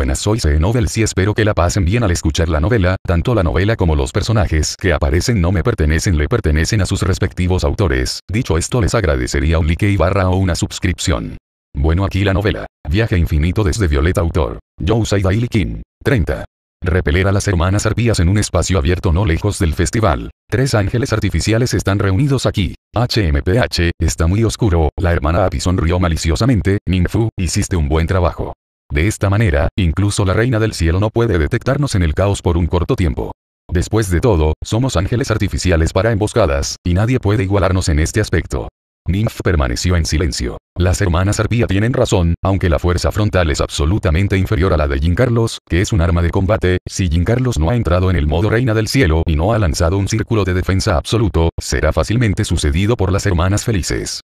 buenas soy C. y espero que la pasen bien al escuchar la novela, tanto la novela como los personajes que aparecen no me pertenecen le pertenecen a sus respectivos autores, dicho esto les agradecería un like y barra o una suscripción. Bueno aquí la novela. Viaje infinito desde Violeta Autor. y Daily King. 30. Repeler a las hermanas arpías en un espacio abierto no lejos del festival. Tres ángeles artificiales están reunidos aquí. HMPH, está muy oscuro, la hermana Api sonrió maliciosamente, Ninfu, hiciste un buen trabajo. De esta manera, incluso la reina del cielo no puede detectarnos en el caos por un corto tiempo. Después de todo, somos ángeles artificiales para emboscadas, y nadie puede igualarnos en este aspecto. Nymph permaneció en silencio. Las hermanas Arpía tienen razón, aunque la fuerza frontal es absolutamente inferior a la de Jin Carlos, que es un arma de combate, si Jim Carlos no ha entrado en el modo Reina del Cielo y no ha lanzado un círculo de defensa absoluto, será fácilmente sucedido por las hermanas felices.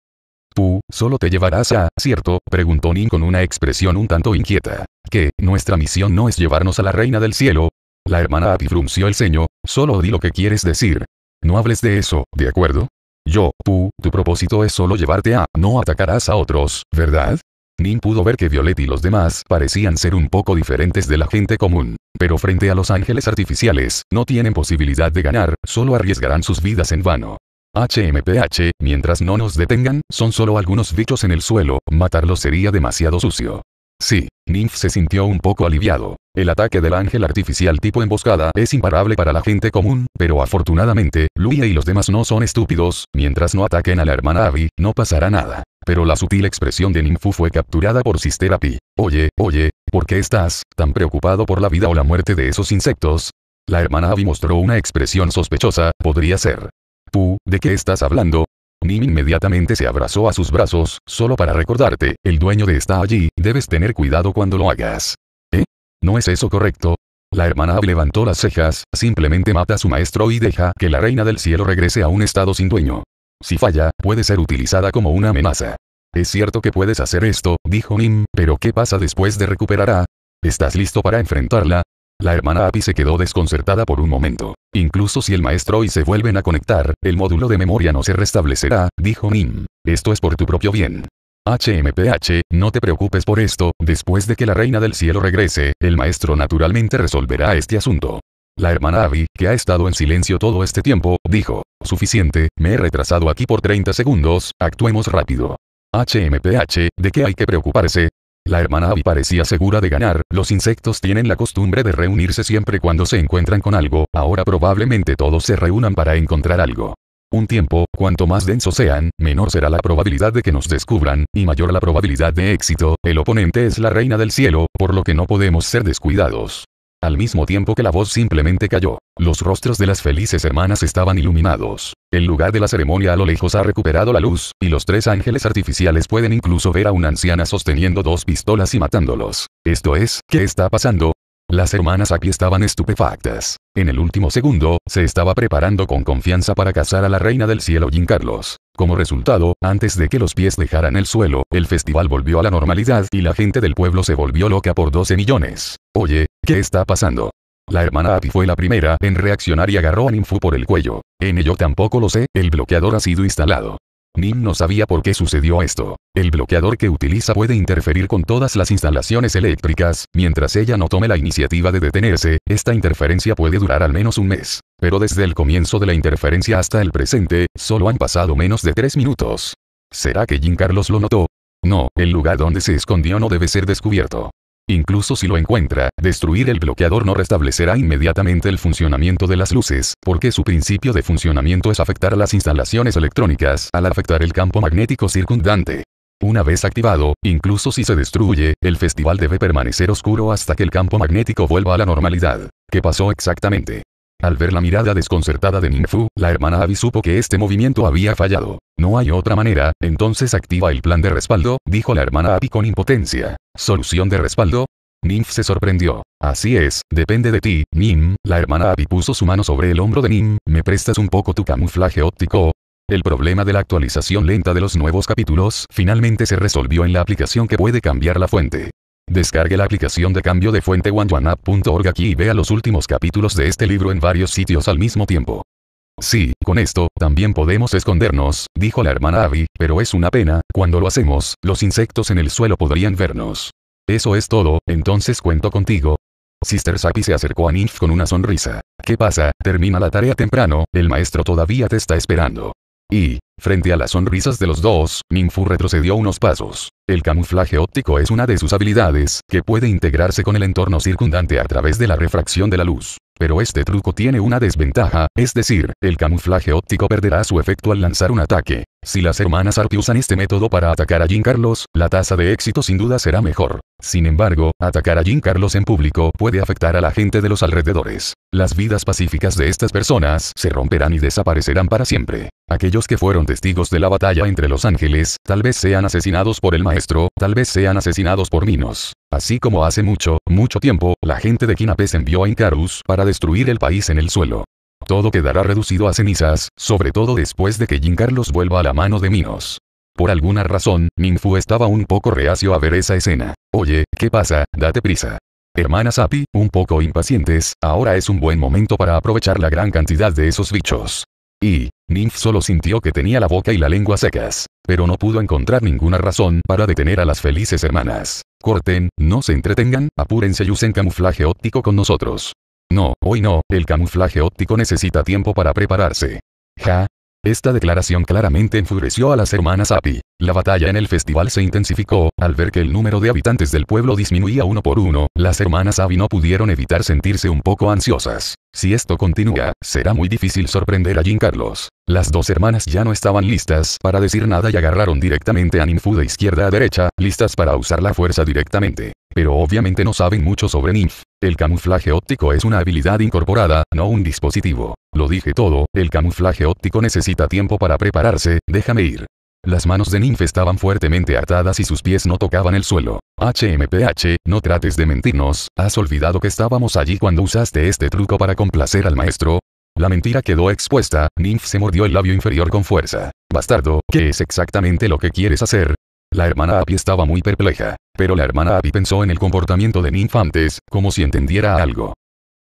¿Tú, solo te llevarás a, cierto? preguntó Nin con una expresión un tanto inquieta. ¿Que, nuestra misión no es llevarnos a la reina del cielo? La hermana Api frunció el ceño, solo di lo que quieres decir. No hables de eso, ¿de acuerdo? Yo, tú, tu propósito es solo llevarte a, no atacarás a otros, ¿verdad? Nin pudo ver que Violet y los demás parecían ser un poco diferentes de la gente común. Pero frente a los ángeles artificiales, no tienen posibilidad de ganar, solo arriesgarán sus vidas en vano. HMPH, mientras no nos detengan, son solo algunos bichos en el suelo, matarlos sería demasiado sucio. Sí, Nymph se sintió un poco aliviado. El ataque del ángel artificial tipo emboscada es imparable para la gente común, pero afortunadamente, Luia y los demás no son estúpidos, mientras no ataquen a la hermana Abby, no pasará nada. Pero la sutil expresión de Ninfu fue capturada por Sister Oye, oye, ¿por qué estás tan preocupado por la vida o la muerte de esos insectos? La hermana Abby mostró una expresión sospechosa, podría ser. ¿Tú, ¿de qué estás hablando? Nim inmediatamente se abrazó a sus brazos, solo para recordarte, el dueño de está allí, debes tener cuidado cuando lo hagas. ¿Eh? ¿No es eso correcto? La hermana levantó las cejas, simplemente mata a su maestro y deja que la reina del cielo regrese a un estado sin dueño. Si falla, puede ser utilizada como una amenaza. Es cierto que puedes hacer esto, dijo Nim, pero ¿qué pasa después de a? ¿Estás listo para enfrentarla? La hermana Abby se quedó desconcertada por un momento. Incluso si el maestro y se vuelven a conectar, el módulo de memoria no se restablecerá, dijo Nim. Esto es por tu propio bien. HMPH, no te preocupes por esto, después de que la reina del cielo regrese, el maestro naturalmente resolverá este asunto. La hermana Abby, que ha estado en silencio todo este tiempo, dijo, suficiente, me he retrasado aquí por 30 segundos, actuemos rápido. HMPH, ¿de qué hay que preocuparse? La hermana Abby parecía segura de ganar, los insectos tienen la costumbre de reunirse siempre cuando se encuentran con algo, ahora probablemente todos se reúnan para encontrar algo. Un tiempo, cuanto más densos sean, menor será la probabilidad de que nos descubran, y mayor la probabilidad de éxito, el oponente es la reina del cielo, por lo que no podemos ser descuidados al mismo tiempo que la voz simplemente cayó. Los rostros de las felices hermanas estaban iluminados. El lugar de la ceremonia a lo lejos ha recuperado la luz, y los tres ángeles artificiales pueden incluso ver a una anciana sosteniendo dos pistolas y matándolos. Esto es, ¿qué está pasando? Las hermanas aquí estaban estupefactas. En el último segundo, se estaba preparando con confianza para cazar a la reina del cielo Jim Carlos. Como resultado, antes de que los pies dejaran el suelo, el festival volvió a la normalidad y la gente del pueblo se volvió loca por 12 millones. Oye, ¿Qué está pasando? La hermana Api fue la primera en reaccionar y agarró a Ninfu por el cuello. En ello tampoco lo sé, el bloqueador ha sido instalado. Nin no sabía por qué sucedió esto. El bloqueador que utiliza puede interferir con todas las instalaciones eléctricas, mientras ella no tome la iniciativa de detenerse, esta interferencia puede durar al menos un mes. Pero desde el comienzo de la interferencia hasta el presente, solo han pasado menos de tres minutos. ¿Será que Jim Carlos lo notó? No, el lugar donde se escondió no debe ser descubierto. Incluso si lo encuentra, destruir el bloqueador no restablecerá inmediatamente el funcionamiento de las luces, porque su principio de funcionamiento es afectar a las instalaciones electrónicas al afectar el campo magnético circundante. Una vez activado, incluso si se destruye, el festival debe permanecer oscuro hasta que el campo magnético vuelva a la normalidad. ¿Qué pasó exactamente? Al ver la mirada desconcertada de Ninfu, la hermana Abby supo que este movimiento había fallado. No hay otra manera, entonces activa el plan de respaldo, dijo la hermana Abby con impotencia. ¿Solución de respaldo? Ninf se sorprendió. Así es, depende de ti, Nim. La hermana Abby puso su mano sobre el hombro de Nim. ¿Me prestas un poco tu camuflaje óptico? El problema de la actualización lenta de los nuevos capítulos finalmente se resolvió en la aplicación que puede cambiar la fuente. Descargue la aplicación de cambio de fuente oneoneapp.org aquí y vea los últimos capítulos de este libro en varios sitios al mismo tiempo. Sí, con esto, también podemos escondernos, dijo la hermana Abby, pero es una pena, cuando lo hacemos, los insectos en el suelo podrían vernos. Eso es todo, entonces cuento contigo. Sister Sapi se acercó a Ninf con una sonrisa. ¿Qué pasa? Termina la tarea temprano, el maestro todavía te está esperando. Y, frente a las sonrisas de los dos, Minfu retrocedió unos pasos. El camuflaje óptico es una de sus habilidades, que puede integrarse con el entorno circundante a través de la refracción de la luz. Pero este truco tiene una desventaja, es decir, el camuflaje óptico perderá su efecto al lanzar un ataque. Si las hermanas Arpi usan este método para atacar a Jim Carlos, la tasa de éxito sin duda será mejor. Sin embargo, atacar a Jim Carlos en público puede afectar a la gente de los alrededores. Las vidas pacíficas de estas personas se romperán y desaparecerán para siempre. Aquellos que fueron testigos de la batalla entre los ángeles, tal vez sean asesinados por el maestro, tal vez sean asesinados por Minos. Así como hace mucho, mucho tiempo, la gente de Kinapes envió a Incarus para destruir el país en el suelo. Todo quedará reducido a cenizas, sobre todo después de que Jim Carlos vuelva a la mano de Minos. Por alguna razón, Minfu estaba un poco reacio a ver esa escena. Oye, ¿qué pasa? Date prisa. Hermanas Api, un poco impacientes, ahora es un buen momento para aprovechar la gran cantidad de esos bichos. Y, Ninf solo sintió que tenía la boca y la lengua secas, pero no pudo encontrar ninguna razón para detener a las felices hermanas. Corten, no se entretengan, apúrense y usen camuflaje óptico con nosotros. No, hoy no, el camuflaje óptico necesita tiempo para prepararse. Ja. Esta declaración claramente enfureció a las hermanas Api. La batalla en el festival se intensificó, al ver que el número de habitantes del pueblo disminuía uno por uno, las hermanas Avi no pudieron evitar sentirse un poco ansiosas. Si esto continúa, será muy difícil sorprender a Jim Carlos. Las dos hermanas ya no estaban listas para decir nada y agarraron directamente a Ninfu de izquierda a derecha, listas para usar la fuerza directamente pero obviamente no saben mucho sobre Nymph. El camuflaje óptico es una habilidad incorporada, no un dispositivo. Lo dije todo, el camuflaje óptico necesita tiempo para prepararse, déjame ir. Las manos de Nymph estaban fuertemente atadas y sus pies no tocaban el suelo. HMPH, no trates de mentirnos, ¿has olvidado que estábamos allí cuando usaste este truco para complacer al maestro? La mentira quedó expuesta, Nymph se mordió el labio inferior con fuerza. Bastardo, ¿qué es exactamente lo que quieres hacer? La hermana Abby estaba muy perpleja, pero la hermana Abby pensó en el comportamiento de Nymph antes, como si entendiera algo.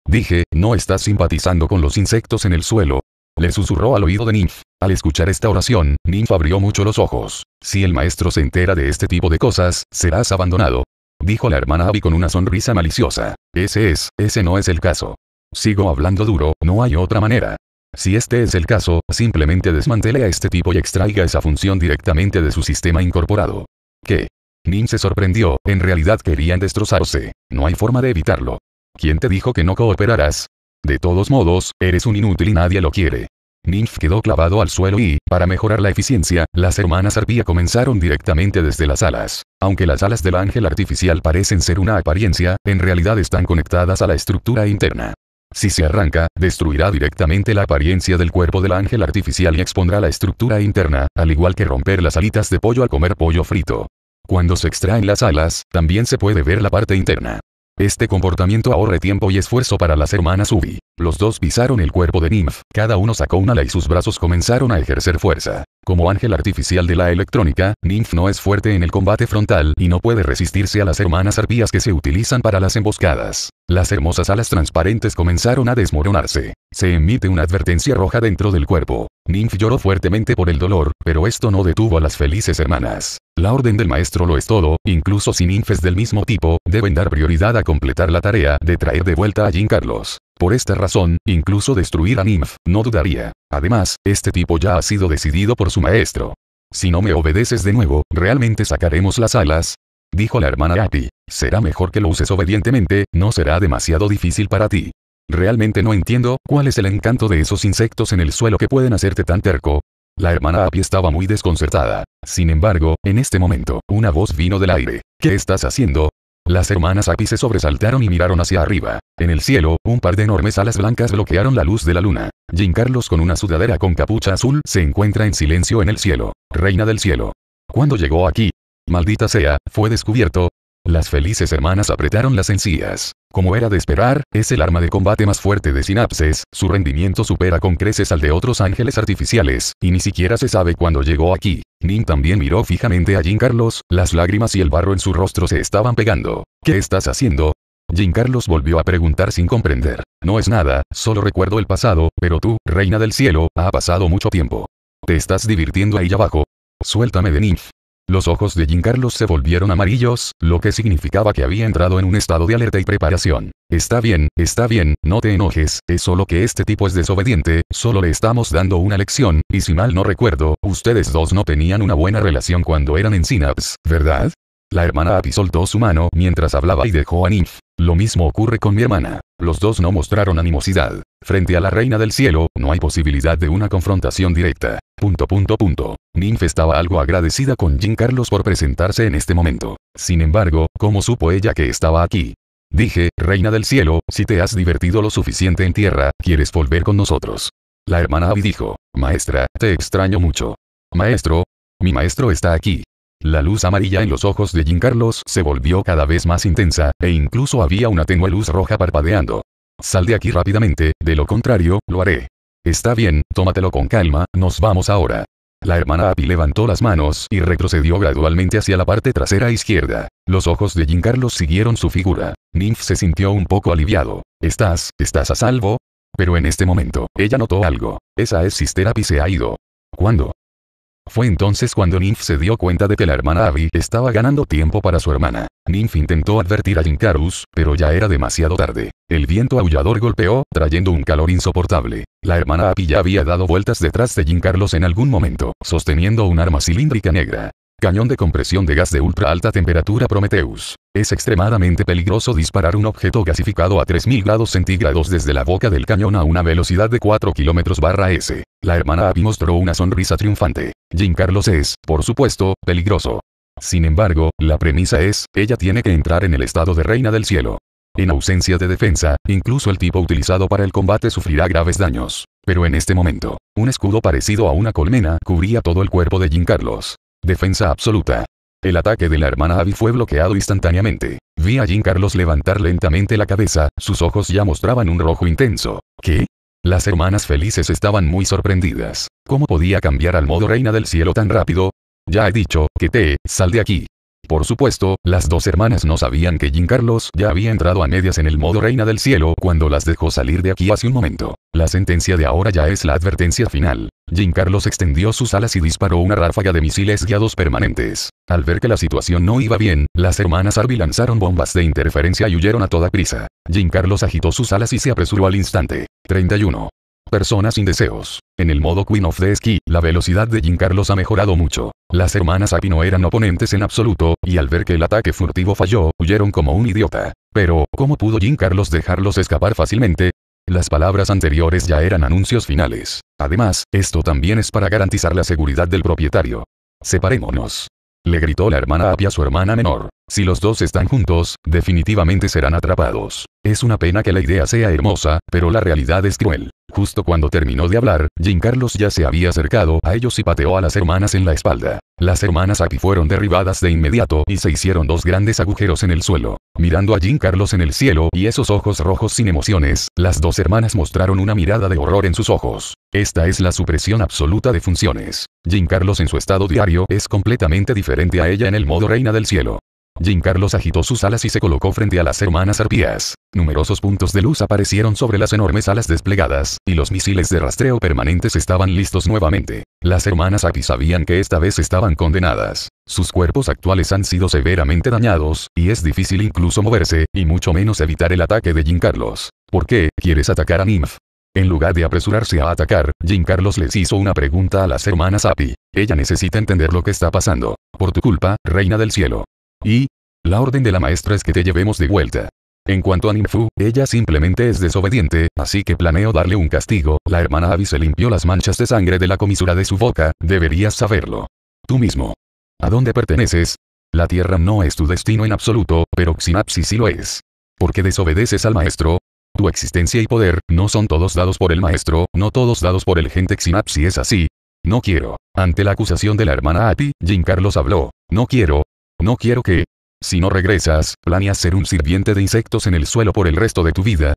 Dije, ¿no estás simpatizando con los insectos en el suelo? Le susurró al oído de Nymph. Al escuchar esta oración, Nymph abrió mucho los ojos. Si el maestro se entera de este tipo de cosas, serás abandonado. Dijo la hermana Abby con una sonrisa maliciosa. Ese es, ese no es el caso. Sigo hablando duro, no hay otra manera. Si este es el caso, simplemente desmantele a este tipo y extraiga esa función directamente de su sistema incorporado. ¿Qué? Nin se sorprendió, en realidad querían destrozarse. No hay forma de evitarlo. ¿Quién te dijo que no cooperarás? De todos modos, eres un inútil y nadie lo quiere. Ninf quedó clavado al suelo y, para mejorar la eficiencia, las hermanas arpía comenzaron directamente desde las alas. Aunque las alas del ángel artificial parecen ser una apariencia, en realidad están conectadas a la estructura interna. Si se arranca, destruirá directamente la apariencia del cuerpo del ángel artificial y expondrá la estructura interna, al igual que romper las alitas de pollo al comer pollo frito. Cuando se extraen las alas, también se puede ver la parte interna. Este comportamiento ahorra tiempo y esfuerzo para las hermanas Ubi. Los dos pisaron el cuerpo de Nymph, cada uno sacó una ala y sus brazos comenzaron a ejercer fuerza. Como ángel artificial de la electrónica, Nymph no es fuerte en el combate frontal y no puede resistirse a las hermanas arpías que se utilizan para las emboscadas. Las hermosas alas transparentes comenzaron a desmoronarse. Se emite una advertencia roja dentro del cuerpo. Nymph lloró fuertemente por el dolor, pero esto no detuvo a las felices hermanas. La orden del maestro lo es todo, incluso si ninfes del mismo tipo, deben dar prioridad a completar la tarea de traer de vuelta a Jim Carlos. Por esta razón, incluso destruir a Nymph, no dudaría. Además, este tipo ya ha sido decidido por su maestro. Si no me obedeces de nuevo, ¿realmente sacaremos las alas? Dijo la hermana Api. Será mejor que lo uses obedientemente, no será demasiado difícil para ti. Realmente no entiendo, cuál es el encanto de esos insectos en el suelo que pueden hacerte tan terco. La hermana Api estaba muy desconcertada. Sin embargo, en este momento, una voz vino del aire. ¿Qué estás haciendo? Las hermanas Api se sobresaltaron y miraron hacia arriba. En el cielo, un par de enormes alas blancas bloquearon la luz de la luna. Jim Carlos con una sudadera con capucha azul se encuentra en silencio en el cielo. Reina del cielo. Cuando llegó aquí, maldita sea, fue descubierto, las felices hermanas apretaron las encías. Como era de esperar, es el arma de combate más fuerte de Sinapses, su rendimiento supera con creces al de otros ángeles artificiales, y ni siquiera se sabe cuándo llegó aquí. Nin también miró fijamente a Jim Carlos, las lágrimas y el barro en su rostro se estaban pegando. ¿Qué estás haciendo? Jim Carlos volvió a preguntar sin comprender. No es nada, solo recuerdo el pasado, pero tú, reina del cielo, ha pasado mucho tiempo. ¿Te estás divirtiendo ahí abajo? Suéltame de Ninf. Los ojos de Jim Carlos se volvieron amarillos, lo que significaba que había entrado en un estado de alerta y preparación. Está bien, está bien, no te enojes, es solo que este tipo es desobediente, solo le estamos dando una lección, y si mal no recuerdo, ustedes dos no tenían una buena relación cuando eran en Synapse, ¿verdad? La hermana Api soltó su mano mientras hablaba y dejó a Ninf. Lo mismo ocurre con mi hermana. Los dos no mostraron animosidad. Frente a la reina del cielo, no hay posibilidad de una confrontación directa. Punto punto punto. Ninf estaba algo agradecida con Jim Carlos por presentarse en este momento. Sin embargo, ¿cómo supo ella que estaba aquí? Dije, reina del cielo, si te has divertido lo suficiente en tierra, ¿quieres volver con nosotros? La hermana Abby dijo, maestra, te extraño mucho. Maestro, mi maestro está aquí. La luz amarilla en los ojos de Jim Carlos se volvió cada vez más intensa, e incluso había una tenue luz roja parpadeando. Sal de aquí rápidamente, de lo contrario, lo haré. Está bien, tómatelo con calma, nos vamos ahora. La hermana Api levantó las manos y retrocedió gradualmente hacia la parte trasera izquierda. Los ojos de Jim Carlos siguieron su figura. Nymph se sintió un poco aliviado. ¿Estás, estás a salvo? Pero en este momento, ella notó algo. Esa es Sister Api se ha ido. ¿Cuándo? Fue entonces cuando Ninf se dio cuenta de que la hermana Abby estaba ganando tiempo para su hermana. Ninf intentó advertir a Carlos, pero ya era demasiado tarde. El viento aullador golpeó, trayendo un calor insoportable. La hermana Abby ya había dado vueltas detrás de Jim Carlos en algún momento, sosteniendo un arma cilíndrica negra. Cañón de compresión de gas de ultra alta temperatura Prometheus. Es extremadamente peligroso disparar un objeto gasificado a 3000 grados centígrados desde la boca del cañón a una velocidad de 4 km barra S. La hermana Abby mostró una sonrisa triunfante. Jim Carlos es, por supuesto, peligroso. Sin embargo, la premisa es, ella tiene que entrar en el estado de reina del cielo. En ausencia de defensa, incluso el tipo utilizado para el combate sufrirá graves daños. Pero en este momento, un escudo parecido a una colmena cubría todo el cuerpo de Jim Carlos. Defensa absoluta. El ataque de la hermana Abby fue bloqueado instantáneamente. Vi a Jim Carlos levantar lentamente la cabeza, sus ojos ya mostraban un rojo intenso. ¿Qué? Las hermanas felices estaban muy sorprendidas. ¿Cómo podía cambiar al modo reina del cielo tan rápido? Ya he dicho, que te, sal de aquí. Por supuesto, las dos hermanas no sabían que Jim Carlos ya había entrado a medias en el modo reina del cielo cuando las dejó salir de aquí hace un momento. La sentencia de ahora ya es la advertencia final. Jim Carlos extendió sus alas y disparó una ráfaga de misiles guiados permanentes. Al ver que la situación no iba bien, las hermanas Arby lanzaron bombas de interferencia y huyeron a toda prisa. Jim Carlos agitó sus alas y se apresuró al instante. 31. Personas sin deseos. En el modo Queen of the Ski, la velocidad de Jim Carlos ha mejorado mucho. Las hermanas Arby no eran oponentes en absoluto, y al ver que el ataque furtivo falló, huyeron como un idiota. Pero, ¿cómo pudo Jim Carlos dejarlos escapar fácilmente? Las palabras anteriores ya eran anuncios finales. Además, esto también es para garantizar la seguridad del propietario. Separémonos. Le gritó la hermana Apia a su hermana menor. Si los dos están juntos, definitivamente serán atrapados. Es una pena que la idea sea hermosa, pero la realidad es cruel. Justo cuando terminó de hablar, Jim Carlos ya se había acercado a ellos y pateó a las hermanas en la espalda. Las hermanas Api fueron derribadas de inmediato y se hicieron dos grandes agujeros en el suelo. Mirando a Jim Carlos en el cielo y esos ojos rojos sin emociones, las dos hermanas mostraron una mirada de horror en sus ojos. Esta es la supresión absoluta de funciones. Jim Carlos en su estado diario es completamente diferente a ella en el modo reina del cielo. Carlos agitó sus alas y se colocó frente a las hermanas arpías. Numerosos puntos de luz aparecieron sobre las enormes alas desplegadas, y los misiles de rastreo permanentes estaban listos nuevamente. Las hermanas Api sabían que esta vez estaban condenadas. Sus cuerpos actuales han sido severamente dañados, y es difícil incluso moverse, y mucho menos evitar el ataque de Carlos. ¿Por qué quieres atacar a Nymph? En lugar de apresurarse a atacar, Jim Carlos les hizo una pregunta a las hermanas Api. Ella necesita entender lo que está pasando. Por tu culpa, reina del cielo. Y, la orden de la maestra es que te llevemos de vuelta. En cuanto a Ninfu, ella simplemente es desobediente, así que planeo darle un castigo. La hermana Abby se limpió las manchas de sangre de la comisura de su boca, deberías saberlo. Tú mismo. ¿A dónde perteneces? La tierra no es tu destino en absoluto, pero Xinapsi sí lo es. ¿Por qué desobedeces al maestro? Tu existencia y poder, no son todos dados por el maestro, no todos dados por el gente Xinapsi es así. No quiero. Ante la acusación de la hermana Api, Jim Carlos habló. No quiero, no quiero que, si no regresas, planeas ser un sirviente de insectos en el suelo por el resto de tu vida.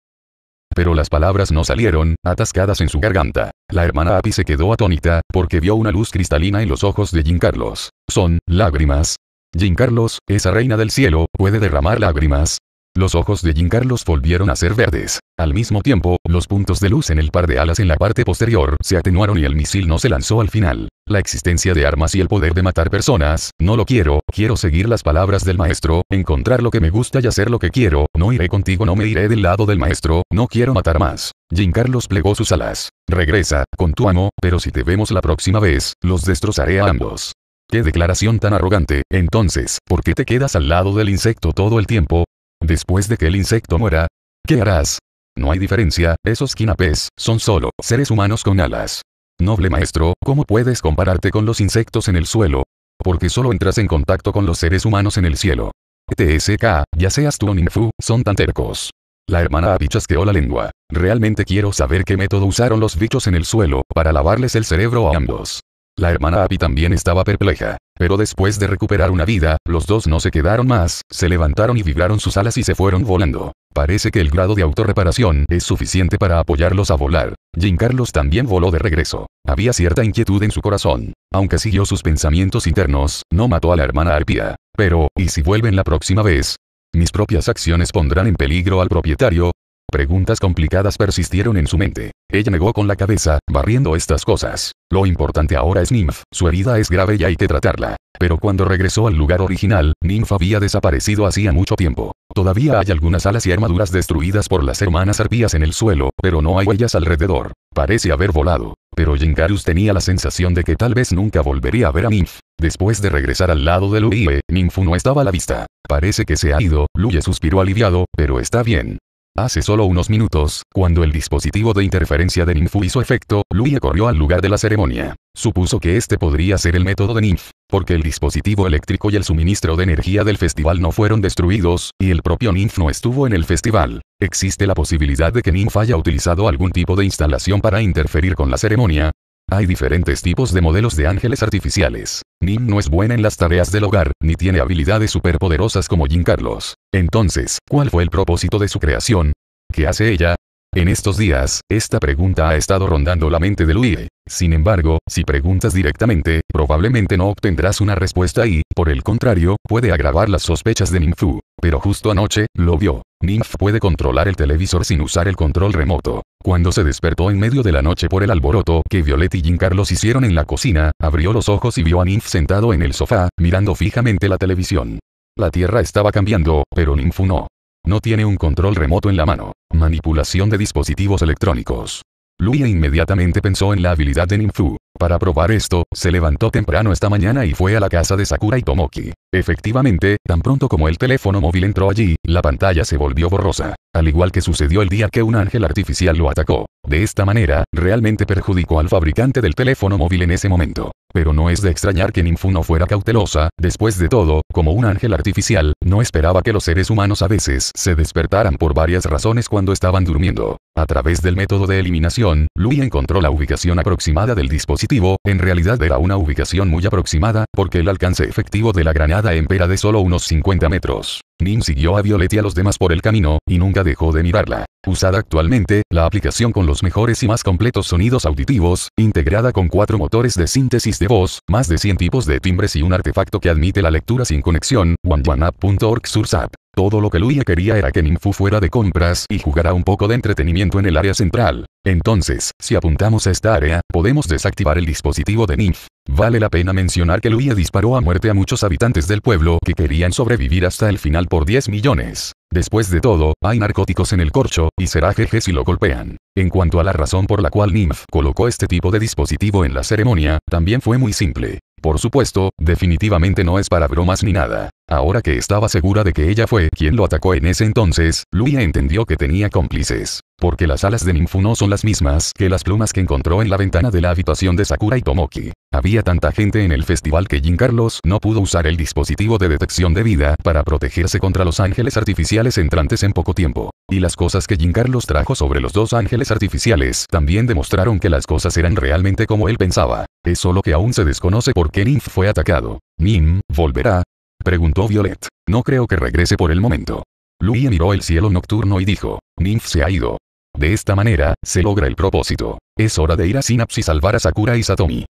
Pero las palabras no salieron, atascadas en su garganta. La hermana Api se quedó atónita, porque vio una luz cristalina en los ojos de Jim Carlos. Son, lágrimas. Jim Carlos, esa reina del cielo, puede derramar lágrimas. Los ojos de Jim Carlos volvieron a ser verdes. Al mismo tiempo, los puntos de luz en el par de alas en la parte posterior se atenuaron y el misil no se lanzó al final. La existencia de armas y el poder de matar personas, no lo quiero, quiero seguir las palabras del maestro, encontrar lo que me gusta y hacer lo que quiero, no iré contigo, no me iré del lado del maestro, no quiero matar más. Jim Carlos plegó sus alas. Regresa, con tu amo, pero si te vemos la próxima vez, los destrozaré a ambos. Qué declaración tan arrogante, entonces, ¿por qué te quedas al lado del insecto todo el tiempo? Después de que el insecto muera, ¿qué harás? No hay diferencia, esos quinapés, son solo seres humanos con alas. Noble maestro, ¿cómo puedes compararte con los insectos en el suelo? Porque solo entras en contacto con los seres humanos en el cielo. E TSK, ya seas tú o Ninfu, son tan tercos. La hermana chasqueó la lengua. Realmente quiero saber qué método usaron los bichos en el suelo para lavarles el cerebro a ambos. La hermana Api también estaba perpleja. Pero después de recuperar una vida, los dos no se quedaron más, se levantaron y vibraron sus alas y se fueron volando. Parece que el grado de autorreparación es suficiente para apoyarlos a volar. Jim Carlos también voló de regreso. Había cierta inquietud en su corazón. Aunque siguió sus pensamientos internos, no mató a la hermana Arpía. Pero, ¿y si vuelven la próxima vez? Mis propias acciones pondrán en peligro al propietario, Preguntas complicadas persistieron en su mente. Ella negó con la cabeza, barriendo estas cosas. Lo importante ahora es Nymph, su herida es grave y hay que tratarla. Pero cuando regresó al lugar original, Nymph había desaparecido hacía mucho tiempo. Todavía hay algunas alas y armaduras destruidas por las hermanas arpías en el suelo, pero no hay huellas alrededor. Parece haber volado. Pero Jinkarus tenía la sensación de que tal vez nunca volvería a ver a Nymph. Después de regresar al lado de Luye, Nymph no estaba a la vista. Parece que se ha ido, Luye suspiró aliviado, pero está bien. Hace solo unos minutos, cuando el dispositivo de interferencia de Ninfu hizo efecto, Lui corrió al lugar de la ceremonia. Supuso que este podría ser el método de Ninf, porque el dispositivo eléctrico y el suministro de energía del festival no fueron destruidos, y el propio Ninf no estuvo en el festival. Existe la posibilidad de que Ninf haya utilizado algún tipo de instalación para interferir con la ceremonia, hay diferentes tipos de modelos de ángeles artificiales. Nim no es buena en las tareas del hogar, ni tiene habilidades superpoderosas como Jim Carlos. Entonces, ¿cuál fue el propósito de su creación? ¿Qué hace ella? En estos días, esta pregunta ha estado rondando la mente de Louis. Sin embargo, si preguntas directamente, probablemente no obtendrás una respuesta y, por el contrario, puede agravar las sospechas de Ninfu. Pero justo anoche, lo vio. Ninf puede controlar el televisor sin usar el control remoto. Cuando se despertó en medio de la noche por el alboroto que Violet y Jim Carlos hicieron en la cocina, abrió los ojos y vio a Ninf sentado en el sofá, mirando fijamente la televisión. La tierra estaba cambiando, pero Ninfu no. No tiene un control remoto en la mano. Manipulación de dispositivos electrónicos. Luya inmediatamente pensó en la habilidad de Ninfu. Para probar esto, se levantó temprano esta mañana y fue a la casa de Sakura y Tomoki. Efectivamente, tan pronto como el teléfono móvil entró allí, la pantalla se volvió borrosa, al igual que sucedió el día que un ángel artificial lo atacó. De esta manera, realmente perjudicó al fabricante del teléfono móvil en ese momento. Pero no es de extrañar que Nimfu no fuera cautelosa, después de todo, como un ángel artificial, no esperaba que los seres humanos a veces se despertaran por varias razones cuando estaban durmiendo. A través del método de eliminación, lui encontró la ubicación aproximada del dispositivo, en realidad era una ubicación muy aproximada, porque el alcance efectivo de la granada empera de solo unos 50 metros. Nim siguió a Violet y a los demás por el camino, y nunca dejó de mirarla. Usada actualmente, la aplicación con los mejores y más completos sonidos auditivos, integrada con cuatro motores de síntesis de voz, más de 100 tipos de timbres y un artefacto que admite la lectura sin conexión, OneOneApp.org SourceApp. Todo lo que Luya quería era que Ninfu fuera de compras y jugara un poco de entretenimiento en el área central. Entonces, si apuntamos a esta área, podemos desactivar el dispositivo de Ninf. Vale la pena mencionar que Luía disparó a muerte a muchos habitantes del pueblo que querían sobrevivir hasta el final por 10 millones. Después de todo, hay narcóticos en el corcho, y será jeje si lo golpean. En cuanto a la razón por la cual Nymph colocó este tipo de dispositivo en la ceremonia, también fue muy simple. Por supuesto, definitivamente no es para bromas ni nada. Ahora que estaba segura de que ella fue quien lo atacó en ese entonces, Luia entendió que tenía cómplices. Porque las alas de Ninfu no son las mismas que las plumas que encontró en la ventana de la habitación de Sakura y Tomoki. Había tanta gente en el festival que Jim Carlos no pudo usar el dispositivo de detección de vida para protegerse contra los ángeles artificiales entrantes en poco tiempo. Y las cosas que Jim Carlos trajo sobre los dos ángeles artificiales también demostraron que las cosas eran realmente como él pensaba. Es solo que aún se desconoce por qué Ninf fue atacado. Nim volverá, Preguntó Violet. No creo que regrese por el momento. Lui miró el cielo nocturno y dijo, Nymph se ha ido. De esta manera, se logra el propósito. Es hora de ir a Synapse y salvar a Sakura y Satomi.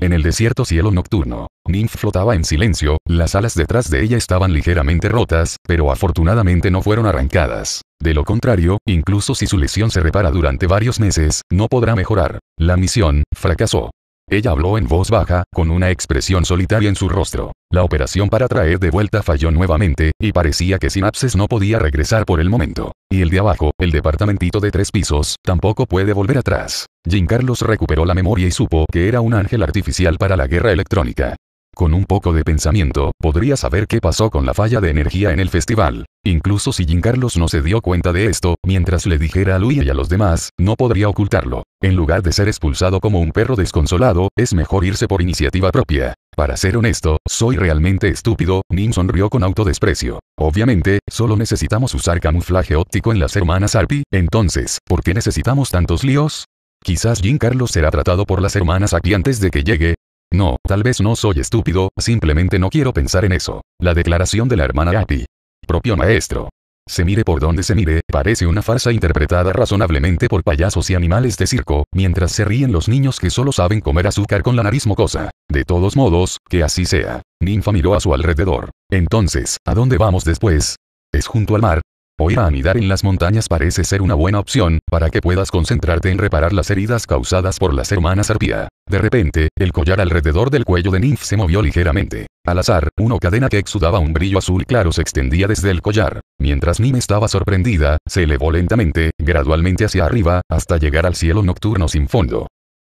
En el desierto cielo nocturno, Nymph flotaba en silencio, las alas detrás de ella estaban ligeramente rotas, pero afortunadamente no fueron arrancadas. De lo contrario, incluso si su lesión se repara durante varios meses, no podrá mejorar. La misión, fracasó. Ella habló en voz baja, con una expresión solitaria en su rostro. La operación para traer de vuelta falló nuevamente, y parecía que Sinapses no podía regresar por el momento. Y el de abajo, el departamentito de tres pisos, tampoco puede volver atrás. Jim Carlos recuperó la memoria y supo que era un ángel artificial para la guerra electrónica. Con un poco de pensamiento, podría saber qué pasó con la falla de energía en el festival. Incluso si Jim Carlos no se dio cuenta de esto, mientras le dijera a Luis y a los demás, no podría ocultarlo. En lugar de ser expulsado como un perro desconsolado, es mejor irse por iniciativa propia. Para ser honesto, soy realmente estúpido, Nim sonrió con autodesprecio. Obviamente, solo necesitamos usar camuflaje óptico en las hermanas Arpi, entonces, ¿por qué necesitamos tantos líos? Quizás Jim Carlos será tratado por las hermanas aquí antes de que llegue, no, tal vez no soy estúpido, simplemente no quiero pensar en eso. La declaración de la hermana Api. Propio maestro. Se mire por donde se mire, parece una farsa interpretada razonablemente por payasos y animales de circo, mientras se ríen los niños que solo saben comer azúcar con la nariz mocosa. De todos modos, que así sea. Ninfa miró a su alrededor. Entonces, ¿a dónde vamos después? ¿Es junto al mar? O ir a anidar en las montañas parece ser una buena opción, para que puedas concentrarte en reparar las heridas causadas por las hermanas arpía. De repente, el collar alrededor del cuello de Nymph se movió ligeramente. Al azar, una cadena que exudaba un brillo azul claro se extendía desde el collar. Mientras Nim estaba sorprendida, se elevó lentamente, gradualmente hacia arriba, hasta llegar al cielo nocturno sin fondo.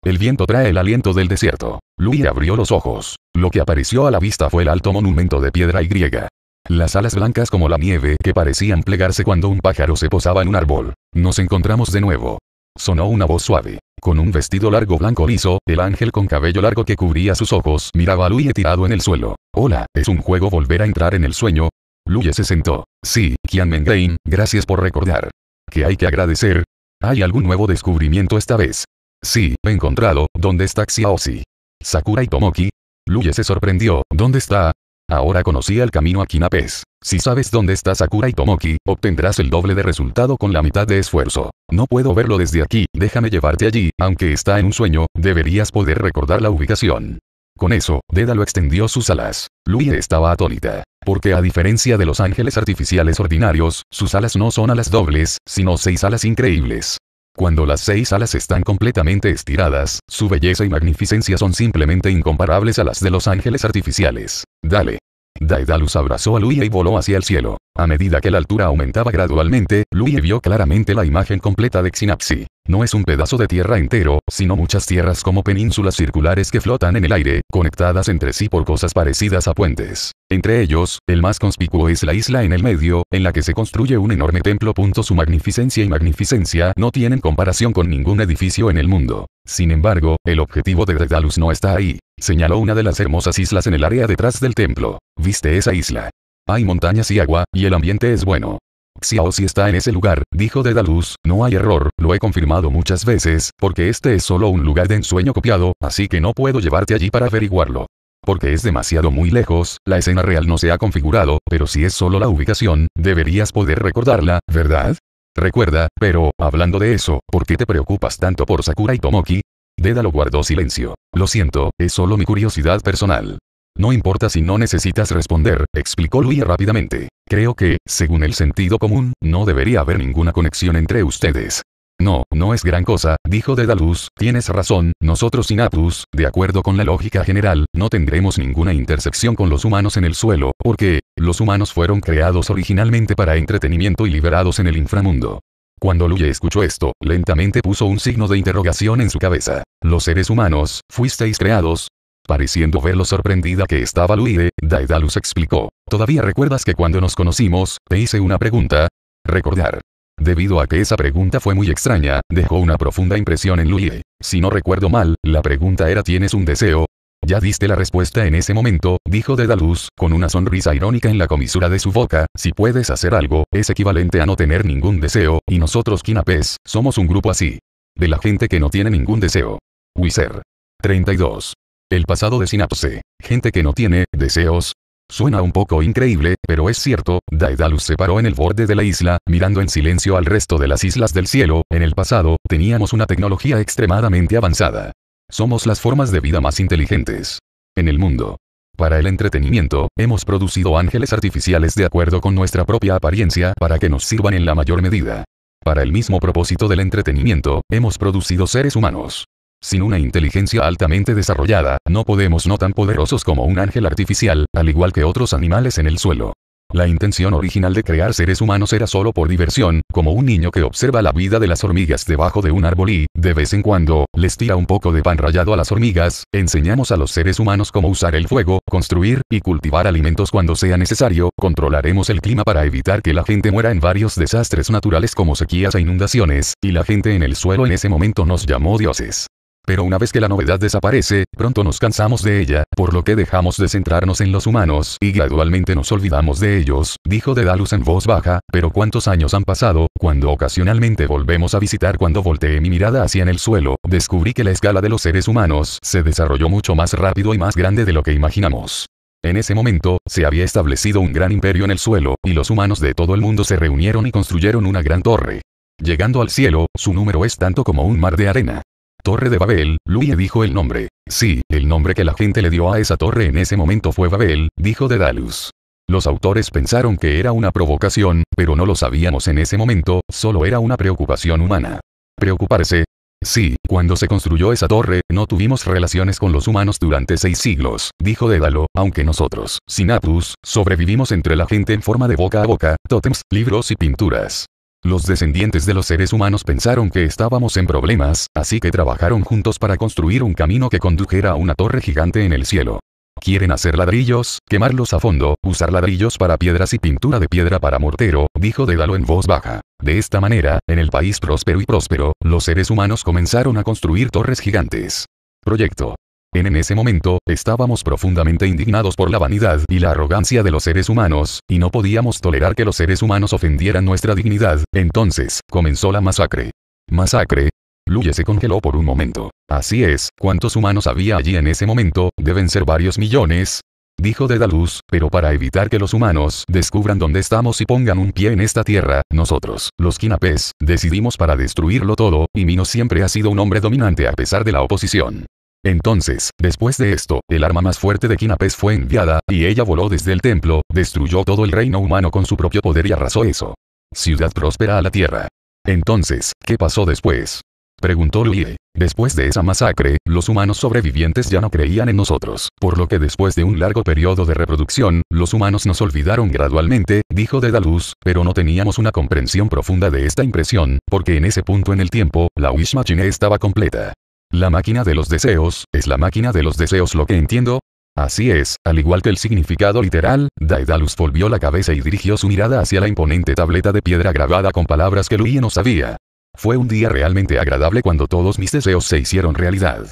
El viento trae el aliento del desierto. Louis abrió los ojos. Lo que apareció a la vista fue el alto monumento de piedra y griega. Las alas blancas como la nieve que parecían plegarse cuando un pájaro se posaba en un árbol. Nos encontramos de nuevo. Sonó una voz suave. Con un vestido largo blanco liso, el ángel con cabello largo que cubría sus ojos miraba a Luye tirado en el suelo. Hola, ¿es un juego volver a entrar en el sueño? Luye se sentó. Sí, Kian Mengain, gracias por recordar. Que hay que agradecer? ¿Hay algún nuevo descubrimiento esta vez? Sí, he encontrado, ¿dónde está Xiaosi? Sakura y Tomoki. Luye se sorprendió, ¿dónde está? Ahora conocía el camino a Kinapes. Si sabes dónde está Sakura y Tomoki, obtendrás el doble de resultado con la mitad de esfuerzo. No puedo verlo desde aquí, déjame llevarte allí, aunque está en un sueño, deberías poder recordar la ubicación. Con eso, lo extendió sus alas. Lui estaba atónita. Porque a diferencia de los ángeles artificiales ordinarios, sus alas no son alas dobles, sino seis alas increíbles. Cuando las seis alas están completamente estiradas, su belleza y magnificencia son simplemente incomparables a las de los ángeles artificiales. Dale. Daedalus abrazó a Luya y voló hacia el cielo. A medida que la altura aumentaba gradualmente, Louis vio claramente la imagen completa de Xinapsi. No es un pedazo de tierra entero, sino muchas tierras como penínsulas circulares que flotan en el aire, conectadas entre sí por cosas parecidas a puentes. Entre ellos, el más conspicuo es la isla en el medio, en la que se construye un enorme templo. Su magnificencia y magnificencia no tienen comparación con ningún edificio en el mundo. Sin embargo, el objetivo de Dedalus no está ahí. Señaló una de las hermosas islas en el área detrás del templo. ¿Viste esa isla? Hay montañas y agua, y el ambiente es bueno. si está en ese lugar, dijo Dedalus, no hay error, lo he confirmado muchas veces, porque este es solo un lugar de ensueño copiado, así que no puedo llevarte allí para averiguarlo. Porque es demasiado muy lejos, la escena real no se ha configurado, pero si es solo la ubicación, deberías poder recordarla, ¿verdad? Recuerda, pero, hablando de eso, ¿por qué te preocupas tanto por Sakura y Tomoki? Dedalo guardó silencio. Lo siento, es solo mi curiosidad personal. No importa si no necesitas responder, explicó Luya rápidamente. Creo que, según el sentido común, no debería haber ninguna conexión entre ustedes. No, no es gran cosa, dijo Dedalus, tienes razón, nosotros sin de acuerdo con la lógica general, no tendremos ninguna intersección con los humanos en el suelo, porque, los humanos fueron creados originalmente para entretenimiento y liberados en el inframundo. Cuando Luye escuchó esto, lentamente puso un signo de interrogación en su cabeza. Los seres humanos, fuisteis creados, Pareciendo ver sorprendida que estaba Luide, Daedalus explicó. ¿Todavía recuerdas que cuando nos conocimos, te hice una pregunta? Recordar. Debido a que esa pregunta fue muy extraña, dejó una profunda impresión en Luide. Si no recuerdo mal, la pregunta era ¿tienes un deseo? Ya diste la respuesta en ese momento, dijo Daedalus, con una sonrisa irónica en la comisura de su boca, si puedes hacer algo, es equivalente a no tener ningún deseo, y nosotros Kinapes, somos un grupo así. De la gente que no tiene ningún deseo. Wiser. 32. El pasado de Sinapse. Gente que no tiene deseos. Suena un poco increíble, pero es cierto, Daedalus se paró en el borde de la isla, mirando en silencio al resto de las islas del cielo, en el pasado, teníamos una tecnología extremadamente avanzada. Somos las formas de vida más inteligentes. En el mundo. Para el entretenimiento, hemos producido ángeles artificiales de acuerdo con nuestra propia apariencia para que nos sirvan en la mayor medida. Para el mismo propósito del entretenimiento, hemos producido seres humanos. Sin una inteligencia altamente desarrollada, no podemos no tan poderosos como un ángel artificial, al igual que otros animales en el suelo. La intención original de crear seres humanos era solo por diversión, como un niño que observa la vida de las hormigas debajo de un árbol y, de vez en cuando, les tira un poco de pan rallado a las hormigas, enseñamos a los seres humanos cómo usar el fuego, construir y cultivar alimentos cuando sea necesario, controlaremos el clima para evitar que la gente muera en varios desastres naturales como sequías e inundaciones, y la gente en el suelo en ese momento nos llamó dioses. Pero una vez que la novedad desaparece, pronto nos cansamos de ella, por lo que dejamos de centrarnos en los humanos y gradualmente nos olvidamos de ellos, dijo Dedalus en voz baja, pero cuántos años han pasado, cuando ocasionalmente volvemos a visitar cuando volteé mi mirada hacia en el suelo, descubrí que la escala de los seres humanos se desarrolló mucho más rápido y más grande de lo que imaginamos. En ese momento, se había establecido un gran imperio en el suelo, y los humanos de todo el mundo se reunieron y construyeron una gran torre. Llegando al cielo, su número es tanto como un mar de arena. Torre de Babel, Luye dijo el nombre. Sí, el nombre que la gente le dio a esa torre en ese momento fue Babel, dijo Dedalus. Los autores pensaron que era una provocación, pero no lo sabíamos en ese momento, solo era una preocupación humana. ¿Preocuparse? Sí, cuando se construyó esa torre, no tuvimos relaciones con los humanos durante seis siglos, dijo Dedalo, aunque nosotros, Sinapus, sobrevivimos entre la gente en forma de boca a boca, tótems, libros y pinturas. Los descendientes de los seres humanos pensaron que estábamos en problemas, así que trabajaron juntos para construir un camino que condujera a una torre gigante en el cielo. Quieren hacer ladrillos, quemarlos a fondo, usar ladrillos para piedras y pintura de piedra para mortero, dijo Dedalo en voz baja. De esta manera, en el país próspero y próspero, los seres humanos comenzaron a construir torres gigantes. Proyecto. En ese momento, estábamos profundamente indignados por la vanidad y la arrogancia de los seres humanos, y no podíamos tolerar que los seres humanos ofendieran nuestra dignidad, entonces, comenzó la masacre. Masacre, Luye se congeló por un momento. Así es, ¿cuántos humanos había allí en ese momento? Deben ser varios millones. Dijo Dedalus, pero para evitar que los humanos descubran dónde estamos y pongan un pie en esta tierra, nosotros, los quinapés, decidimos para destruirlo todo, y Minos siempre ha sido un hombre dominante a pesar de la oposición. Entonces, después de esto, el arma más fuerte de Kinapes fue enviada, y ella voló desde el templo, destruyó todo el reino humano con su propio poder y arrasó eso. Ciudad próspera a la tierra. Entonces, ¿qué pasó después? Preguntó Luie. Después de esa masacre, los humanos sobrevivientes ya no creían en nosotros, por lo que después de un largo periodo de reproducción, los humanos nos olvidaron gradualmente, dijo Dedalus, pero no teníamos una comprensión profunda de esta impresión, porque en ese punto en el tiempo, la Wish Machine estaba completa. La máquina de los deseos, es la máquina de los deseos lo que entiendo. Así es, al igual que el significado literal, Daedalus volvió la cabeza y dirigió su mirada hacia la imponente tableta de piedra grabada con palabras que Luigi no sabía. Fue un día realmente agradable cuando todos mis deseos se hicieron realidad.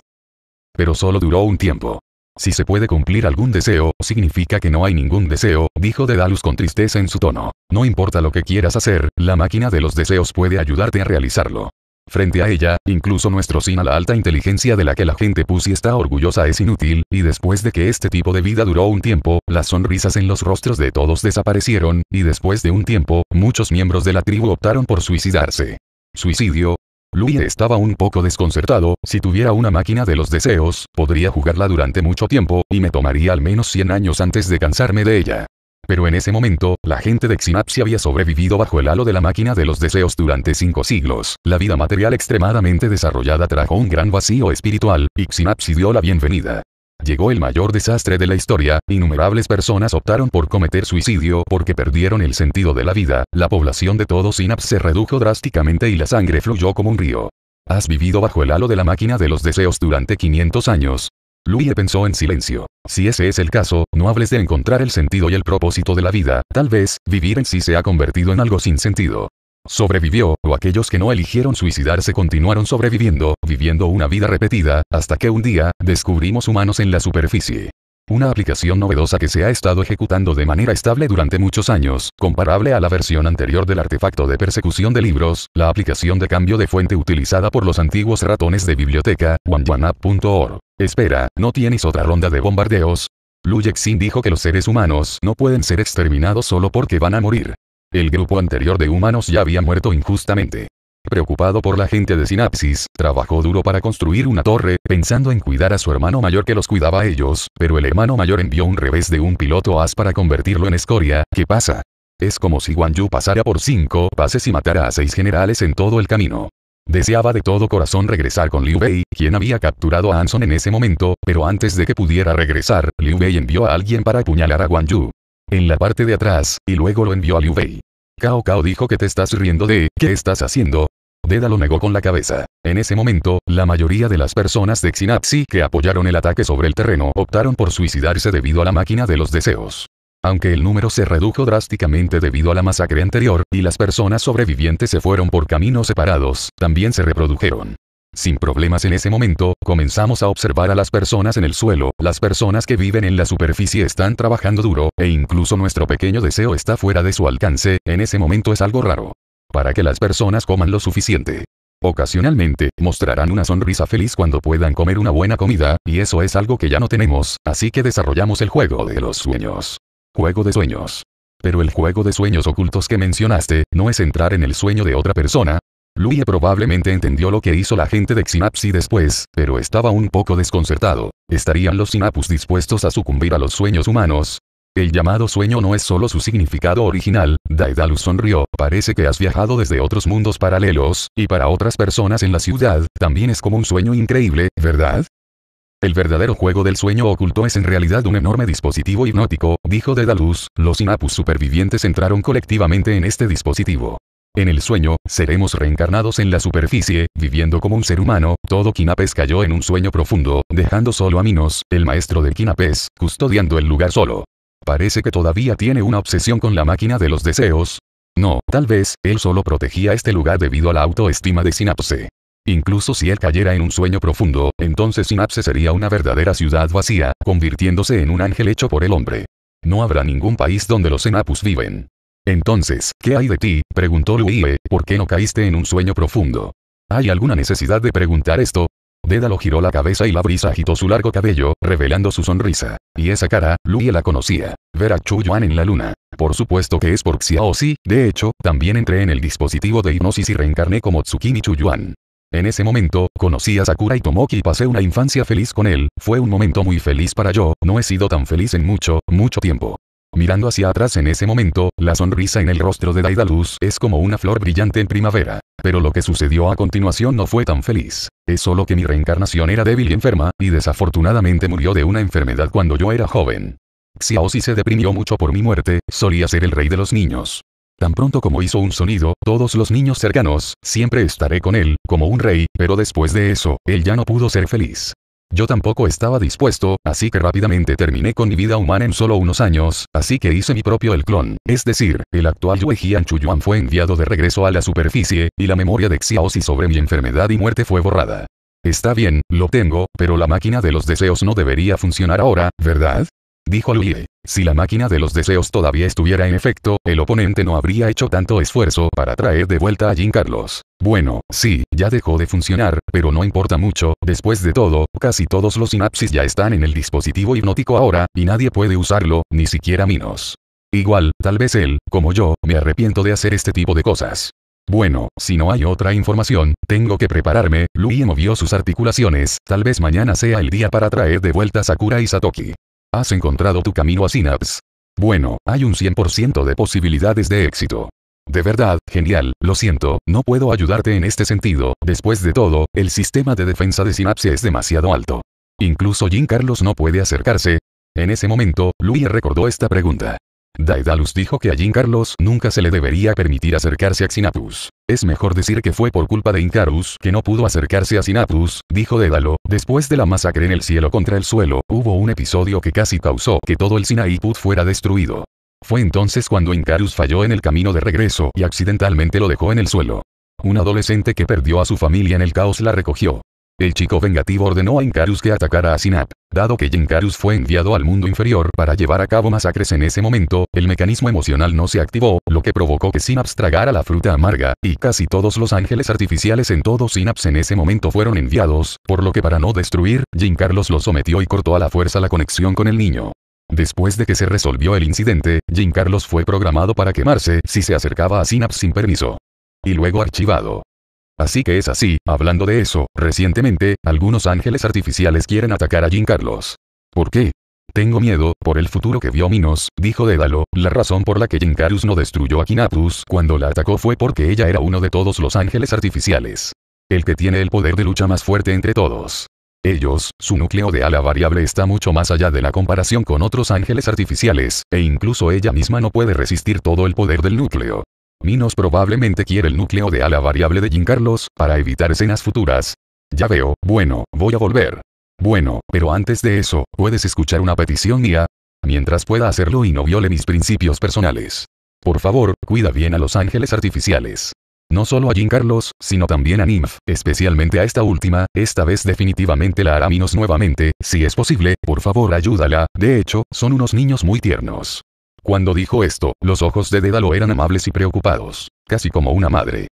Pero solo duró un tiempo. Si se puede cumplir algún deseo, significa que no hay ningún deseo, dijo Daedalus con tristeza en su tono. No importa lo que quieras hacer, la máquina de los deseos puede ayudarte a realizarlo. Frente a ella, incluso nuestro sin a la alta inteligencia de la que la gente pusi está orgullosa es inútil, y después de que este tipo de vida duró un tiempo, las sonrisas en los rostros de todos desaparecieron, y después de un tiempo, muchos miembros de la tribu optaron por suicidarse. Suicidio, Louis estaba un poco desconcertado, si tuviera una máquina de los deseos, podría jugarla durante mucho tiempo, y me tomaría al menos 100 años antes de cansarme de ella. Pero en ese momento, la gente de Xinapsi había sobrevivido bajo el halo de la máquina de los deseos durante cinco siglos. La vida material extremadamente desarrollada trajo un gran vacío espiritual, y Xinapsi dio la bienvenida. Llegó el mayor desastre de la historia, innumerables personas optaron por cometer suicidio porque perdieron el sentido de la vida, la población de todo Synapse se redujo drásticamente y la sangre fluyó como un río. Has vivido bajo el halo de la máquina de los deseos durante 500 años, Luis pensó en silencio. Si ese es el caso, no hables de encontrar el sentido y el propósito de la vida, tal vez, vivir en sí se ha convertido en algo sin sentido. Sobrevivió, o aquellos que no eligieron suicidarse continuaron sobreviviendo, viviendo una vida repetida, hasta que un día, descubrimos humanos en la superficie. Una aplicación novedosa que se ha estado ejecutando de manera estable durante muchos años, comparable a la versión anterior del artefacto de persecución de libros, la aplicación de cambio de fuente utilizada por los antiguos ratones de biblioteca, OneOneUp.org. Espera, ¿no tienes otra ronda de bombardeos? Lu dijo que los seres humanos no pueden ser exterminados solo porque van a morir. El grupo anterior de humanos ya había muerto injustamente. Preocupado por la gente de Sinapsis, trabajó duro para construir una torre, pensando en cuidar a su hermano mayor que los cuidaba a ellos, pero el hermano mayor envió un revés de un piloto as para convertirlo en escoria, ¿qué pasa? Es como si Guan Yu pasara por cinco pases y matara a seis generales en todo el camino. Deseaba de todo corazón regresar con Liu Bei, quien había capturado a Anson en ese momento, pero antes de que pudiera regresar, Liu Bei envió a alguien para apuñalar a Guan Yu. En la parte de atrás, y luego lo envió a Liu Bei. Cao Cao dijo que te estás riendo de, ¿qué estás haciendo? Deda lo negó con la cabeza. En ese momento, la mayoría de las personas de Xinapsi que apoyaron el ataque sobre el terreno optaron por suicidarse debido a la máquina de los deseos. Aunque el número se redujo drásticamente debido a la masacre anterior, y las personas sobrevivientes se fueron por caminos separados, también se reprodujeron. Sin problemas en ese momento, comenzamos a observar a las personas en el suelo, las personas que viven en la superficie están trabajando duro, e incluso nuestro pequeño deseo está fuera de su alcance, en ese momento es algo raro para que las personas coman lo suficiente. Ocasionalmente, mostrarán una sonrisa feliz cuando puedan comer una buena comida, y eso es algo que ya no tenemos, así que desarrollamos el juego de los sueños. Juego de sueños. Pero el juego de sueños ocultos que mencionaste, no es entrar en el sueño de otra persona. Louie probablemente entendió lo que hizo la gente de Xinapsi después, pero estaba un poco desconcertado. ¿Estarían los Sinapus dispuestos a sucumbir a los sueños humanos? El llamado sueño no es solo su significado original, Daedalus sonrió, parece que has viajado desde otros mundos paralelos, y para otras personas en la ciudad, también es como un sueño increíble, ¿verdad? El verdadero juego del sueño oculto es en realidad un enorme dispositivo hipnótico, dijo Daedalus, los Inapus supervivientes entraron colectivamente en este dispositivo. En el sueño, seremos reencarnados en la superficie, viviendo como un ser humano, todo Quinapes cayó en un sueño profundo, dejando solo a Minos, el maestro del Quinapes, custodiando el lugar solo parece que todavía tiene una obsesión con la máquina de los deseos. No, tal vez, él solo protegía este lugar debido a la autoestima de Sinapse. Incluso si él cayera en un sueño profundo, entonces Sinapse sería una verdadera ciudad vacía, convirtiéndose en un ángel hecho por el hombre. No habrá ningún país donde los Enapus viven. Entonces, ¿qué hay de ti? preguntó Luie, ¿por qué no caíste en un sueño profundo? ¿Hay alguna necesidad de preguntar esto? Dédalo giró la cabeza y la brisa agitó su largo cabello, revelando su sonrisa. Y esa cara, Luye la conocía. Ver a Chuyuan en la luna. Por supuesto que es por Xiao de hecho, también entré en el dispositivo de hipnosis y reencarné como Tsukini Chuyuan. En ese momento, conocí a Sakura y Tomoki y pasé una infancia feliz con él, fue un momento muy feliz para yo, no he sido tan feliz en mucho, mucho tiempo. Mirando hacia atrás en ese momento, la sonrisa en el rostro de Daidalus es como una flor brillante en primavera. Pero lo que sucedió a continuación no fue tan feliz. Es solo que mi reencarnación era débil y enferma, y desafortunadamente murió de una enfermedad cuando yo era joven. Xiaosi se deprimió mucho por mi muerte, solía ser el rey de los niños. Tan pronto como hizo un sonido, todos los niños cercanos, siempre estaré con él, como un rey, pero después de eso, él ya no pudo ser feliz. Yo tampoco estaba dispuesto, así que rápidamente terminé con mi vida humana en solo unos años, así que hice mi propio el clon. Es decir, el actual Yue Chuyuan fue enviado de regreso a la superficie, y la memoria de Xiaosi sobre mi enfermedad y muerte fue borrada. Está bien, lo tengo, pero la máquina de los deseos no debería funcionar ahora, ¿verdad? Dijo Lui. Si la máquina de los deseos todavía estuviera en efecto, el oponente no habría hecho tanto esfuerzo para traer de vuelta a Jim Carlos. Bueno, sí, ya dejó de funcionar, pero no importa mucho, después de todo, casi todos los sinapsis ya están en el dispositivo hipnótico ahora, y nadie puede usarlo, ni siquiera Minos. Igual, tal vez él, como yo, me arrepiento de hacer este tipo de cosas. Bueno, si no hay otra información, tengo que prepararme, Louie movió sus articulaciones, tal vez mañana sea el día para traer de vuelta a Sakura y Satoki. Has encontrado tu camino a Synapse. Bueno, hay un 100% de posibilidades de éxito. De verdad, genial, lo siento, no puedo ayudarte en este sentido, después de todo, el sistema de defensa de Synapse es demasiado alto. Incluso Jim Carlos no puede acercarse. En ese momento, Louis recordó esta pregunta. Daedalus dijo que a Jean Carlos nunca se le debería permitir acercarse a Xinapus. Es mejor decir que fue por culpa de Incarus que no pudo acercarse a Sinatus, dijo Dédalo. Después de la masacre en el cielo contra el suelo, hubo un episodio que casi causó que todo el Sinaiput fuera destruido. Fue entonces cuando Incarus falló en el camino de regreso y accidentalmente lo dejó en el suelo. Un adolescente que perdió a su familia en el caos la recogió. El chico vengativo ordenó a Incarus que atacara a Sinap. Dado que Incarus fue enviado al mundo inferior para llevar a cabo masacres en ese momento, el mecanismo emocional no se activó, lo que provocó que Synapse tragara la fruta amarga, y casi todos los ángeles artificiales en todo Synapse en ese momento fueron enviados, por lo que para no destruir, Jim Carlos sometió y cortó a la fuerza la conexión con el niño. Después de que se resolvió el incidente, Jim Carlos fue programado para quemarse si se acercaba a Synapse sin permiso. Y luego archivado. Así que es así, hablando de eso, recientemente, algunos ángeles artificiales quieren atacar a Jim Carlos. ¿Por qué? Tengo miedo, por el futuro que vio Minos, dijo Dédalo, la razón por la que Carlos no destruyó a Kinapus cuando la atacó fue porque ella era uno de todos los ángeles artificiales. El que tiene el poder de lucha más fuerte entre todos. Ellos, su núcleo de ala variable está mucho más allá de la comparación con otros ángeles artificiales, e incluso ella misma no puede resistir todo el poder del núcleo. Minos probablemente quiere el núcleo de ala variable de Carlos, para evitar escenas futuras. Ya veo, bueno, voy a volver. Bueno, pero antes de eso, ¿puedes escuchar una petición mía? Mientras pueda hacerlo y no viole mis principios personales. Por favor, cuida bien a los ángeles artificiales. No solo a Jim Carlos, sino también a Nymph, especialmente a esta última, esta vez definitivamente la hará Minos nuevamente, si es posible, por favor ayúdala, de hecho, son unos niños muy tiernos. Cuando dijo esto, los ojos de Dédalo eran amables y preocupados, casi como una madre.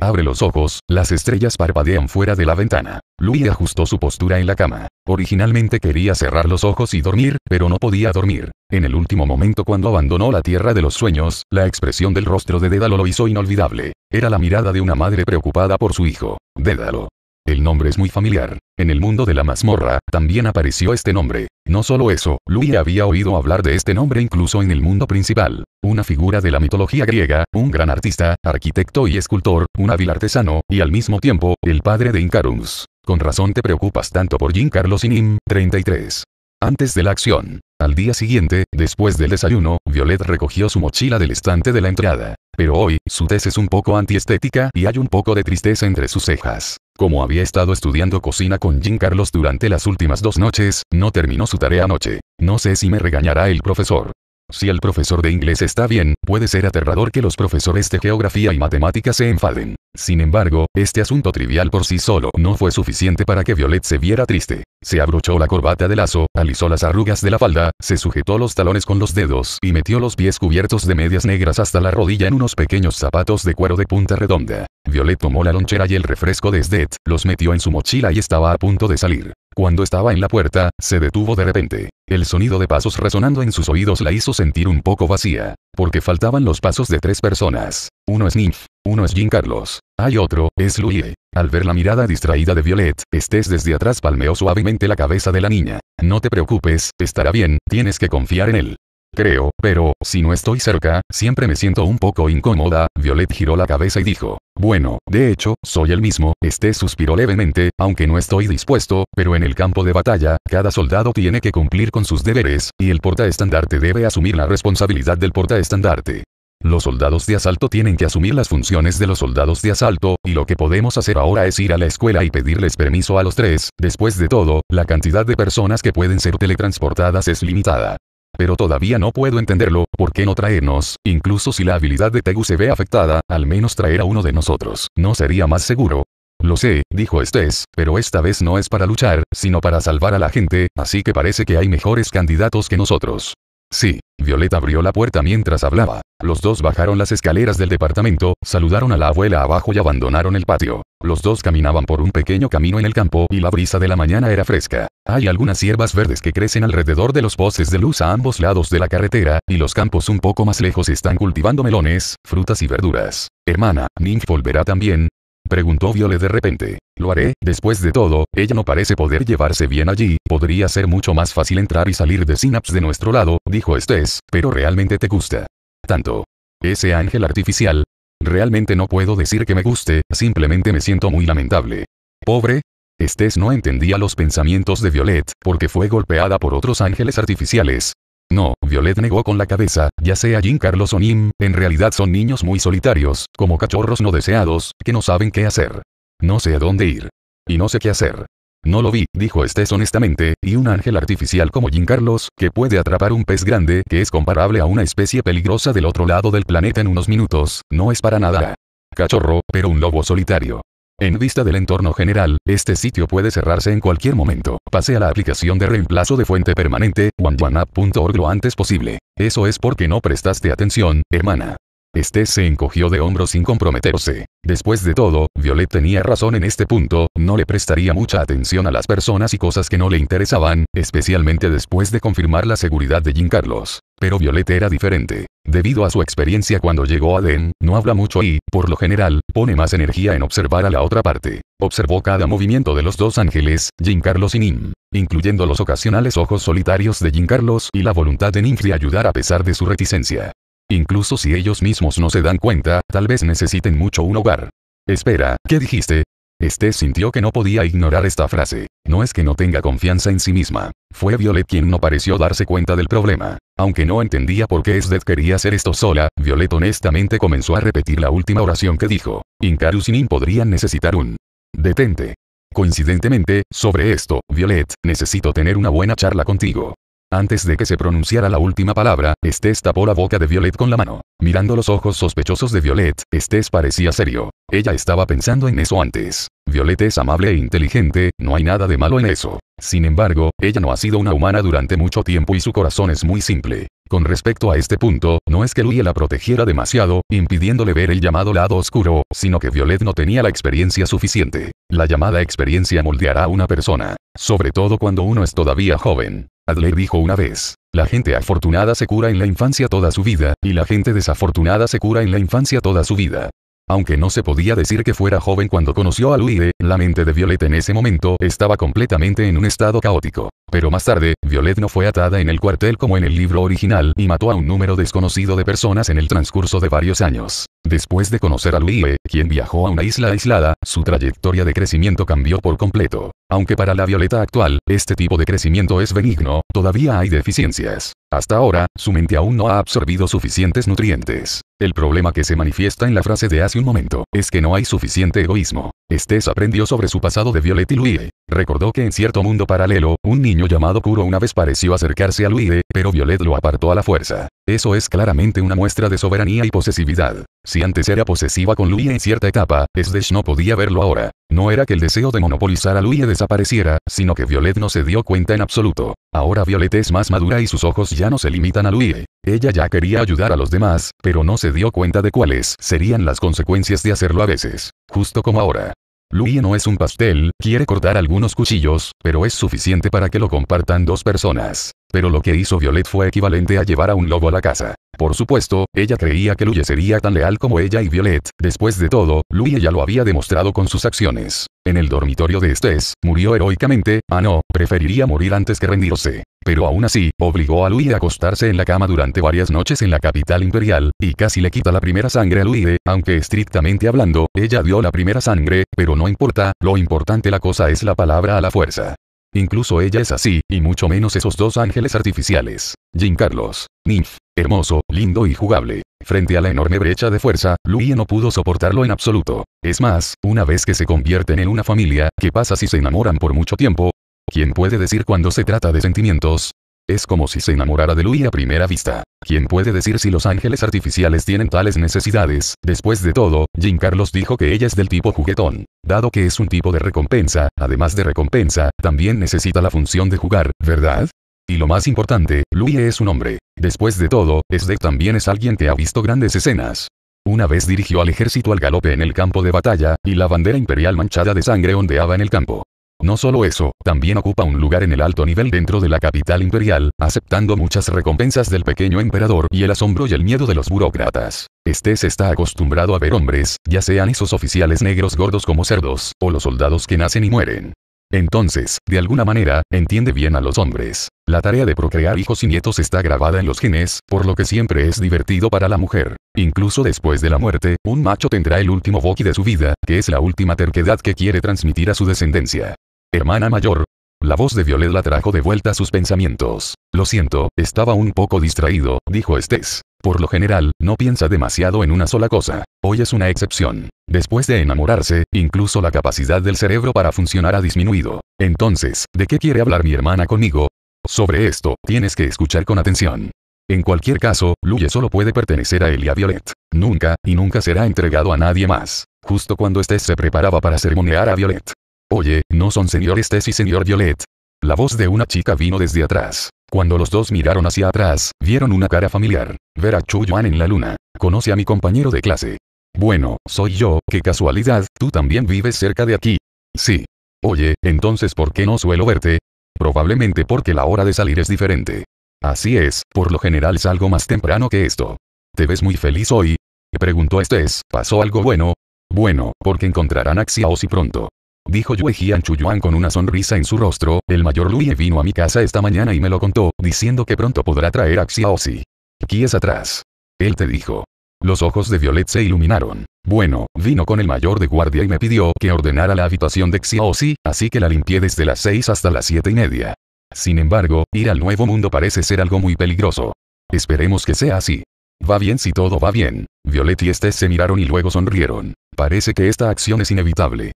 Abre los ojos, las estrellas parpadean fuera de la ventana. Louis ajustó su postura en la cama. Originalmente quería cerrar los ojos y dormir, pero no podía dormir. En el último momento cuando abandonó la tierra de los sueños, la expresión del rostro de Dédalo lo hizo inolvidable. Era la mirada de una madre preocupada por su hijo. Dédalo, el nombre es muy familiar. En el mundo de la mazmorra, también apareció este nombre. No solo eso, Louis había oído hablar de este nombre incluso en el mundo principal. Una figura de la mitología griega, un gran artista, arquitecto y escultor, un hábil artesano, y al mismo tiempo, el padre de Incarus. Con razón te preocupas tanto por Jim Carlos Inim, 33 antes de la acción. Al día siguiente, después del desayuno, Violet recogió su mochila del estante de la entrada. Pero hoy, su tez es un poco antiestética y hay un poco de tristeza entre sus cejas. Como había estado estudiando cocina con Jim Carlos durante las últimas dos noches, no terminó su tarea anoche. No sé si me regañará el profesor. Si el profesor de inglés está bien, puede ser aterrador que los profesores de geografía y matemáticas se enfaden. Sin embargo, este asunto trivial por sí solo no fue suficiente para que Violet se viera triste. Se abrochó la corbata de lazo, alisó las arrugas de la falda, se sujetó los talones con los dedos y metió los pies cubiertos de medias negras hasta la rodilla en unos pequeños zapatos de cuero de punta redonda. Violet tomó la lonchera y el refresco de Sdet, los metió en su mochila y estaba a punto de salir. Cuando estaba en la puerta, se detuvo de repente. El sonido de pasos resonando en sus oídos la hizo sentir un poco vacía, porque faltaban los pasos de tres personas. Uno es Nymph, uno es Jim Carlos. Hay otro, es Louie. Al ver la mirada distraída de Violet, Estés desde atrás palmeó suavemente la cabeza de la niña. No te preocupes, estará bien, tienes que confiar en él. Creo, pero, si no estoy cerca, siempre me siento un poco incómoda, Violet giró la cabeza y dijo. Bueno, de hecho, soy el mismo, este suspiró levemente, aunque no estoy dispuesto, pero en el campo de batalla, cada soldado tiene que cumplir con sus deberes, y el portaestandarte debe asumir la responsabilidad del portaestandarte. Los soldados de asalto tienen que asumir las funciones de los soldados de asalto, y lo que podemos hacer ahora es ir a la escuela y pedirles permiso a los tres, después de todo, la cantidad de personas que pueden ser teletransportadas es limitada. Pero todavía no puedo entenderlo, ¿por qué no traernos? Incluso si la habilidad de Tegu se ve afectada, al menos traer a uno de nosotros. ¿No sería más seguro? Lo sé, dijo Estes, pero esta vez no es para luchar, sino para salvar a la gente, así que parece que hay mejores candidatos que nosotros. Sí. Violeta abrió la puerta mientras hablaba. Los dos bajaron las escaleras del departamento, saludaron a la abuela abajo y abandonaron el patio. Los dos caminaban por un pequeño camino en el campo y la brisa de la mañana era fresca. Hay algunas hierbas verdes que crecen alrededor de los postes de luz a ambos lados de la carretera, y los campos un poco más lejos están cultivando melones, frutas y verduras. Hermana, Ninf volverá también, Preguntó Violet de repente. Lo haré, después de todo, ella no parece poder llevarse bien allí, podría ser mucho más fácil entrar y salir de Synapse de nuestro lado, dijo Estes, pero realmente te gusta. Tanto. Ese ángel artificial. Realmente no puedo decir que me guste, simplemente me siento muy lamentable. Pobre. Estes no entendía los pensamientos de Violet, porque fue golpeada por otros ángeles artificiales, no, Violet negó con la cabeza, ya sea Jim Carlos o Nim, en realidad son niños muy solitarios, como cachorros no deseados, que no saben qué hacer. No sé a dónde ir. Y no sé qué hacer. No lo vi, dijo Estés honestamente, y un ángel artificial como Jim Carlos, que puede atrapar un pez grande que es comparable a una especie peligrosa del otro lado del planeta en unos minutos, no es para nada. Cachorro, pero un lobo solitario. En vista del entorno general, este sitio puede cerrarse en cualquier momento. Pase a la aplicación de reemplazo de fuente permanente, oneoneup.org lo antes posible. Eso es porque no prestaste atención, hermana. Este se encogió de hombros sin comprometerse. Después de todo, Violet tenía razón en este punto, no le prestaría mucha atención a las personas y cosas que no le interesaban, especialmente después de confirmar la seguridad de Jim Carlos. Pero Violet era diferente. Debido a su experiencia cuando llegó a Den, no habla mucho y, por lo general, pone más energía en observar a la otra parte. Observó cada movimiento de los dos ángeles, Jim Carlos y Nim, incluyendo los ocasionales ojos solitarios de Jim Carlos y la voluntad de Nim de ayudar a pesar de su reticencia. Incluso si ellos mismos no se dan cuenta, tal vez necesiten mucho un hogar. Espera, ¿qué dijiste? Este sintió que no podía ignorar esta frase. No es que no tenga confianza en sí misma. Fue Violet quien no pareció darse cuenta del problema. Aunque no entendía por qué Sdet quería hacer esto sola, Violet honestamente comenzó a repetir la última oración que dijo. Incarus y Nin podrían necesitar un detente. Coincidentemente, sobre esto, Violet, necesito tener una buena charla contigo. Antes de que se pronunciara la última palabra, Estés tapó la boca de Violet con la mano. Mirando los ojos sospechosos de Violet, Estés parecía serio. Ella estaba pensando en eso antes. Violet es amable e inteligente, no hay nada de malo en eso. Sin embargo, ella no ha sido una humana durante mucho tiempo y su corazón es muy simple. Con respecto a este punto, no es que Luye la protegiera demasiado, impidiéndole ver el llamado lado oscuro, sino que Violet no tenía la experiencia suficiente. La llamada experiencia moldeará a una persona, sobre todo cuando uno es todavía joven. Adler dijo una vez, la gente afortunada se cura en la infancia toda su vida, y la gente desafortunada se cura en la infancia toda su vida. Aunque no se podía decir que fuera joven cuando conoció a Luide, la mente de Violet en ese momento estaba completamente en un estado caótico. Pero más tarde, Violet no fue atada en el cuartel como en el libro original y mató a un número desconocido de personas en el transcurso de varios años. Después de conocer a Louie, quien viajó a una isla aislada, su trayectoria de crecimiento cambió por completo. Aunque para la Violeta actual, este tipo de crecimiento es benigno, todavía hay deficiencias. Hasta ahora, su mente aún no ha absorbido suficientes nutrientes. El problema que se manifiesta en la frase de hace un momento, es que no hay suficiente egoísmo. Estés aprendió sobre su pasado de Violet y Louie. Recordó que en cierto mundo paralelo, un niño llamado Kuro una vez pareció acercarse a Luie, pero Violet lo apartó a la fuerza. Eso es claramente una muestra de soberanía y posesividad. Si antes era posesiva con Luie en cierta etapa, Sdesh no podía verlo ahora. No era que el deseo de monopolizar a Luie desapareciera, sino que Violet no se dio cuenta en absoluto. Ahora Violet es más madura y sus ojos ya no se limitan a Luie. Ella ya quería ayudar a los demás, pero no se dio cuenta de cuáles serían las consecuencias de hacerlo a veces. Justo como ahora. Louis no es un pastel, quiere cortar algunos cuchillos, pero es suficiente para que lo compartan dos personas. Pero lo que hizo Violet fue equivalente a llevar a un lobo a la casa. Por supuesto, ella creía que Luye sería tan leal como ella y Violet, después de todo, Luye ya lo había demostrado con sus acciones. En el dormitorio de Estes murió heroicamente, ah no, preferiría morir antes que rendirse. Pero aún así, obligó a Luis a acostarse en la cama durante varias noches en la capital imperial, y casi le quita la primera sangre a Luis, aunque estrictamente hablando, ella dio la primera sangre, pero no importa, lo importante la cosa es la palabra a la fuerza. Incluso ella es así, y mucho menos esos dos ángeles artificiales. Jim Carlos. Ninf, hermoso, lindo y jugable. Frente a la enorme brecha de fuerza, Lui no pudo soportarlo en absoluto. Es más, una vez que se convierten en una familia, ¿qué pasa si se enamoran por mucho tiempo? ¿Quién puede decir cuando se trata de sentimientos? Es como si se enamorara de Lui a primera vista. ¿Quién puede decir si los ángeles artificiales tienen tales necesidades? Después de todo, Jim Carlos dijo que ella es del tipo juguetón. Dado que es un tipo de recompensa, además de recompensa, también necesita la función de jugar, ¿verdad? Y lo más importante, Louis es un hombre. Después de todo, Sdek también es alguien que ha visto grandes escenas. Una vez dirigió al ejército al galope en el campo de batalla, y la bandera imperial manchada de sangre ondeaba en el campo. No solo eso, también ocupa un lugar en el alto nivel dentro de la capital imperial, aceptando muchas recompensas del pequeño emperador y el asombro y el miedo de los burócratas. Estés está acostumbrado a ver hombres, ya sean esos oficiales negros gordos como cerdos, o los soldados que nacen y mueren. Entonces, de alguna manera, entiende bien a los hombres. La tarea de procrear hijos y nietos está grabada en los genes, por lo que siempre es divertido para la mujer. Incluso después de la muerte, un macho tendrá el último boqui de su vida, que es la última terquedad que quiere transmitir a su descendencia. Hermana mayor, la voz de Violet la trajo de vuelta a sus pensamientos. Lo siento, estaba un poco distraído, dijo Estes. Por lo general, no piensa demasiado en una sola cosa. Hoy es una excepción. Después de enamorarse, incluso la capacidad del cerebro para funcionar ha disminuido. Entonces, ¿de qué quiere hablar mi hermana conmigo? Sobre esto, tienes que escuchar con atención. En cualquier caso, Luye solo puede pertenecer a él y a Violet. Nunca, y nunca será entregado a nadie más. Justo cuando Estés se preparaba para sermonear a Violet, Oye, no son señor Estes y señor Violet. La voz de una chica vino desde atrás. Cuando los dos miraron hacia atrás, vieron una cara familiar. Ver a en la luna. Conoce a mi compañero de clase. Bueno, soy yo, qué casualidad, tú también vives cerca de aquí. Sí. Oye, entonces ¿por qué no suelo verte? Probablemente porque la hora de salir es diferente. Así es, por lo general es algo más temprano que esto. ¿Te ves muy feliz hoy? Preguntó Estes, ¿pasó algo bueno? Bueno, porque encontrarán a Xiaosi pronto dijo Yue Chuyuan con una sonrisa en su rostro, el mayor Lui vino a mi casa esta mañana y me lo contó, diciendo que pronto podrá traer a Xiaosi. ¿Qué es atrás. Él te dijo. Los ojos de Violet se iluminaron. Bueno, vino con el mayor de guardia y me pidió que ordenara la habitación de Xiaosi, así que la limpié desde las 6 hasta las 7 y media. Sin embargo, ir al nuevo mundo parece ser algo muy peligroso. Esperemos que sea así. Va bien si todo va bien. Violet y Estes se miraron y luego sonrieron. Parece que esta acción es inevitable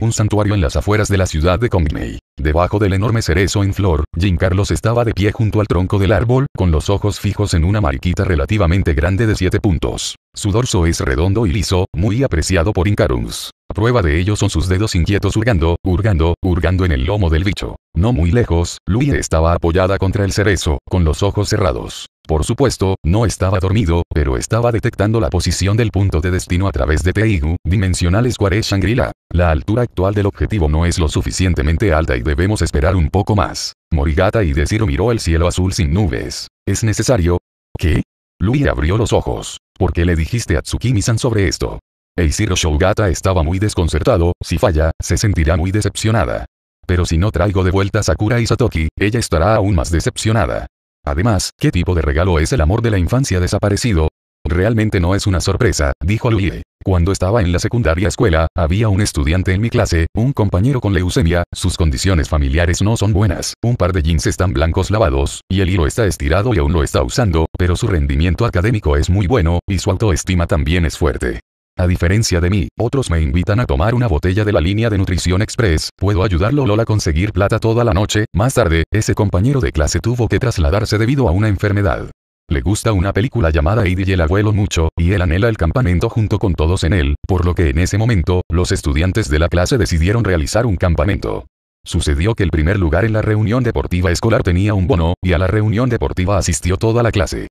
un santuario en las afueras de la ciudad de Congney. Debajo del enorme cerezo en flor, Jim Carlos estaba de pie junto al tronco del árbol, con los ojos fijos en una mariquita relativamente grande de siete puntos. Su dorso es redondo y liso, muy apreciado por Incarums. Prueba de ello son sus dedos inquietos hurgando, hurgando, hurgando en el lomo del bicho. No muy lejos, Louie estaba apoyada contra el cerezo, con los ojos cerrados. Por supuesto, no estaba dormido, pero estaba detectando la posición del punto de destino a través de Teigu, dimensional Square Shangri-La. altura actual del objetivo no es lo suficientemente alta y debemos esperar un poco más. Morigata y Desiro miró el cielo azul sin nubes. ¿Es necesario? ¿Qué? Lui abrió los ojos. ¿Por qué le dijiste a Tsukimi-san sobre esto? Eiziro Shogata estaba muy desconcertado, si falla, se sentirá muy decepcionada. Pero si no traigo de vuelta Sakura y Satoki, ella estará aún más decepcionada. Además, ¿qué tipo de regalo es el amor de la infancia desaparecido? Realmente no es una sorpresa, dijo Louie. Cuando estaba en la secundaria escuela, había un estudiante en mi clase, un compañero con leucemia, sus condiciones familiares no son buenas, un par de jeans están blancos lavados, y el hilo está estirado y aún lo está usando, pero su rendimiento académico es muy bueno, y su autoestima también es fuerte. A diferencia de mí, otros me invitan a tomar una botella de la línea de Nutrición Express, puedo ayudarlo Lola a conseguir plata toda la noche, más tarde, ese compañero de clase tuvo que trasladarse debido a una enfermedad. Le gusta una película llamada Eddie y el abuelo mucho, y él anhela el campamento junto con todos en él, por lo que en ese momento, los estudiantes de la clase decidieron realizar un campamento. Sucedió que el primer lugar en la reunión deportiva escolar tenía un bono, y a la reunión deportiva asistió toda la clase.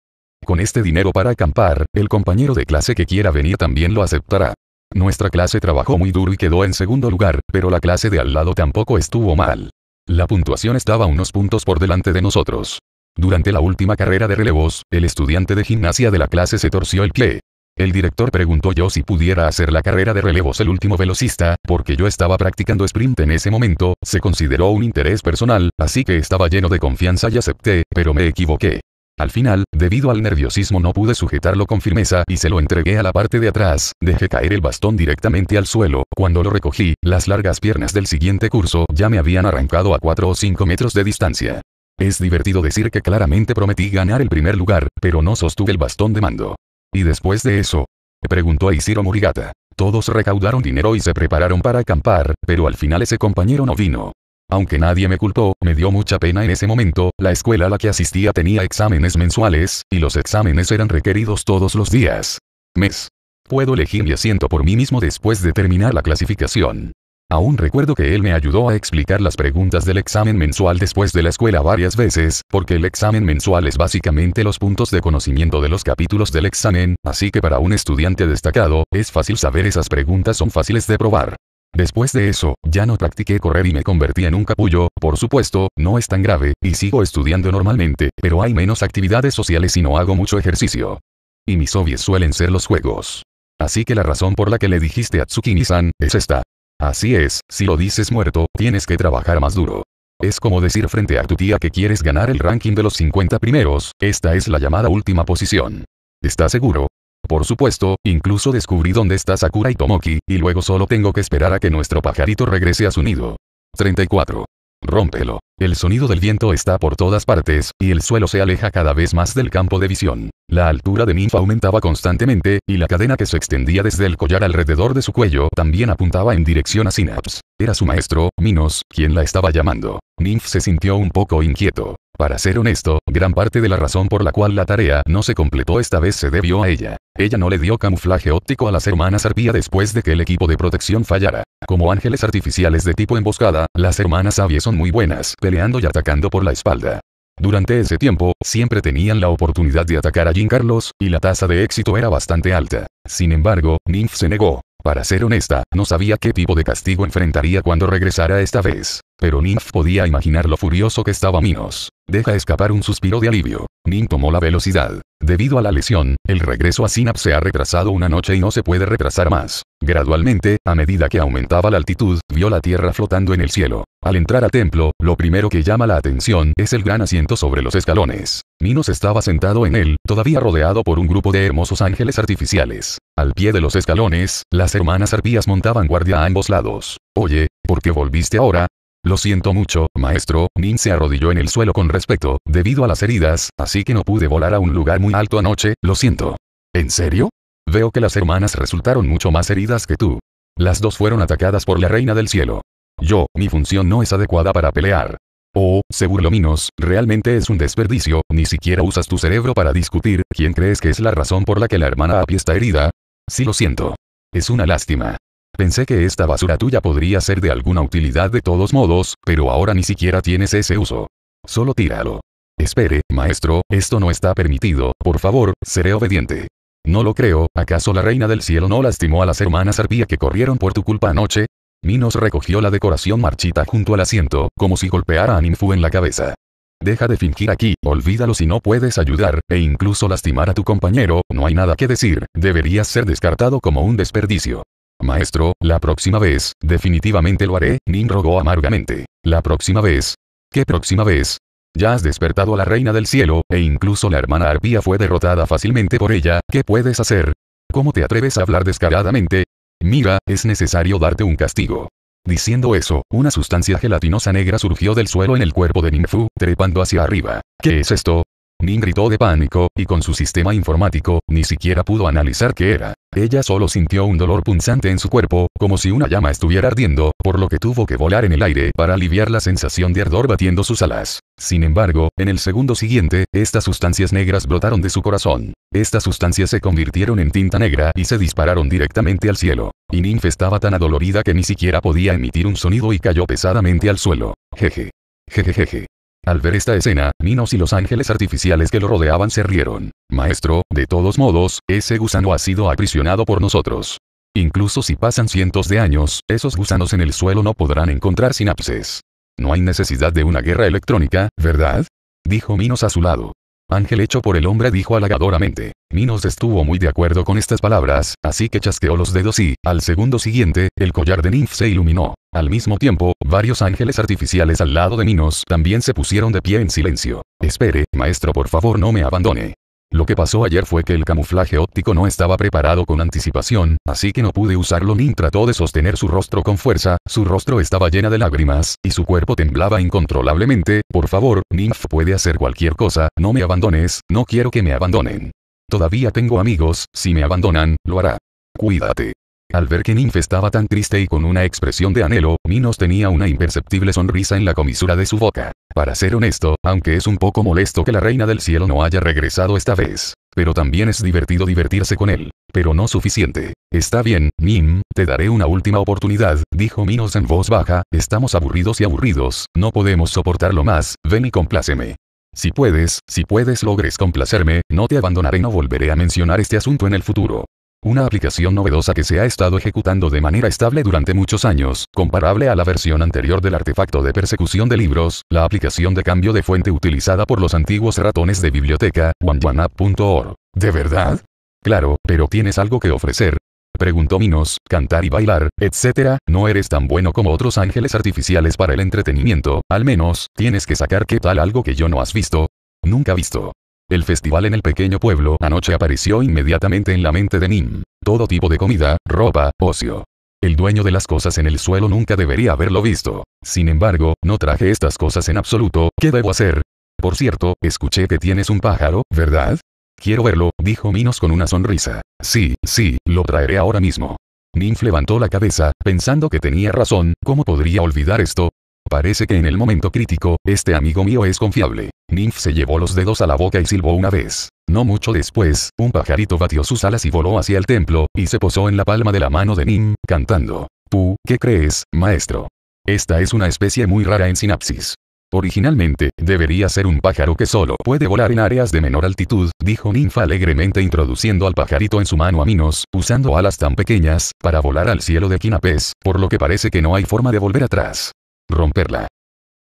Con este dinero para acampar, el compañero de clase que quiera venir también lo aceptará. Nuestra clase trabajó muy duro y quedó en segundo lugar, pero la clase de al lado tampoco estuvo mal. La puntuación estaba unos puntos por delante de nosotros. Durante la última carrera de relevos, el estudiante de gimnasia de la clase se torció el pie. El director preguntó yo si pudiera hacer la carrera de relevos el último velocista, porque yo estaba practicando sprint en ese momento, se consideró un interés personal, así que estaba lleno de confianza y acepté, pero me equivoqué. Al final, debido al nerviosismo no pude sujetarlo con firmeza y se lo entregué a la parte de atrás, dejé caer el bastón directamente al suelo, cuando lo recogí, las largas piernas del siguiente curso ya me habían arrancado a 4 o 5 metros de distancia. Es divertido decir que claramente prometí ganar el primer lugar, pero no sostuve el bastón de mando. ¿Y después de eso? Preguntó a Isiro Murigata. Todos recaudaron dinero y se prepararon para acampar, pero al final ese compañero no vino. Aunque nadie me culpó, me dio mucha pena en ese momento, la escuela a la que asistía tenía exámenes mensuales, y los exámenes eran requeridos todos los días. Mes. Puedo elegir mi asiento por mí mismo después de terminar la clasificación. Aún recuerdo que él me ayudó a explicar las preguntas del examen mensual después de la escuela varias veces, porque el examen mensual es básicamente los puntos de conocimiento de los capítulos del examen, así que para un estudiante destacado, es fácil saber esas preguntas son fáciles de probar. Después de eso, ya no practiqué correr y me convertí en un capullo, por supuesto, no es tan grave, y sigo estudiando normalmente, pero hay menos actividades sociales y no hago mucho ejercicio. Y mis hobbies suelen ser los juegos. Así que la razón por la que le dijiste a Tsukini-san, es esta. Así es, si lo dices muerto, tienes que trabajar más duro. Es como decir frente a tu tía que quieres ganar el ranking de los 50 primeros, esta es la llamada última posición. ¿Estás seguro? Por supuesto, incluso descubrí dónde está Sakura y Tomoki, y luego solo tengo que esperar a que nuestro pajarito regrese a su nido. 34. Rómpelo. El sonido del viento está por todas partes, y el suelo se aleja cada vez más del campo de visión. La altura de Ninfa aumentaba constantemente, y la cadena que se extendía desde el collar alrededor de su cuello también apuntaba en dirección a Synapse. Era su maestro, Minos, quien la estaba llamando. Ninf se sintió un poco inquieto. Para ser honesto, gran parte de la razón por la cual la tarea no se completó esta vez se debió a ella. Ella no le dio camuflaje óptico a las hermanas Arpía después de que el equipo de protección fallara. Como ángeles artificiales de tipo emboscada, las hermanas Avie son muy buenas peleando y atacando por la espalda. Durante ese tiempo, siempre tenían la oportunidad de atacar a Jim Carlos, y la tasa de éxito era bastante alta. Sin embargo, Nymph se negó. Para ser honesta, no sabía qué tipo de castigo enfrentaría cuando regresara esta vez. Pero Nymph podía imaginar lo furioso que estaba Minos. Deja escapar un suspiro de alivio. Nymph tomó la velocidad. Debido a la lesión, el regreso a Synapse se ha retrasado una noche y no se puede retrasar más. Gradualmente, a medida que aumentaba la altitud, vio la Tierra flotando en el cielo. Al entrar al templo, lo primero que llama la atención es el gran asiento sobre los escalones. Minos estaba sentado en él, todavía rodeado por un grupo de hermosos ángeles artificiales. Al pie de los escalones, las hermanas arpías montaban guardia a ambos lados. Oye, ¿por qué volviste ahora? Lo siento mucho, maestro, Nin se arrodilló en el suelo con respeto, debido a las heridas, así que no pude volar a un lugar muy alto anoche, lo siento. ¿En serio? Veo que las hermanas resultaron mucho más heridas que tú. Las dos fueron atacadas por la reina del cielo. Yo, mi función no es adecuada para pelear. Oh, se burló Minos, realmente es un desperdicio, ni siquiera usas tu cerebro para discutir, ¿quién crees que es la razón por la que la hermana Api está herida? Sí lo siento. Es una lástima. Pensé que esta basura tuya podría ser de alguna utilidad de todos modos, pero ahora ni siquiera tienes ese uso. Solo tíralo. Espere, maestro, esto no está permitido, por favor, seré obediente. No lo creo, ¿acaso la reina del cielo no lastimó a las hermanas Arpía que corrieron por tu culpa anoche? Minos recogió la decoración marchita junto al asiento, como si golpeara a Ninfu en la cabeza. Deja de fingir aquí, olvídalo si no puedes ayudar, e incluso lastimar a tu compañero, no hay nada que decir, deberías ser descartado como un desperdicio. Maestro, la próxima vez, definitivamente lo haré, Nin rogó amargamente. La próxima vez. ¿Qué próxima vez? Ya has despertado a la reina del cielo, e incluso la hermana arpía fue derrotada fácilmente por ella, ¿qué puedes hacer? ¿Cómo te atreves a hablar descaradamente? Mira, es necesario darte un castigo. Diciendo eso, una sustancia gelatinosa negra surgió del suelo en el cuerpo de Ninfu, trepando hacia arriba. ¿Qué es esto? Nin gritó de pánico, y con su sistema informático, ni siquiera pudo analizar qué era. Ella solo sintió un dolor punzante en su cuerpo, como si una llama estuviera ardiendo, por lo que tuvo que volar en el aire para aliviar la sensación de ardor batiendo sus alas. Sin embargo, en el segundo siguiente, estas sustancias negras brotaron de su corazón. Estas sustancias se convirtieron en tinta negra y se dispararon directamente al cielo. Y Ninf estaba tan adolorida que ni siquiera podía emitir un sonido y cayó pesadamente al suelo. Jeje. Jejejeje. Al ver esta escena, Minos y los ángeles artificiales que lo rodeaban se rieron. Maestro, de todos modos, ese gusano ha sido aprisionado por nosotros. Incluso si pasan cientos de años, esos gusanos en el suelo no podrán encontrar sinapses. No hay necesidad de una guerra electrónica, ¿verdad? Dijo Minos a su lado. Ángel hecho por el hombre dijo halagadoramente. Minos estuvo muy de acuerdo con estas palabras, así que chasqueó los dedos y, al segundo siguiente, el collar de Ninf se iluminó. Al mismo tiempo, varios ángeles artificiales al lado de Minos también se pusieron de pie en silencio. Espere, maestro por favor no me abandone. Lo que pasó ayer fue que el camuflaje óptico no estaba preparado con anticipación, así que no pude usarlo. Nin trató de sostener su rostro con fuerza, su rostro estaba llena de lágrimas, y su cuerpo temblaba incontrolablemente. Por favor, Ninf puede hacer cualquier cosa, no me abandones, no quiero que me abandonen. Todavía tengo amigos, si me abandonan, lo hará. Cuídate. Al ver que Ninf estaba tan triste y con una expresión de anhelo, Minos tenía una imperceptible sonrisa en la comisura de su boca. Para ser honesto, aunque es un poco molesto que la reina del cielo no haya regresado esta vez, pero también es divertido divertirse con él. Pero no suficiente. Está bien, Nim, te daré una última oportunidad, dijo Minos en voz baja, estamos aburridos y aburridos, no podemos soportarlo más, ven y compláceme. Si puedes, si puedes logres complacerme, no te abandonaré no volveré a mencionar este asunto en el futuro. Una aplicación novedosa que se ha estado ejecutando de manera estable durante muchos años, comparable a la versión anterior del artefacto de persecución de libros, la aplicación de cambio de fuente utilizada por los antiguos ratones de biblioteca, oneoneapp.org. ¿De verdad? Claro, pero tienes algo que ofrecer, preguntó Minos, cantar y bailar, etc., no eres tan bueno como otros ángeles artificiales para el entretenimiento, al menos, tienes que sacar qué tal algo que yo no has visto. Nunca visto. El festival en el pequeño pueblo anoche apareció inmediatamente en la mente de Nim. Todo tipo de comida, ropa, ocio. El dueño de las cosas en el suelo nunca debería haberlo visto. Sin embargo, no traje estas cosas en absoluto, ¿qué debo hacer? Por cierto, escuché que tienes un pájaro, ¿verdad? Quiero verlo, dijo Minos con una sonrisa. Sí, sí, lo traeré ahora mismo. Nim levantó la cabeza, pensando que tenía razón, ¿cómo podría olvidar esto? Parece que en el momento crítico, este amigo mío es confiable. Ninf se llevó los dedos a la boca y silbó una vez. No mucho después, un pajarito batió sus alas y voló hacia el templo, y se posó en la palma de la mano de Nim, cantando. Tú, ¿qué crees, maestro? Esta es una especie muy rara en sinapsis. Originalmente, debería ser un pájaro que solo puede volar en áreas de menor altitud, dijo Ninfa alegremente introduciendo al pajarito en su mano a Minos, usando alas tan pequeñas, para volar al cielo de Quinapés, por lo que parece que no hay forma de volver atrás. Romperla.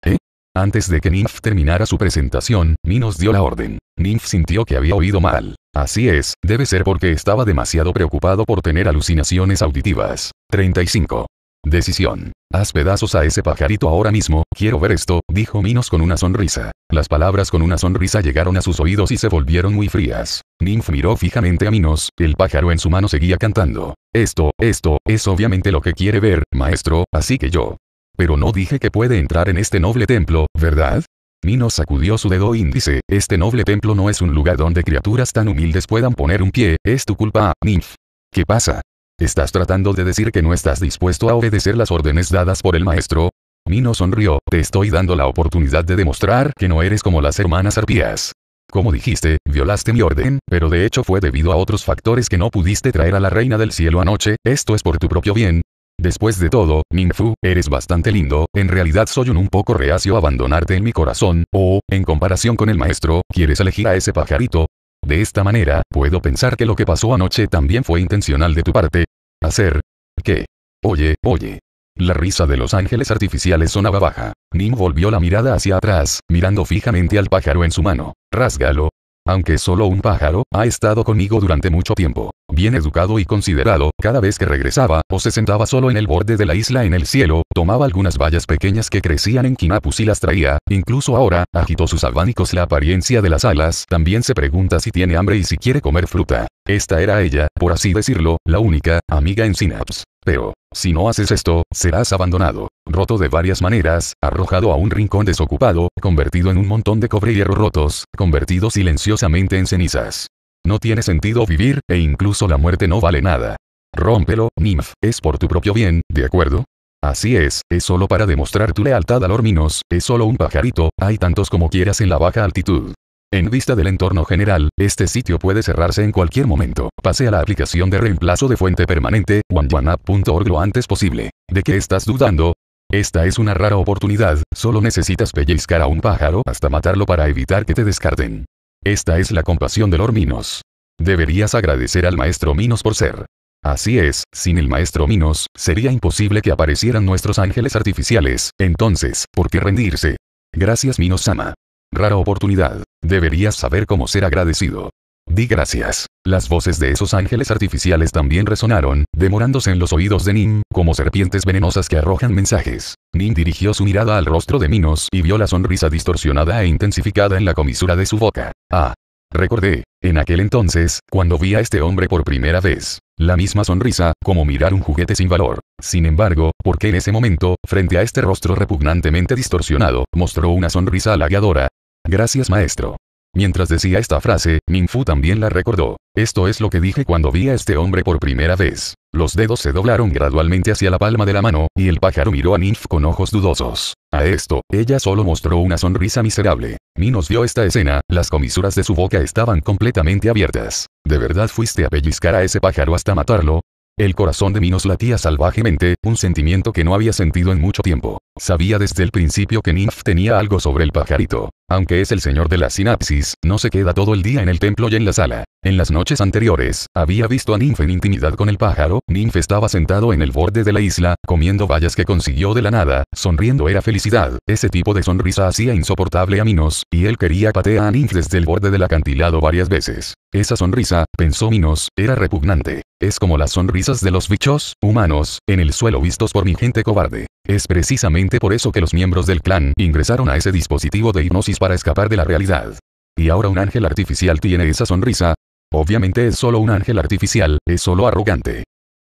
¿Eh? Antes de que Nymph terminara su presentación, Minos dio la orden. Ninf sintió que había oído mal. Así es, debe ser porque estaba demasiado preocupado por tener alucinaciones auditivas. 35. Decisión. Haz pedazos a ese pajarito ahora mismo, quiero ver esto, dijo Minos con una sonrisa. Las palabras con una sonrisa llegaron a sus oídos y se volvieron muy frías. Nymph miró fijamente a Minos, el pájaro en su mano seguía cantando. Esto, esto, es obviamente lo que quiere ver, maestro, así que yo, pero no dije que puede entrar en este noble templo, ¿verdad? Mino sacudió su dedo índice, este noble templo no es un lugar donde criaturas tan humildes puedan poner un pie, es tu culpa, Ninf. ¿Qué pasa? ¿Estás tratando de decir que no estás dispuesto a obedecer las órdenes dadas por el maestro? Mino sonrió, te estoy dando la oportunidad de demostrar que no eres como las hermanas arpías. Como dijiste, violaste mi orden, pero de hecho fue debido a otros factores que no pudiste traer a la reina del cielo anoche, esto es por tu propio bien, Después de todo, Ningfu, eres bastante lindo, en realidad soy un un poco reacio a abandonarte en mi corazón, o, en comparación con el maestro, ¿quieres elegir a ese pajarito? De esta manera, puedo pensar que lo que pasó anoche también fue intencional de tu parte. Hacer. ¿Qué? Oye, oye. La risa de los ángeles artificiales sonaba baja. Nim volvió la mirada hacia atrás, mirando fijamente al pájaro en su mano. Rásgalo, aunque solo un pájaro, ha estado conmigo durante mucho tiempo. Bien educado y considerado, cada vez que regresaba, o se sentaba solo en el borde de la isla en el cielo, tomaba algunas vallas pequeñas que crecían en quinapus y las traía, incluso ahora, agitó sus abanicos la apariencia de las alas, también se pregunta si tiene hambre y si quiere comer fruta. Esta era ella, por así decirlo, la única amiga en Synapse. Pero, si no haces esto, serás abandonado, roto de varias maneras, arrojado a un rincón desocupado, convertido en un montón de cobre y hierro rotos, convertido silenciosamente en cenizas. No tiene sentido vivir, e incluso la muerte no vale nada. Rómpelo, Nymph, es por tu propio bien, ¿de acuerdo? Así es, es solo para demostrar tu lealtad al Orminos, es solo un pajarito, hay tantos como quieras en la baja altitud. En vista del entorno general, este sitio puede cerrarse en cualquier momento. Pase a la aplicación de reemplazo de fuente permanente, oneoneapp.org lo antes posible. ¿De qué estás dudando? Esta es una rara oportunidad, solo necesitas pellizcar a un pájaro hasta matarlo para evitar que te descarten. Esta es la compasión de Lord Minos. Deberías agradecer al maestro Minos por ser. Así es, sin el maestro Minos, sería imposible que aparecieran nuestros ángeles artificiales, entonces, ¿por qué rendirse? Gracias Minos Sama. Rara oportunidad. Deberías saber cómo ser agradecido. Di gracias. Las voces de esos ángeles artificiales también resonaron, demorándose en los oídos de Nim, como serpientes venenosas que arrojan mensajes. Nim dirigió su mirada al rostro de Minos y vio la sonrisa distorsionada e intensificada en la comisura de su boca. Ah, Recordé, en aquel entonces, cuando vi a este hombre por primera vez, la misma sonrisa, como mirar un juguete sin valor. Sin embargo, porque en ese momento, frente a este rostro repugnantemente distorsionado, mostró una sonrisa halagadora. Gracias maestro. Mientras decía esta frase, Ninfu también la recordó. Esto es lo que dije cuando vi a este hombre por primera vez. Los dedos se doblaron gradualmente hacia la palma de la mano, y el pájaro miró a Ninf con ojos dudosos. A esto, ella solo mostró una sonrisa miserable. Minos vio esta escena, las comisuras de su boca estaban completamente abiertas. ¿De verdad fuiste a pellizcar a ese pájaro hasta matarlo? El corazón de Minos latía salvajemente, un sentimiento que no había sentido en mucho tiempo. Sabía desde el principio que Ninf tenía algo sobre el pajarito. Aunque es el señor de la sinapsis, no se queda todo el día en el templo y en la sala. En las noches anteriores, había visto a Ninf en intimidad con el pájaro, Ninf estaba sentado en el borde de la isla, comiendo vallas que consiguió de la nada, sonriendo era felicidad, ese tipo de sonrisa hacía insoportable a Minos, y él quería patear a Ninf desde el borde del acantilado varias veces. Esa sonrisa, pensó Minos, era repugnante. Es como las sonrisas de los bichos, humanos, en el suelo vistos por mi gente cobarde. Es precisamente por eso que los miembros del clan ingresaron a ese dispositivo de hipnosis para escapar de la realidad. Y ahora un ángel artificial tiene esa sonrisa. Obviamente es solo un ángel artificial, es solo arrogante.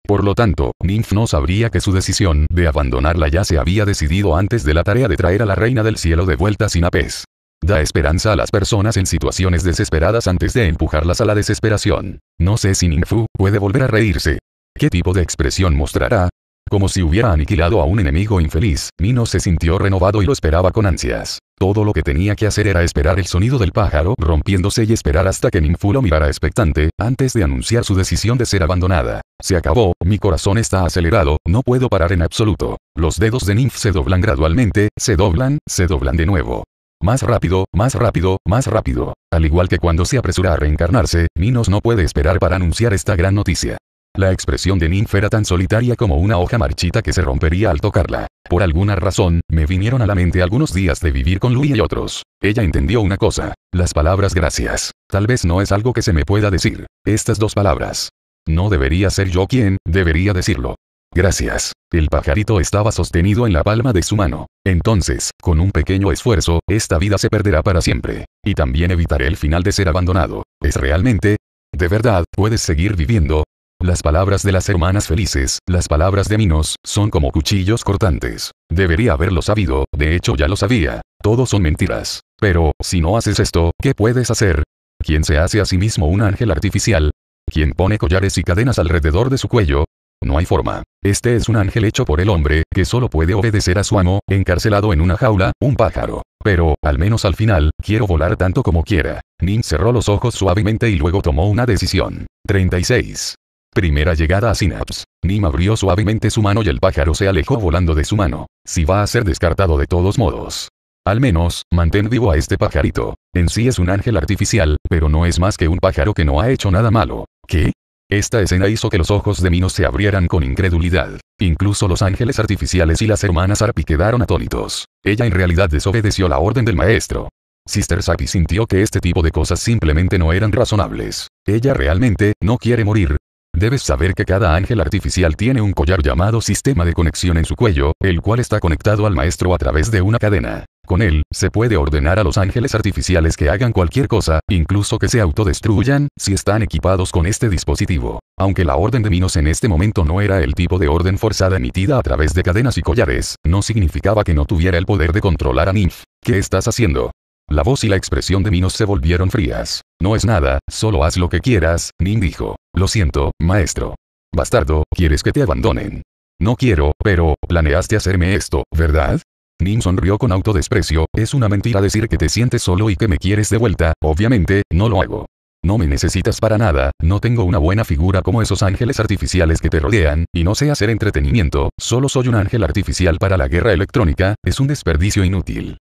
Por lo tanto, ninf no sabría que su decisión de abandonarla ya se había decidido antes de la tarea de traer a la reina del cielo de vuelta sin apes. Da esperanza a las personas en situaciones desesperadas antes de empujarlas a la desesperación. No sé si Ninfu puede volver a reírse. ¿Qué tipo de expresión mostrará? Como si hubiera aniquilado a un enemigo infeliz, Minos se sintió renovado y lo esperaba con ansias. Todo lo que tenía que hacer era esperar el sonido del pájaro rompiéndose y esperar hasta que Ninfu lo mirara expectante, antes de anunciar su decisión de ser abandonada. Se acabó, mi corazón está acelerado, no puedo parar en absoluto. Los dedos de Ninf se doblan gradualmente, se doblan, se doblan de nuevo. Más rápido, más rápido, más rápido. Al igual que cuando se apresura a reencarnarse, Minos no puede esperar para anunciar esta gran noticia. La expresión de Ninf era tan solitaria como una hoja marchita que se rompería al tocarla. Por alguna razón, me vinieron a la mente algunos días de vivir con Louis y otros. Ella entendió una cosa. Las palabras gracias. Tal vez no es algo que se me pueda decir. Estas dos palabras. No debería ser yo quien, debería decirlo. Gracias. El pajarito estaba sostenido en la palma de su mano. Entonces, con un pequeño esfuerzo, esta vida se perderá para siempre. Y también evitaré el final de ser abandonado. Es realmente... De verdad, puedes seguir viviendo, las palabras de las hermanas felices, las palabras de Minos, son como cuchillos cortantes. Debería haberlo sabido, de hecho ya lo sabía. Todos son mentiras. Pero, si no haces esto, ¿qué puedes hacer? ¿Quién se hace a sí mismo un ángel artificial? ¿Quién pone collares y cadenas alrededor de su cuello? No hay forma. Este es un ángel hecho por el hombre, que solo puede obedecer a su amo, encarcelado en una jaula, un pájaro. Pero, al menos al final, quiero volar tanto como quiera. Nin cerró los ojos suavemente y luego tomó una decisión. 36. Primera llegada a Synapse. Nim abrió suavemente su mano y el pájaro se alejó volando de su mano. Si va a ser descartado de todos modos. Al menos, mantén vivo a este pajarito. En sí es un ángel artificial, pero no es más que un pájaro que no ha hecho nada malo. ¿Qué? Esta escena hizo que los ojos de Minos se abrieran con incredulidad. Incluso los ángeles artificiales y las hermanas Arpi quedaron atónitos. Ella en realidad desobedeció la orden del maestro. Sister Sapi sintió que este tipo de cosas simplemente no eran razonables. Ella realmente no quiere morir, Debes saber que cada ángel artificial tiene un collar llamado sistema de conexión en su cuello, el cual está conectado al maestro a través de una cadena. Con él, se puede ordenar a los ángeles artificiales que hagan cualquier cosa, incluso que se autodestruyan, si están equipados con este dispositivo. Aunque la orden de Minos en este momento no era el tipo de orden forzada emitida a través de cadenas y collares, no significaba que no tuviera el poder de controlar a Nymph. ¿Qué estás haciendo? La voz y la expresión de Minos se volvieron frías. No es nada, solo haz lo que quieras, Nin dijo. Lo siento, maestro. Bastardo, ¿quieres que te abandonen? No quiero, pero, planeaste hacerme esto, ¿verdad? Nim sonrió con autodesprecio, es una mentira decir que te sientes solo y que me quieres de vuelta, obviamente, no lo hago. No me necesitas para nada, no tengo una buena figura como esos ángeles artificiales que te rodean, y no sé hacer entretenimiento, solo soy un ángel artificial para la guerra electrónica, es un desperdicio inútil.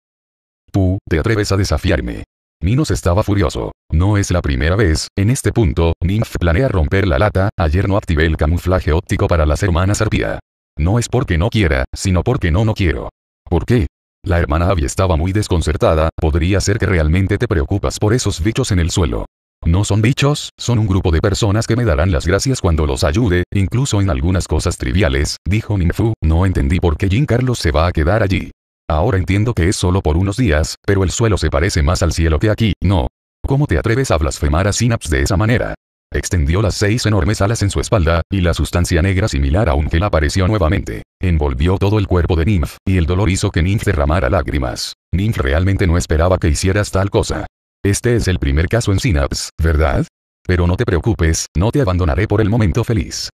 Tú, te atreves a desafiarme. Minos estaba furioso. No es la primera vez, en este punto, Ninf planea romper la lata, ayer no activé el camuflaje óptico para las hermanas arpía. No es porque no quiera, sino porque no no quiero. ¿Por qué? La hermana Abby estaba muy desconcertada, podría ser que realmente te preocupas por esos bichos en el suelo. No son bichos, son un grupo de personas que me darán las gracias cuando los ayude, incluso en algunas cosas triviales, dijo Ninfu, no entendí por qué Jin Carlos se va a quedar allí. Ahora entiendo que es solo por unos días, pero el suelo se parece más al cielo que aquí, no. ¿Cómo te atreves a blasfemar a Synapse de esa manera? Extendió las seis enormes alas en su espalda, y la sustancia negra similar a un gel apareció nuevamente. Envolvió todo el cuerpo de Nymph, y el dolor hizo que Nymph derramara lágrimas. Nymph realmente no esperaba que hicieras tal cosa. Este es el primer caso en Synapse, ¿verdad? Pero no te preocupes, no te abandonaré por el momento feliz.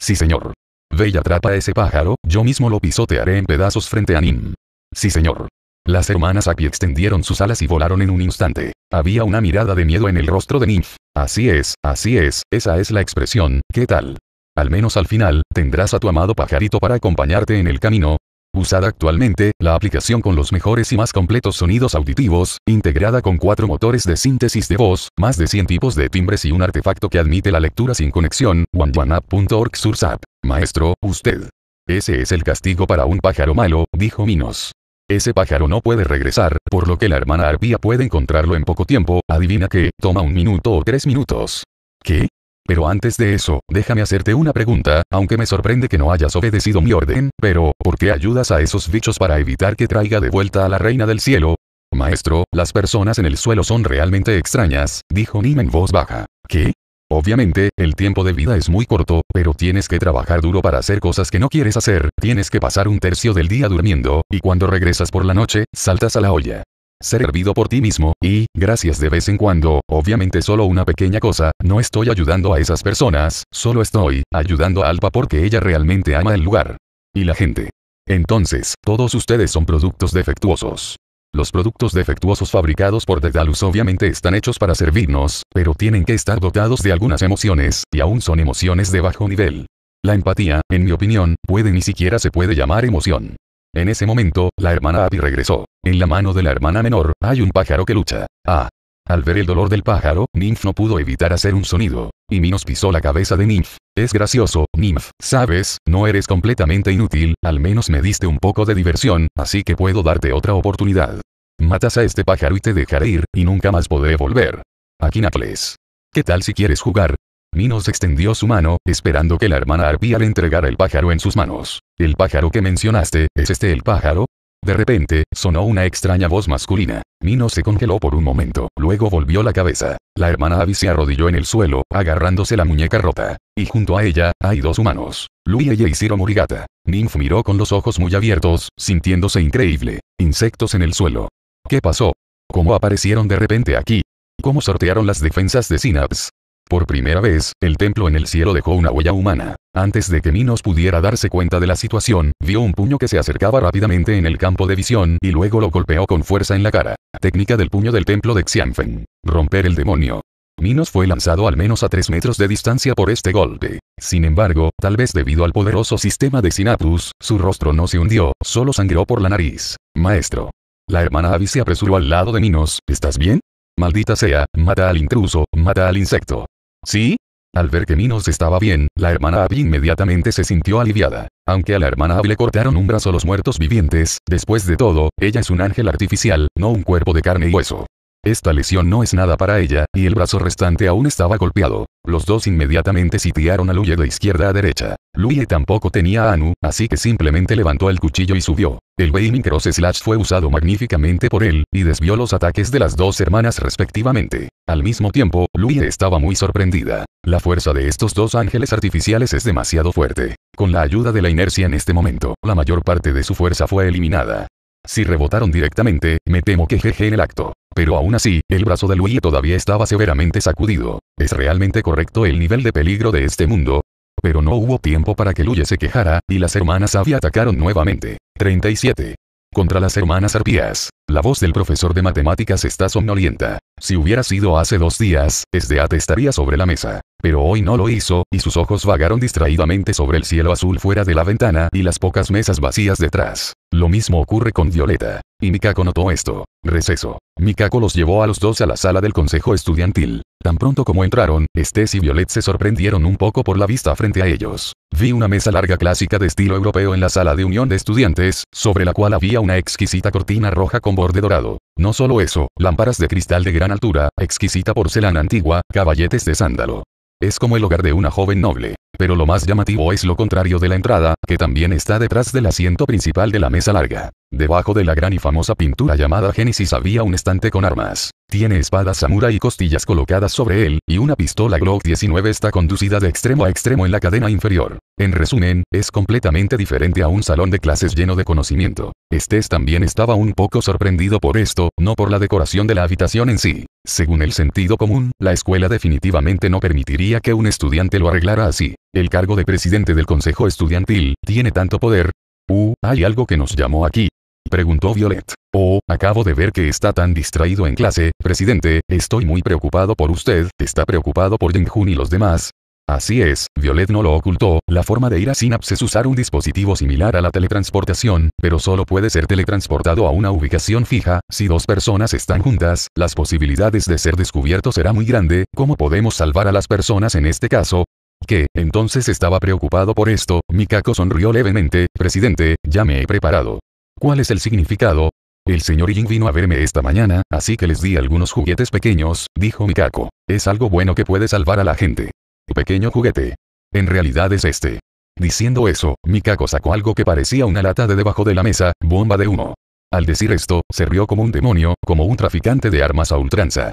Sí señor. Ve y atrapa a ese pájaro, yo mismo lo pisotearé en pedazos frente a Nymph. Sí señor. Las hermanas api extendieron sus alas y volaron en un instante. Había una mirada de miedo en el rostro de Nymph. Así es, así es, esa es la expresión, ¿qué tal? Al menos al final, tendrás a tu amado pajarito para acompañarte en el camino, Usada actualmente, la aplicación con los mejores y más completos sonidos auditivos, integrada con cuatro motores de síntesis de voz, más de 100 tipos de timbres y un artefacto que admite la lectura sin conexión, oneoneapp.org SurSap. Maestro, usted. Ese es el castigo para un pájaro malo, dijo Minos. Ese pájaro no puede regresar, por lo que la hermana arpía puede encontrarlo en poco tiempo, adivina que, toma un minuto o tres minutos. ¿Qué? Pero antes de eso, déjame hacerte una pregunta, aunque me sorprende que no hayas obedecido mi orden, pero, ¿por qué ayudas a esos bichos para evitar que traiga de vuelta a la reina del cielo? Maestro, las personas en el suelo son realmente extrañas, dijo Nim en voz baja. ¿Qué? Obviamente, el tiempo de vida es muy corto, pero tienes que trabajar duro para hacer cosas que no quieres hacer, tienes que pasar un tercio del día durmiendo, y cuando regresas por la noche, saltas a la olla. Ser hervido por ti mismo, y, gracias de vez en cuando, obviamente solo una pequeña cosa, no estoy ayudando a esas personas, solo estoy, ayudando a Alpa porque ella realmente ama el lugar. Y la gente. Entonces, todos ustedes son productos defectuosos. Los productos defectuosos fabricados por Dedalus obviamente están hechos para servirnos, pero tienen que estar dotados de algunas emociones, y aún son emociones de bajo nivel. La empatía, en mi opinión, puede ni siquiera se puede llamar emoción. En ese momento, la hermana api regresó. En la mano de la hermana menor, hay un pájaro que lucha. Ah, al ver el dolor del pájaro, Nymph no pudo evitar hacer un sonido. Y Minos pisó la cabeza de Nymph. Es gracioso, Nymph. Sabes, no eres completamente inútil, al menos me diste un poco de diversión, así que puedo darte otra oportunidad. Matas a este pájaro y te dejaré ir, y nunca más podré volver. Akinacles. ¿Qué tal si quieres jugar? Minos extendió su mano, esperando que la hermana arpía le entregara el pájaro en sus manos. El pájaro que mencionaste, ¿es este el pájaro? De repente, sonó una extraña voz masculina. Mino se congeló por un momento, luego volvió la cabeza. La hermana Abby se arrodilló en el suelo, agarrándose la muñeca rota. Y junto a ella, hay dos humanos. Luis y Ciro Murigata. Ninf miró con los ojos muy abiertos, sintiéndose increíble. Insectos en el suelo. ¿Qué pasó? ¿Cómo aparecieron de repente aquí? ¿Cómo sortearon las defensas de Synapse? Por primera vez, el templo en el cielo dejó una huella humana. Antes de que Minos pudiera darse cuenta de la situación, vio un puño que se acercaba rápidamente en el campo de visión y luego lo golpeó con fuerza en la cara. Técnica del puño del templo de Xianfen. Romper el demonio. Minos fue lanzado al menos a 3 metros de distancia por este golpe. Sin embargo, tal vez debido al poderoso sistema de Sinapus, su rostro no se hundió, solo sangró por la nariz. Maestro. La hermana Abby se apresuró al lado de Minos, ¿estás bien? Maldita sea, mata al intruso, mata al insecto. ¿Sí? Al ver que Minos estaba bien, la hermana Abby inmediatamente se sintió aliviada. Aunque a la hermana Abby le cortaron un brazo los muertos vivientes, después de todo, ella es un ángel artificial, no un cuerpo de carne y hueso. Esta lesión no es nada para ella, y el brazo restante aún estaba golpeado. Los dos inmediatamente sitiaron a Luye de izquierda a derecha. Luye tampoco tenía a Anu, así que simplemente levantó el cuchillo y subió. El Weiming Cross Slash fue usado magníficamente por él, y desvió los ataques de las dos hermanas respectivamente. Al mismo tiempo, Luye estaba muy sorprendida. La fuerza de estos dos ángeles artificiales es demasiado fuerte. Con la ayuda de la inercia en este momento, la mayor parte de su fuerza fue eliminada. Si rebotaron directamente, me temo que jeje el acto. Pero aún así, el brazo de Luye todavía estaba severamente sacudido. ¿Es realmente correcto el nivel de peligro de este mundo? Pero no hubo tiempo para que Luye se quejara, y las hermanas Avia atacaron nuevamente. 37. Contra las hermanas arpías. La voz del profesor de matemáticas está somnolienta. Si hubiera sido hace dos días, este estaría sobre la mesa. Pero hoy no lo hizo, y sus ojos vagaron distraídamente sobre el cielo azul fuera de la ventana y las pocas mesas vacías detrás. Lo mismo ocurre con Violeta. Y Mikako notó esto. Receso. Mikako los llevó a los dos a la sala del consejo estudiantil. Tan pronto como entraron, Estes y Violet se sorprendieron un poco por la vista frente a ellos. Vi una mesa larga clásica de estilo europeo en la sala de unión de estudiantes, sobre la cual había una exquisita cortina roja con borde dorado. No solo eso, lámparas de cristal de gran altura, exquisita porcelana antigua, caballetes de sándalo, es como el hogar de una joven noble. Pero lo más llamativo es lo contrario de la entrada, que también está detrás del asiento principal de la mesa larga. Debajo de la gran y famosa pintura llamada Génesis había un estante con armas. Tiene espadas samurai y costillas colocadas sobre él, y una pistola Glock 19 está conducida de extremo a extremo en la cadena inferior. En resumen, es completamente diferente a un salón de clases lleno de conocimiento. Estés también estaba un poco sorprendido por esto, no por la decoración de la habitación en sí. Según el sentido común, la escuela definitivamente no permitiría que un estudiante lo arreglara así. El cargo de presidente del consejo estudiantil, tiene tanto poder. Uh, hay algo que nos llamó aquí. Preguntó Violet. Oh, acabo de ver que está tan distraído en clase, presidente, estoy muy preocupado por usted, está preocupado por Jinghun jun y los demás. Así es, Violet no lo ocultó, la forma de ir a Synapse es usar un dispositivo similar a la teletransportación, pero solo puede ser teletransportado a una ubicación fija, si dos personas están juntas, las posibilidades de ser descubierto será muy grande, ¿cómo podemos salvar a las personas en este caso? que entonces estaba preocupado por esto, Mikako sonrió levemente, presidente, ya me he preparado. ¿Cuál es el significado? El señor Ying vino a verme esta mañana, así que les di algunos juguetes pequeños, dijo Mikako. Es algo bueno que puede salvar a la gente. Pequeño juguete. En realidad es este. Diciendo eso, Mikako sacó algo que parecía una lata de debajo de la mesa, bomba de humo. Al decir esto, se rió como un demonio, como un traficante de armas a ultranza.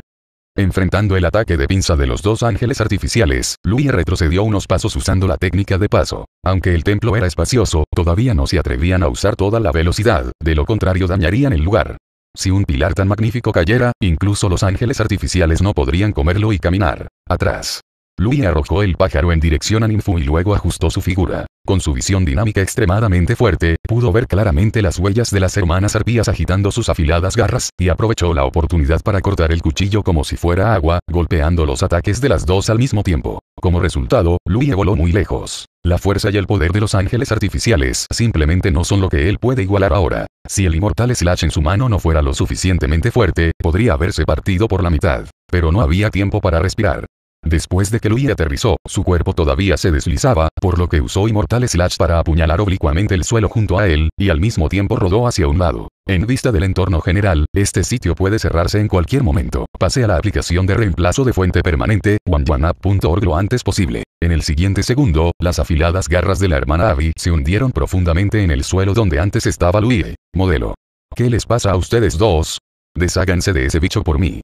Enfrentando el ataque de pinza de los dos ángeles artificiales, Louis retrocedió unos pasos usando la técnica de paso. Aunque el templo era espacioso, todavía no se atrevían a usar toda la velocidad, de lo contrario dañarían el lugar. Si un pilar tan magnífico cayera, incluso los ángeles artificiales no podrían comerlo y caminar. Atrás. Lui arrojó el pájaro en dirección a Ninfu y luego ajustó su figura. Con su visión dinámica extremadamente fuerte, pudo ver claramente las huellas de las hermanas arpías agitando sus afiladas garras, y aprovechó la oportunidad para cortar el cuchillo como si fuera agua, golpeando los ataques de las dos al mismo tiempo. Como resultado, Lui voló muy lejos. La fuerza y el poder de los ángeles artificiales simplemente no son lo que él puede igualar ahora. Si el inmortal Slash en su mano no fuera lo suficientemente fuerte, podría haberse partido por la mitad. Pero no había tiempo para respirar. Después de que Lui aterrizó, su cuerpo todavía se deslizaba, por lo que usó Immortal Slash para apuñalar oblicuamente el suelo junto a él, y al mismo tiempo rodó hacia un lado. En vista del entorno general, este sitio puede cerrarse en cualquier momento. Pase a la aplicación de reemplazo de fuente permanente, oneoneup.org lo antes posible. En el siguiente segundo, las afiladas garras de la hermana Abby se hundieron profundamente en el suelo donde antes estaba Lui. Modelo. ¿Qué les pasa a ustedes dos? Desháganse de ese bicho por mí.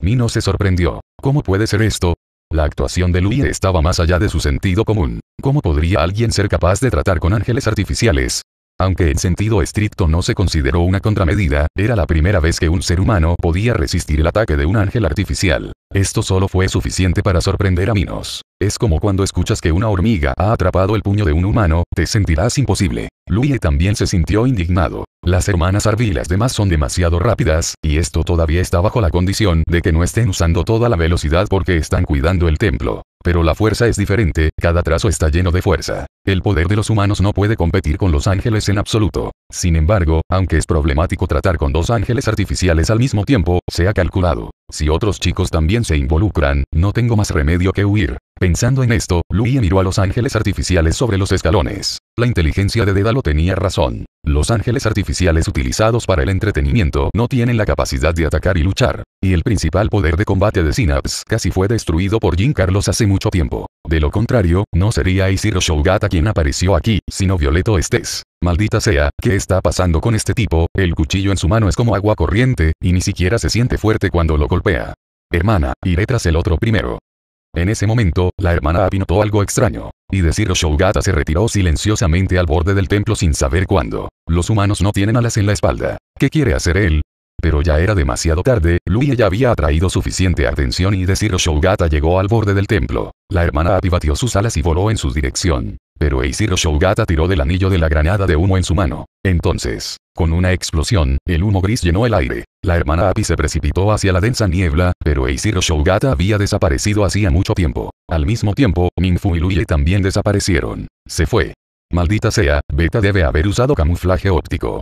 Mino se sorprendió. ¿Cómo puede ser esto? La actuación de Louis estaba más allá de su sentido común. ¿Cómo podría alguien ser capaz de tratar con ángeles artificiales? Aunque en sentido estricto no se consideró una contramedida, era la primera vez que un ser humano podía resistir el ataque de un ángel artificial. Esto solo fue suficiente para sorprender a Minos. Es como cuando escuchas que una hormiga ha atrapado el puño de un humano, te sentirás imposible. Luie también se sintió indignado. Las hermanas arvilas demás son demasiado rápidas, y esto todavía está bajo la condición de que no estén usando toda la velocidad porque están cuidando el templo. Pero la fuerza es diferente, cada trazo está lleno de fuerza. El poder de los humanos no puede competir con los ángeles en absoluto. Sin embargo, aunque es problemático tratar con dos ángeles artificiales al mismo tiempo, se ha calculado si otros chicos también se involucran, no tengo más remedio que huir. Pensando en esto, Luigi miró a los ángeles artificiales sobre los escalones. La inteligencia de Dédalo tenía razón. Los ángeles artificiales utilizados para el entretenimiento no tienen la capacidad de atacar y luchar. Y el principal poder de combate de Synapse casi fue destruido por Jim Carlos hace mucho tiempo. De lo contrario, no sería Isiro Shogata quien apareció aquí, sino Violeto Estes. Maldita sea, ¿qué está pasando con este tipo? El cuchillo en su mano es como agua corriente, y ni siquiera se siente fuerte cuando lo golpea. Hermana, iré tras el otro primero. En ese momento, la hermana Api algo extraño. Y decir se retiró silenciosamente al borde del templo sin saber cuándo. Los humanos no tienen alas en la espalda. ¿Qué quiere hacer él? Pero ya era demasiado tarde, lui ya había atraído suficiente atención y Desiro Shougata llegó al borde del templo. La hermana Api sus alas y voló en su dirección. Pero Eiichiro Shougata tiró del anillo de la granada de humo en su mano. Entonces, con una explosión, el humo gris llenó el aire. La hermana Api se precipitó hacia la densa niebla, pero Eiichiro Shougata había desaparecido hacía mucho tiempo. Al mismo tiempo, Minfu y Luye también desaparecieron. Se fue. Maldita sea, Beta debe haber usado camuflaje óptico.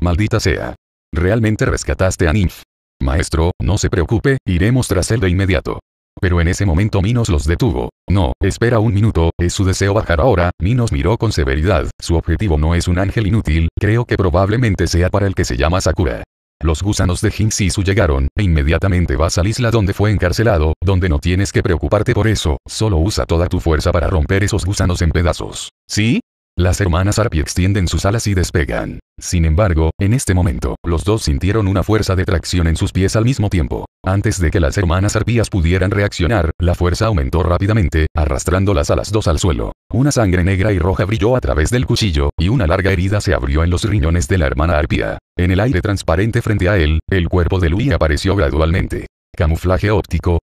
Maldita sea. Realmente rescataste a Ninf. Maestro, no se preocupe, iremos tras él de inmediato pero en ese momento Minos los detuvo. No, espera un minuto, es su deseo bajar ahora, Minos miró con severidad, su objetivo no es un ángel inútil, creo que probablemente sea para el que se llama Sakura. Los gusanos de Jin-Sisu llegaron, e inmediatamente vas a la isla donde fue encarcelado, donde no tienes que preocuparte por eso, solo usa toda tu fuerza para romper esos gusanos en pedazos. ¿Sí? Las hermanas Arpía extienden sus alas y despegan. Sin embargo, en este momento, los dos sintieron una fuerza de tracción en sus pies al mismo tiempo. Antes de que las hermanas arpías pudieran reaccionar, la fuerza aumentó rápidamente, arrastrándolas las alas dos al suelo. Una sangre negra y roja brilló a través del cuchillo, y una larga herida se abrió en los riñones de la hermana arpía. En el aire transparente frente a él, el cuerpo de Louis apareció gradualmente. Camuflaje óptico,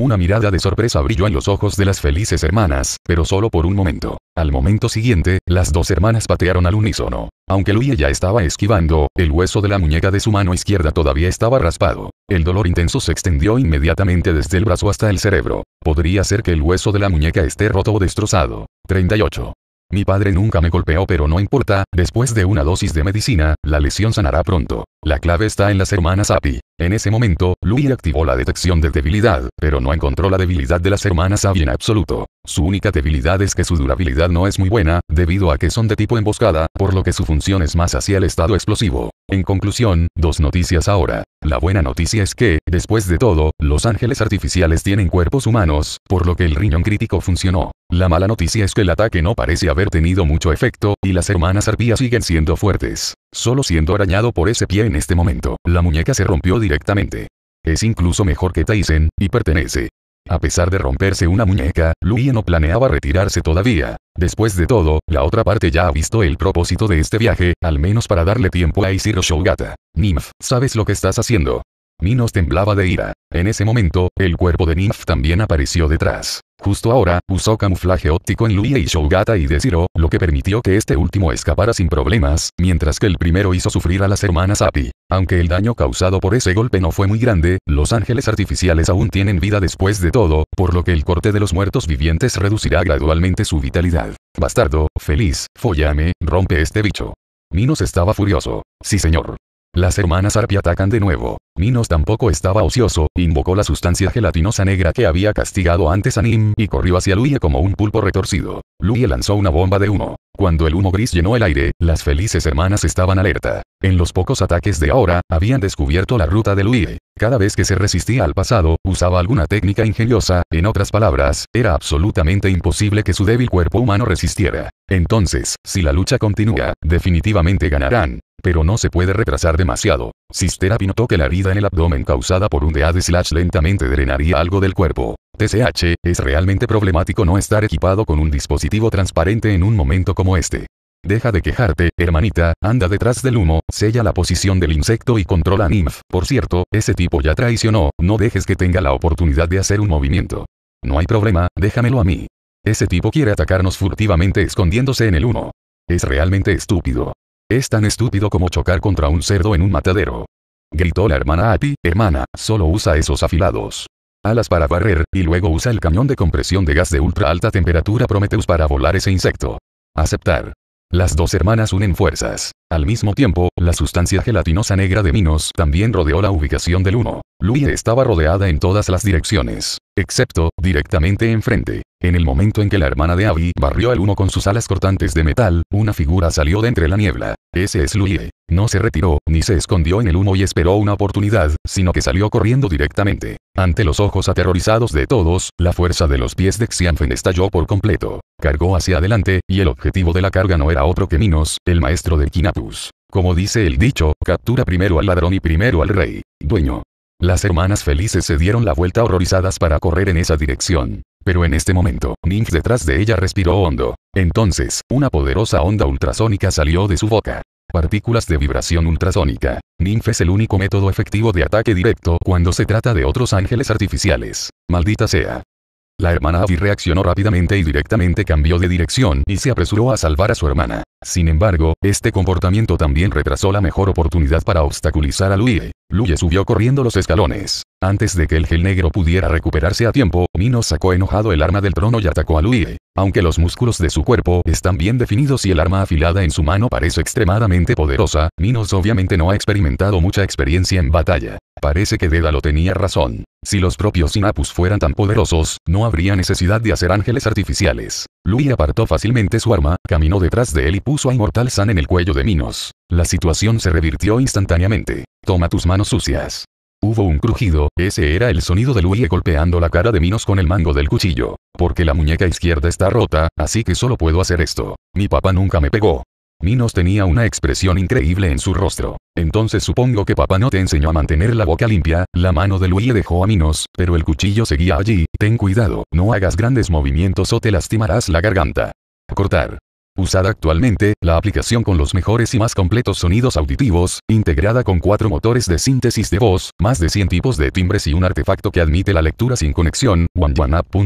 una mirada de sorpresa brilló en los ojos de las felices hermanas, pero solo por un momento. Al momento siguiente, las dos hermanas patearon al unísono. Aunque Luía ya estaba esquivando, el hueso de la muñeca de su mano izquierda todavía estaba raspado. El dolor intenso se extendió inmediatamente desde el brazo hasta el cerebro. Podría ser que el hueso de la muñeca esté roto o destrozado. 38. Mi padre nunca me golpeó pero no importa, después de una dosis de medicina, la lesión sanará pronto. La clave está en las hermanas Api. En ese momento, Louis activó la detección de debilidad, pero no encontró la debilidad de las hermanas Api en absoluto. Su única debilidad es que su durabilidad no es muy buena, debido a que son de tipo emboscada, por lo que su función es más hacia el estado explosivo. En conclusión, dos noticias ahora. La buena noticia es que, después de todo, los ángeles artificiales tienen cuerpos humanos, por lo que el riñón crítico funcionó. La mala noticia es que el ataque no parece haber tenido mucho efecto, y las hermanas arpías siguen siendo fuertes. Solo siendo arañado por ese pie en este momento, la muñeca se rompió directamente. Es incluso mejor que Tyson, y pertenece a pesar de romperse una muñeca, Lui no planeaba retirarse todavía. Después de todo, la otra parte ya ha visto el propósito de este viaje, al menos para darle tiempo a Isiro Shogata. Nymph, ¿sabes lo que estás haciendo? Minos temblaba de ira. En ese momento, el cuerpo de Nymph también apareció detrás. Justo ahora, usó camuflaje óptico en Luie y Shogata y Desiro, lo que permitió que este último escapara sin problemas, mientras que el primero hizo sufrir a las hermanas Api. Aunque el daño causado por ese golpe no fue muy grande, los ángeles artificiales aún tienen vida después de todo, por lo que el corte de los muertos vivientes reducirá gradualmente su vitalidad. Bastardo, feliz, follame, rompe este bicho. Minos estaba furioso. Sí señor. Las hermanas Arpi atacan de nuevo. Minos tampoco estaba ocioso, invocó la sustancia gelatinosa negra que había castigado antes a Nim y corrió hacia Luie como un pulpo retorcido. Luie lanzó una bomba de humo. Cuando el humo gris llenó el aire, las felices hermanas estaban alerta. En los pocos ataques de ahora, habían descubierto la ruta de Luie. Cada vez que se resistía al pasado, usaba alguna técnica ingeniosa, en otras palabras, era absolutamente imposible que su débil cuerpo humano resistiera. Entonces, si la lucha continúa, definitivamente ganarán pero no se puede retrasar demasiado. Sister notó que la herida en el abdomen causada por un de slash lentamente drenaría algo del cuerpo. TCH, es realmente problemático no estar equipado con un dispositivo transparente en un momento como este. Deja de quejarte, hermanita, anda detrás del humo, sella la posición del insecto y controla a Nymph. Por cierto, ese tipo ya traicionó, no dejes que tenga la oportunidad de hacer un movimiento. No hay problema, déjamelo a mí. Ese tipo quiere atacarnos furtivamente escondiéndose en el humo. Es realmente estúpido. Es tan estúpido como chocar contra un cerdo en un matadero. Gritó la hermana ti, hermana, solo usa esos afilados. Alas para barrer, y luego usa el cañón de compresión de gas de ultra alta temperatura Prometheus para volar ese insecto. Aceptar. Las dos hermanas unen fuerzas. Al mismo tiempo, la sustancia gelatinosa negra de Minos también rodeó la ubicación del 1. Lui estaba rodeada en todas las direcciones, excepto, directamente enfrente. En el momento en que la hermana de Abby barrió al humo con sus alas cortantes de metal, una figura salió de entre la niebla. Ese es Lui. No se retiró, ni se escondió en el humo y esperó una oportunidad, sino que salió corriendo directamente. Ante los ojos aterrorizados de todos, la fuerza de los pies de Xianfen estalló por completo. Cargó hacia adelante, y el objetivo de la carga no era otro que Minos, el maestro de Kinap. Como dice el dicho, captura primero al ladrón y primero al rey, dueño. Las hermanas felices se dieron la vuelta horrorizadas para correr en esa dirección. Pero en este momento, Nymph detrás de ella respiró hondo. Entonces, una poderosa onda ultrasónica salió de su boca. Partículas de vibración ultrasónica. Nymph es el único método efectivo de ataque directo cuando se trata de otros ángeles artificiales. Maldita sea. La hermana Avi reaccionó rápidamente y directamente cambió de dirección y se apresuró a salvar a su hermana. Sin embargo, este comportamiento también retrasó la mejor oportunidad para obstaculizar a Luie. Luye subió corriendo los escalones. Antes de que el gel negro pudiera recuperarse a tiempo, Minos sacó enojado el arma del trono y atacó a Luie. Aunque los músculos de su cuerpo están bien definidos y el arma afilada en su mano parece extremadamente poderosa, Minos obviamente no ha experimentado mucha experiencia en batalla. Parece que lo tenía razón. Si los propios Sinapus fueran tan poderosos, no habría necesidad de hacer ángeles artificiales. Lui apartó fácilmente su arma, caminó detrás de él y puso a Inmortal San en el cuello de Minos. La situación se revirtió instantáneamente. Toma tus manos sucias. Hubo un crujido, ese era el sonido de Lui golpeando la cara de Minos con el mango del cuchillo. Porque la muñeca izquierda está rota, así que solo puedo hacer esto. Mi papá nunca me pegó. Minos tenía una expresión increíble en su rostro. Entonces supongo que papá no te enseñó a mantener la boca limpia, la mano de Luigi dejó a Minos, pero el cuchillo seguía allí, ten cuidado, no hagas grandes movimientos o te lastimarás la garganta. Cortar. Usada actualmente, la aplicación con los mejores y más completos sonidos auditivos, integrada con cuatro motores de síntesis de voz, más de 100 tipos de timbres y un artefacto que admite la lectura sin conexión,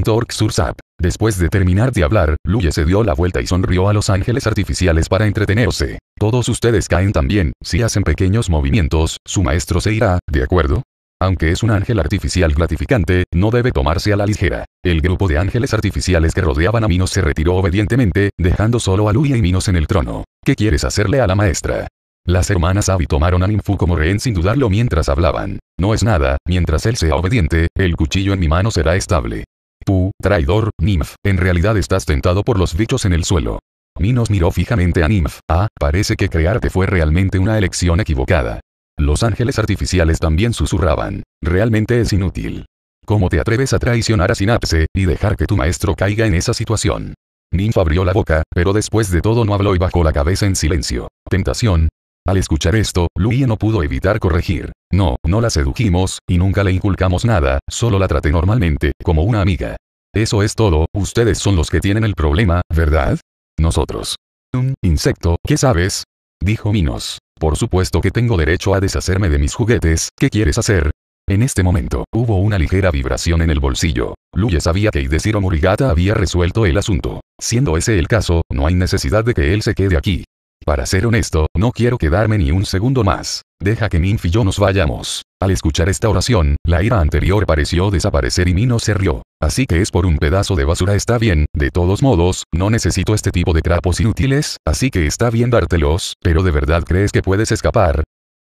source Sursap. Después de terminar de hablar, Luye se dio la vuelta y sonrió a los ángeles artificiales para entretenerse. Todos ustedes caen también, si hacen pequeños movimientos, su maestro se irá, ¿de acuerdo? Aunque es un ángel artificial gratificante, no debe tomarse a la ligera. El grupo de ángeles artificiales que rodeaban a Minos se retiró obedientemente, dejando solo a Luya y Minos en el trono. ¿Qué quieres hacerle a la maestra? Las hermanas Avi tomaron a Ninfu como rehén sin dudarlo mientras hablaban. No es nada, mientras él sea obediente, el cuchillo en mi mano será estable. Tú, traidor, Nymph, en realidad estás tentado por los bichos en el suelo. Minos miró fijamente a Nymph. Ah, parece que crearte fue realmente una elección equivocada. Los ángeles artificiales también susurraban. Realmente es inútil. ¿Cómo te atreves a traicionar a Sinapse, y dejar que tu maestro caiga en esa situación? Ninfa abrió la boca, pero después de todo no habló y bajó la cabeza en silencio. Tentación. Al escuchar esto, Luie no pudo evitar corregir. No, no la sedujimos, y nunca le inculcamos nada, solo la traté normalmente, como una amiga. Eso es todo, ustedes son los que tienen el problema, ¿verdad? Nosotros. Un insecto, ¿qué sabes? Dijo Minos. Por supuesto que tengo derecho a deshacerme de mis juguetes, ¿qué quieres hacer? En este momento, hubo una ligera vibración en el bolsillo. Luya sabía que Hideshiro Morigata había resuelto el asunto. Siendo ese el caso, no hay necesidad de que él se quede aquí. Para ser honesto, no quiero quedarme ni un segundo más. Deja que Ninfi y yo nos vayamos. Al escuchar esta oración, la ira anterior pareció desaparecer y Mino se rió. Así que es por un pedazo de basura está bien, de todos modos, no necesito este tipo de trapos inútiles, así que está bien dártelos, pero ¿de verdad crees que puedes escapar?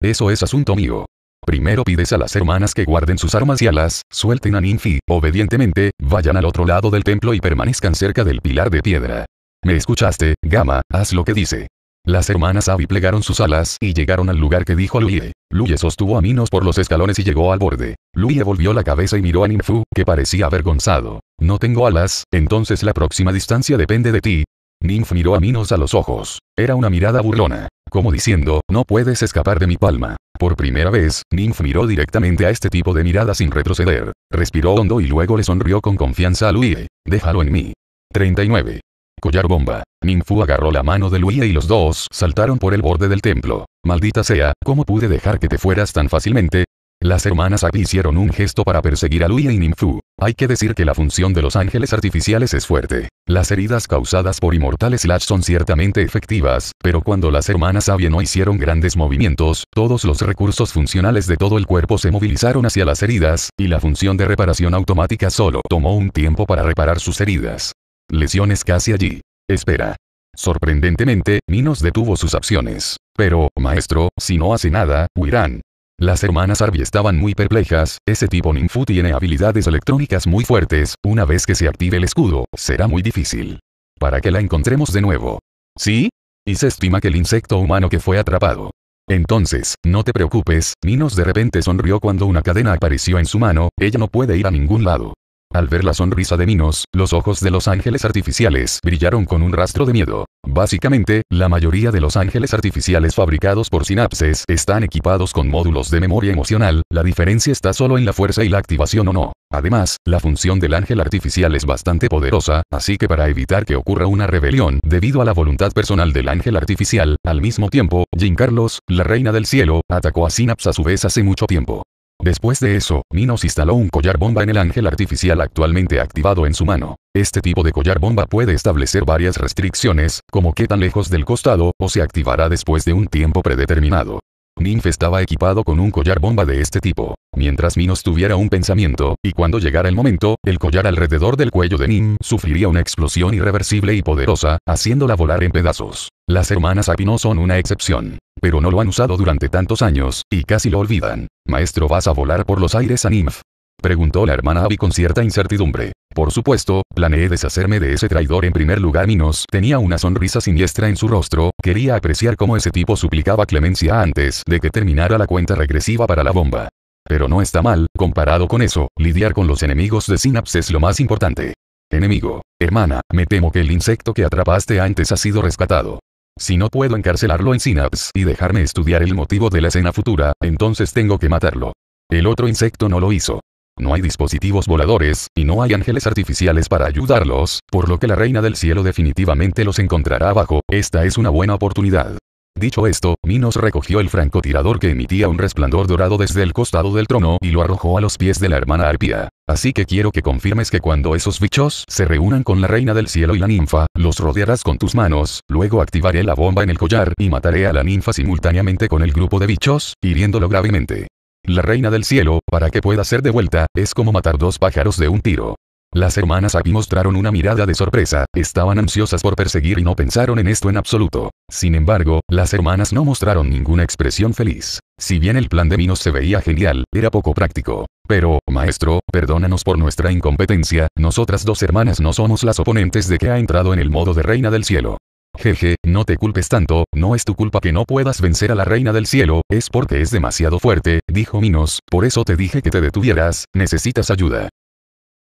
Eso es asunto mío. Primero pides a las hermanas que guarden sus armas y alas, suelten a Ninfi, obedientemente, vayan al otro lado del templo y permanezcan cerca del pilar de piedra. ¿Me escuchaste, Gama? Haz lo que dice. Las hermanas Abby plegaron sus alas y llegaron al lugar que dijo Luie. Luie sostuvo a Minos por los escalones y llegó al borde. Luie volvió la cabeza y miró a Ninfu, que parecía avergonzado. No tengo alas, entonces la próxima distancia depende de ti. Ninf miró a Minos a los ojos. Era una mirada burlona. Como diciendo, no puedes escapar de mi palma. Por primera vez, Ninf miró directamente a este tipo de mirada sin retroceder. Respiró hondo y luego le sonrió con confianza a Luie. Déjalo en mí. 39. Collar bomba. Ninfu agarró la mano de Luya y los dos saltaron por el borde del templo. Maldita sea, ¿cómo pude dejar que te fueras tan fácilmente? Las hermanas aquí hicieron un gesto para perseguir a Luya y Ninfu. Hay que decir que la función de los ángeles artificiales es fuerte. Las heridas causadas por inmortales Slash son ciertamente efectivas, pero cuando las hermanas Abby no hicieron grandes movimientos, todos los recursos funcionales de todo el cuerpo se movilizaron hacia las heridas, y la función de reparación automática solo tomó un tiempo para reparar sus heridas. Lesiones casi allí. Espera. Sorprendentemente, Minos detuvo sus acciones. Pero, maestro, si no hace nada, huirán. Las hermanas Arby estaban muy perplejas, ese tipo ninfu tiene habilidades electrónicas muy fuertes, una vez que se active el escudo, será muy difícil. Para que la encontremos de nuevo. ¿Sí? Y se estima que el insecto humano que fue atrapado. Entonces, no te preocupes, Minos de repente sonrió cuando una cadena apareció en su mano, ella no puede ir a ningún lado. Al ver la sonrisa de Minos, los ojos de los ángeles artificiales brillaron con un rastro de miedo. Básicamente, la mayoría de los ángeles artificiales fabricados por sinapses están equipados con módulos de memoria emocional, la diferencia está solo en la fuerza y la activación o no. Además, la función del ángel artificial es bastante poderosa, así que para evitar que ocurra una rebelión debido a la voluntad personal del ángel artificial, al mismo tiempo, Jean Carlos, la reina del cielo, atacó a Synapse a su vez hace mucho tiempo. Después de eso, Minos instaló un collar bomba en el ángel artificial actualmente activado en su mano. Este tipo de collar bomba puede establecer varias restricciones, como qué tan lejos del costado, o se activará después de un tiempo predeterminado. Ninf estaba equipado con un collar bomba de este tipo. Mientras Minos tuviera un pensamiento, y cuando llegara el momento, el collar alrededor del cuello de Nim sufriría una explosión irreversible y poderosa, haciéndola volar en pedazos. Las hermanas Apino son una excepción. Pero no lo han usado durante tantos años, y casi lo olvidan. Maestro vas a volar por los aires a Nymph. Preguntó la hermana Abby con cierta incertidumbre. Por supuesto, planeé deshacerme de ese traidor en primer lugar. Minos tenía una sonrisa siniestra en su rostro, quería apreciar cómo ese tipo suplicaba clemencia antes de que terminara la cuenta regresiva para la bomba. Pero no está mal, comparado con eso, lidiar con los enemigos de Synapse es lo más importante. Enemigo. Hermana, me temo que el insecto que atrapaste antes ha sido rescatado. Si no puedo encarcelarlo en Synapse y dejarme estudiar el motivo de la escena futura, entonces tengo que matarlo. El otro insecto no lo hizo. No hay dispositivos voladores, y no hay ángeles artificiales para ayudarlos, por lo que la reina del cielo definitivamente los encontrará abajo, esta es una buena oportunidad. Dicho esto, Minos recogió el francotirador que emitía un resplandor dorado desde el costado del trono y lo arrojó a los pies de la hermana Arpía. Así que quiero que confirmes que cuando esos bichos se reúnan con la reina del cielo y la ninfa, los rodearás con tus manos, luego activaré la bomba en el collar y mataré a la ninfa simultáneamente con el grupo de bichos, hiriéndolo gravemente. La reina del cielo, para que pueda ser devuelta, es como matar dos pájaros de un tiro. Las hermanas Api mostraron una mirada de sorpresa, estaban ansiosas por perseguir y no pensaron en esto en absoluto. Sin embargo, las hermanas no mostraron ninguna expresión feliz. Si bien el plan de Minos se veía genial, era poco práctico. Pero, maestro, perdónanos por nuestra incompetencia, nosotras dos hermanas no somos las oponentes de que ha entrado en el modo de reina del cielo. Jeje, no te culpes tanto, no es tu culpa que no puedas vencer a la reina del cielo, es porque es demasiado fuerte, dijo Minos, por eso te dije que te detuvieras, necesitas ayuda.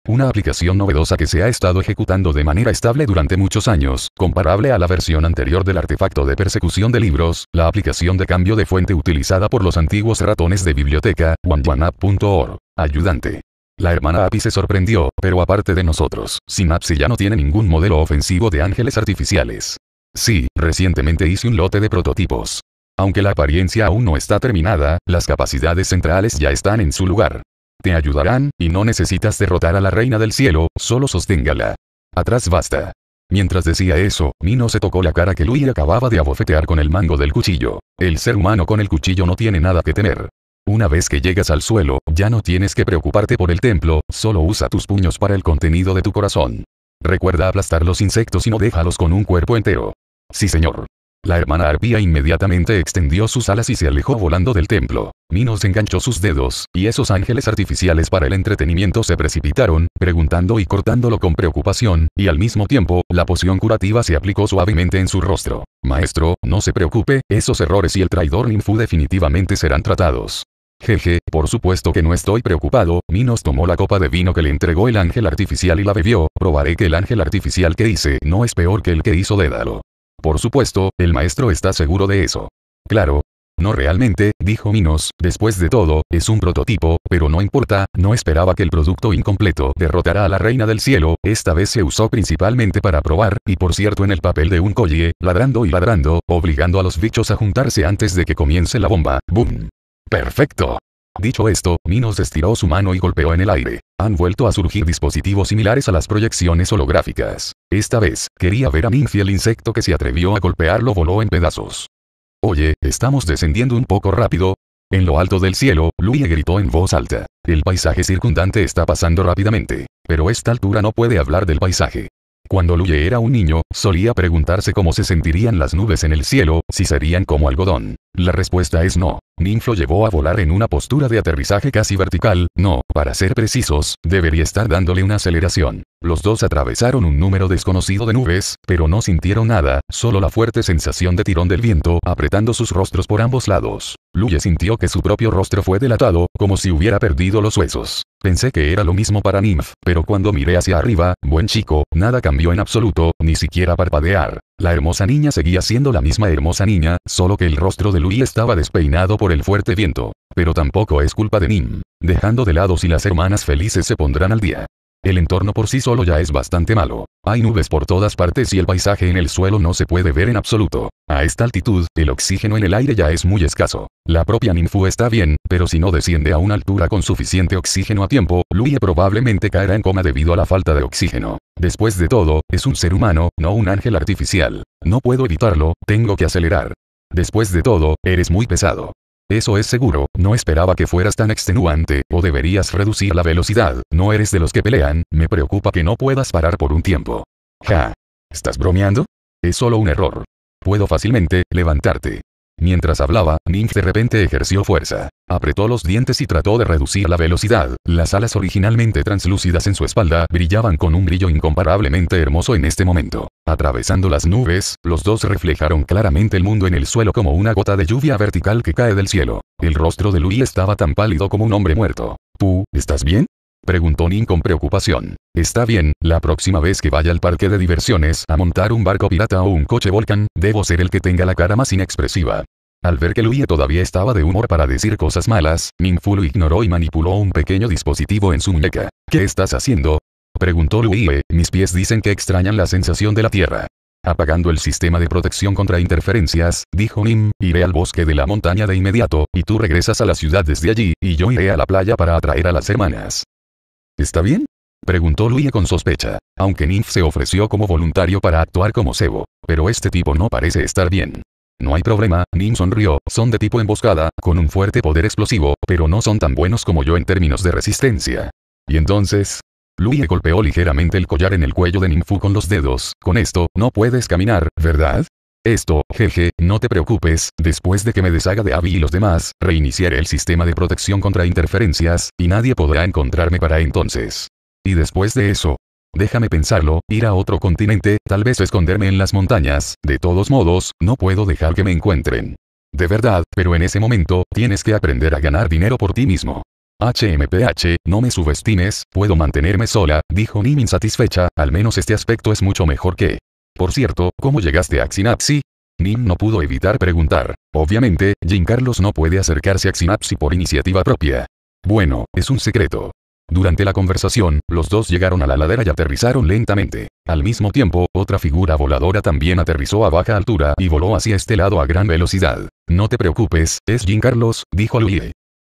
Una aplicación novedosa que se ha estado ejecutando de manera estable durante muchos años, comparable a la versión anterior del artefacto de persecución de libros, la aplicación de cambio de fuente utilizada por los antiguos ratones de biblioteca, oneoneup.org. Ayudante. La hermana Api se sorprendió, pero aparte de nosotros, Synapse ya no tiene ningún modelo ofensivo de ángeles artificiales. Sí, recientemente hice un lote de prototipos. Aunque la apariencia aún no está terminada, las capacidades centrales ya están en su lugar. Te ayudarán, y no necesitas derrotar a la reina del cielo, solo sosténgala. Atrás basta. Mientras decía eso, Mino se tocó la cara que Lui acababa de abofetear con el mango del cuchillo. El ser humano con el cuchillo no tiene nada que temer. Una vez que llegas al suelo, ya no tienes que preocuparte por el templo, solo usa tus puños para el contenido de tu corazón. Recuerda aplastar los insectos y no déjalos con un cuerpo entero. Sí señor. La hermana arpía inmediatamente extendió sus alas y se alejó volando del templo. Minos enganchó sus dedos, y esos ángeles artificiales para el entretenimiento se precipitaron, preguntando y cortándolo con preocupación, y al mismo tiempo, la poción curativa se aplicó suavemente en su rostro. Maestro, no se preocupe, esos errores y el traidor Ninfu definitivamente serán tratados. Jeje, por supuesto que no estoy preocupado, Minos tomó la copa de vino que le entregó el ángel artificial y la bebió, probaré que el ángel artificial que hice no es peor que el que hizo Dédalo. Por supuesto, el maestro está seguro de eso. Claro. No realmente, dijo Minos, después de todo, es un prototipo, pero no importa, no esperaba que el producto incompleto derrotara a la reina del cielo, esta vez se usó principalmente para probar, y por cierto en el papel de un collie, ladrando y ladrando, obligando a los bichos a juntarse antes de que comience la bomba, boom. Perfecto. Dicho esto, Minos estiró su mano y golpeó en el aire. Han vuelto a surgir dispositivos similares a las proyecciones holográficas. Esta vez, quería ver a Minfi el insecto que se atrevió a golpearlo voló en pedazos. Oye, estamos descendiendo un poco rápido. En lo alto del cielo, Luye gritó en voz alta. El paisaje circundante está pasando rápidamente. Pero esta altura no puede hablar del paisaje. Cuando Luye era un niño, solía preguntarse cómo se sentirían las nubes en el cielo, si serían como algodón. La respuesta es no. Nymph lo llevó a volar en una postura de aterrizaje casi vertical, no, para ser precisos, debería estar dándole una aceleración. Los dos atravesaron un número desconocido de nubes, pero no sintieron nada, solo la fuerte sensación de tirón del viento apretando sus rostros por ambos lados. Luye sintió que su propio rostro fue delatado, como si hubiera perdido los huesos. Pensé que era lo mismo para Nymph, pero cuando miré hacia arriba, buen chico, nada cambió en absoluto, ni siquiera parpadear. La hermosa niña seguía siendo la misma hermosa niña, solo que el rostro de Louis estaba despeinado por el fuerte viento. Pero tampoco es culpa de Nim, dejando de lado si las hermanas felices se pondrán al día. El entorno por sí solo ya es bastante malo. Hay nubes por todas partes y el paisaje en el suelo no se puede ver en absoluto. A esta altitud, el oxígeno en el aire ya es muy escaso. La propia ninfu está bien, pero si no desciende a una altura con suficiente oxígeno a tiempo, Luie probablemente caerá en coma debido a la falta de oxígeno. Después de todo, es un ser humano, no un ángel artificial. No puedo evitarlo, tengo que acelerar. Después de todo, eres muy pesado. Eso es seguro, no esperaba que fueras tan extenuante, o deberías reducir la velocidad, no eres de los que pelean, me preocupa que no puedas parar por un tiempo. Ja. ¿Estás bromeando? Es solo un error. Puedo fácilmente levantarte. Mientras hablaba, Ning de repente ejerció fuerza. Apretó los dientes y trató de reducir la velocidad. Las alas originalmente translúcidas en su espalda brillaban con un brillo incomparablemente hermoso en este momento. Atravesando las nubes, los dos reflejaron claramente el mundo en el suelo como una gota de lluvia vertical que cae del cielo. El rostro de Louis estaba tan pálido como un hombre muerto. ¿Tú, estás bien? Preguntó Nin con preocupación. Está bien, la próxima vez que vaya al parque de diversiones a montar un barco pirata o un coche volcán, debo ser el que tenga la cara más inexpresiva. Al ver que Luie todavía estaba de humor para decir cosas malas, Fu lo ignoró y manipuló un pequeño dispositivo en su muñeca. ¿Qué estás haciendo? Preguntó Luie, mis pies dicen que extrañan la sensación de la tierra. Apagando el sistema de protección contra interferencias, dijo Nim, iré al bosque de la montaña de inmediato, y tú regresas a la ciudad desde allí, y yo iré a la playa para atraer a las hermanas. ¿Está bien? Preguntó Lui con sospecha, aunque Ninf se ofreció como voluntario para actuar como cebo, pero este tipo no parece estar bien. No hay problema, Ninf sonrió, son de tipo emboscada, con un fuerte poder explosivo, pero no son tan buenos como yo en términos de resistencia. Y entonces... Luie golpeó ligeramente el collar en el cuello de Ninfu con los dedos, con esto, no puedes caminar, ¿verdad? Esto, jeje, no te preocupes, después de que me deshaga de Abby y los demás, reiniciaré el sistema de protección contra interferencias, y nadie podrá encontrarme para entonces. Y después de eso, Déjame pensarlo, ir a otro continente, tal vez esconderme en las montañas, de todos modos, no puedo dejar que me encuentren. De verdad, pero en ese momento, tienes que aprender a ganar dinero por ti mismo. HMPH, no me subestimes, puedo mantenerme sola, dijo Nim insatisfecha, al menos este aspecto es mucho mejor que por cierto, ¿cómo llegaste a Xinapsi? Nim no pudo evitar preguntar. Obviamente, Jim Carlos no puede acercarse a Xinapsi por iniciativa propia. Bueno, es un secreto. Durante la conversación, los dos llegaron a la ladera y aterrizaron lentamente. Al mismo tiempo, otra figura voladora también aterrizó a baja altura y voló hacia este lado a gran velocidad. No te preocupes, es Jim Carlos, dijo Luie.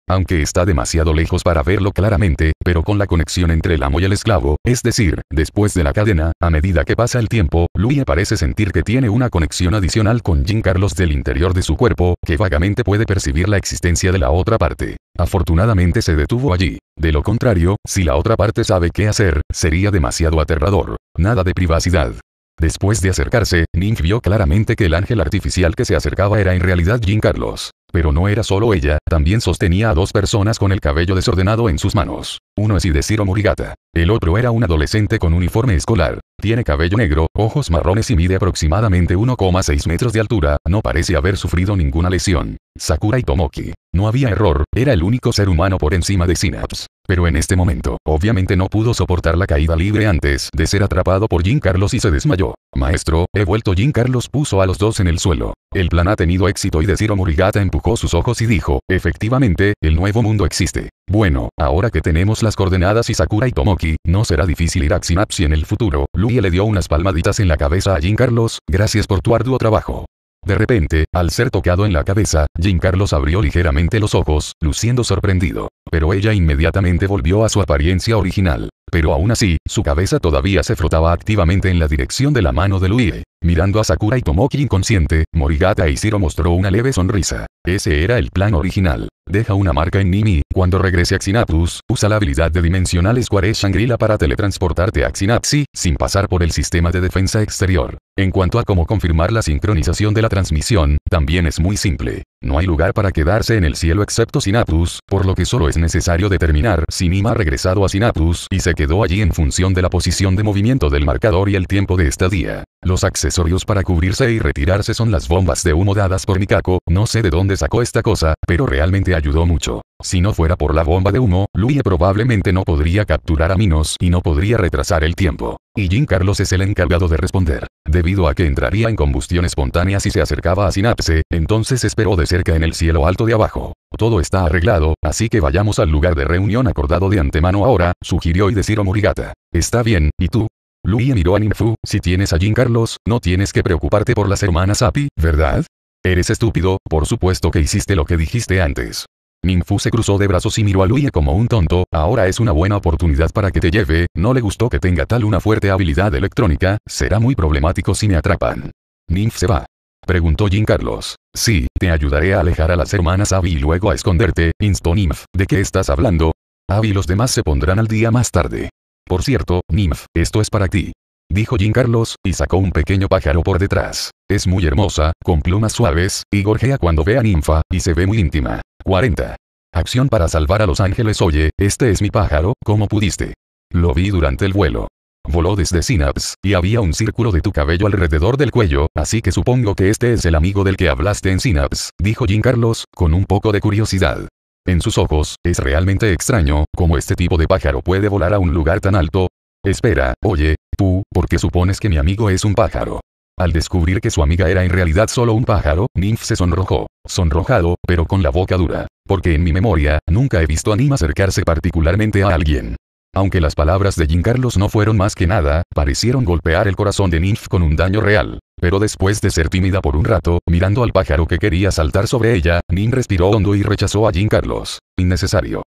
Aunque está demasiado lejos para verlo claramente, pero con la conexión entre el amo y el esclavo, es decir, después de la cadena, a medida que pasa el tiempo, Lui parece sentir que tiene una conexión adicional con Jim Carlos del interior de su cuerpo, que vagamente puede percibir la existencia de la otra parte. Afortunadamente se detuvo allí. De lo contrario, si la otra parte sabe qué hacer, sería demasiado aterrador. Nada de privacidad. Después de acercarse, Ning vio claramente que el ángel artificial que se acercaba era en realidad Jim Carlos. Pero no era solo ella, también sostenía a dos personas con el cabello desordenado en sus manos. Uno es Idesiro Murigata. El otro era un adolescente con uniforme escolar. Tiene cabello negro, ojos marrones y mide aproximadamente 1,6 metros de altura, no parece haber sufrido ninguna lesión. Sakura y Tomoki. No había error, era el único ser humano por encima de Synapse. Pero en este momento, obviamente no pudo soportar la caída libre antes de ser atrapado por Jim Carlos y se desmayó. Maestro, he vuelto Jim Carlos puso a los dos en el suelo. El plan ha tenido éxito y Deciro Murigata empujó sus ojos y dijo, efectivamente, el nuevo mundo existe. Bueno, ahora que tenemos las coordenadas y Sakura y Tomoki, no será difícil ir a Xinapsi en el futuro. Luya le dio unas palmaditas en la cabeza a Jin Carlos, gracias por tu arduo trabajo. De repente, al ser tocado en la cabeza, Jim Carlos abrió ligeramente los ojos, luciendo sorprendido. Pero ella inmediatamente volvió a su apariencia original. Pero aún así, su cabeza todavía se frotaba activamente en la dirección de la mano de Luie. Mirando a Sakura y Tomoki inconsciente, Morigata e Shiro mostró una leve sonrisa. Ese era el plan original. Deja una marca en Nimi, cuando regrese a Xinatus, usa la habilidad de Dimensional Square shangri para teletransportarte a Xinapsi, sin pasar por el sistema de defensa exterior. En cuanto a cómo confirmar la sincronización de la transmisión, también es muy simple. No hay lugar para quedarse en el cielo excepto Sinaptus, por lo que solo es necesario determinar si Nima ha regresado a Sinaptus y se quedó allí en función de la posición de movimiento del marcador y el tiempo de estadía. Los accesorios para cubrirse y retirarse son las bombas de humo dadas por Mikako, no sé de dónde sacó esta cosa, pero realmente ayudó mucho. Si no fuera por la bomba de humo, Lui probablemente no podría capturar a Minos y no podría retrasar el tiempo y Jim Carlos es el encargado de responder. Debido a que entraría en combustión espontánea si se acercaba a Sinapse, entonces esperó de cerca en el cielo alto de abajo. Todo está arreglado, así que vayamos al lugar de reunión acordado de antemano ahora, sugirió y decidió Murigata. Está bien, ¿y tú? lui miró a Ninfu, si tienes a Jim Carlos, no tienes que preocuparte por las hermanas Api, ¿verdad? Eres estúpido, por supuesto que hiciste lo que dijiste antes. Ninfu se cruzó de brazos y miró a Luye como un tonto, ahora es una buena oportunidad para que te lleve, no le gustó que tenga tal una fuerte habilidad electrónica, será muy problemático si me atrapan. Ninf se va. Preguntó Jim Carlos. Sí, te ayudaré a alejar a las hermanas Abby y luego a esconderte, instó Nymph. ¿de qué estás hablando? Abby y los demás se pondrán al día más tarde. Por cierto, Ninf, esto es para ti. Dijo Jim Carlos, y sacó un pequeño pájaro por detrás. Es muy hermosa, con plumas suaves, y gorjea cuando ve a ninfa, y se ve muy íntima. 40. Acción para salvar a los ángeles Oye, este es mi pájaro, ¿cómo pudiste? Lo vi durante el vuelo. Voló desde Synapse, y había un círculo de tu cabello alrededor del cuello, así que supongo que este es el amigo del que hablaste en Synapse, dijo Jim Carlos, con un poco de curiosidad. En sus ojos, es realmente extraño, cómo este tipo de pájaro puede volar a un lugar tan alto. Espera, oye, tú, ¿por qué supones que mi amigo es un pájaro? Al descubrir que su amiga era en realidad solo un pájaro, Nymph se sonrojó. Sonrojado, pero con la boca dura. Porque en mi memoria, nunca he visto a Nim acercarse particularmente a alguien. Aunque las palabras de Jim Carlos no fueron más que nada, parecieron golpear el corazón de Nymph con un daño real. Pero después de ser tímida por un rato, mirando al pájaro que quería saltar sobre ella, Nim respiró hondo y rechazó a Jim Carlos. Innecesario.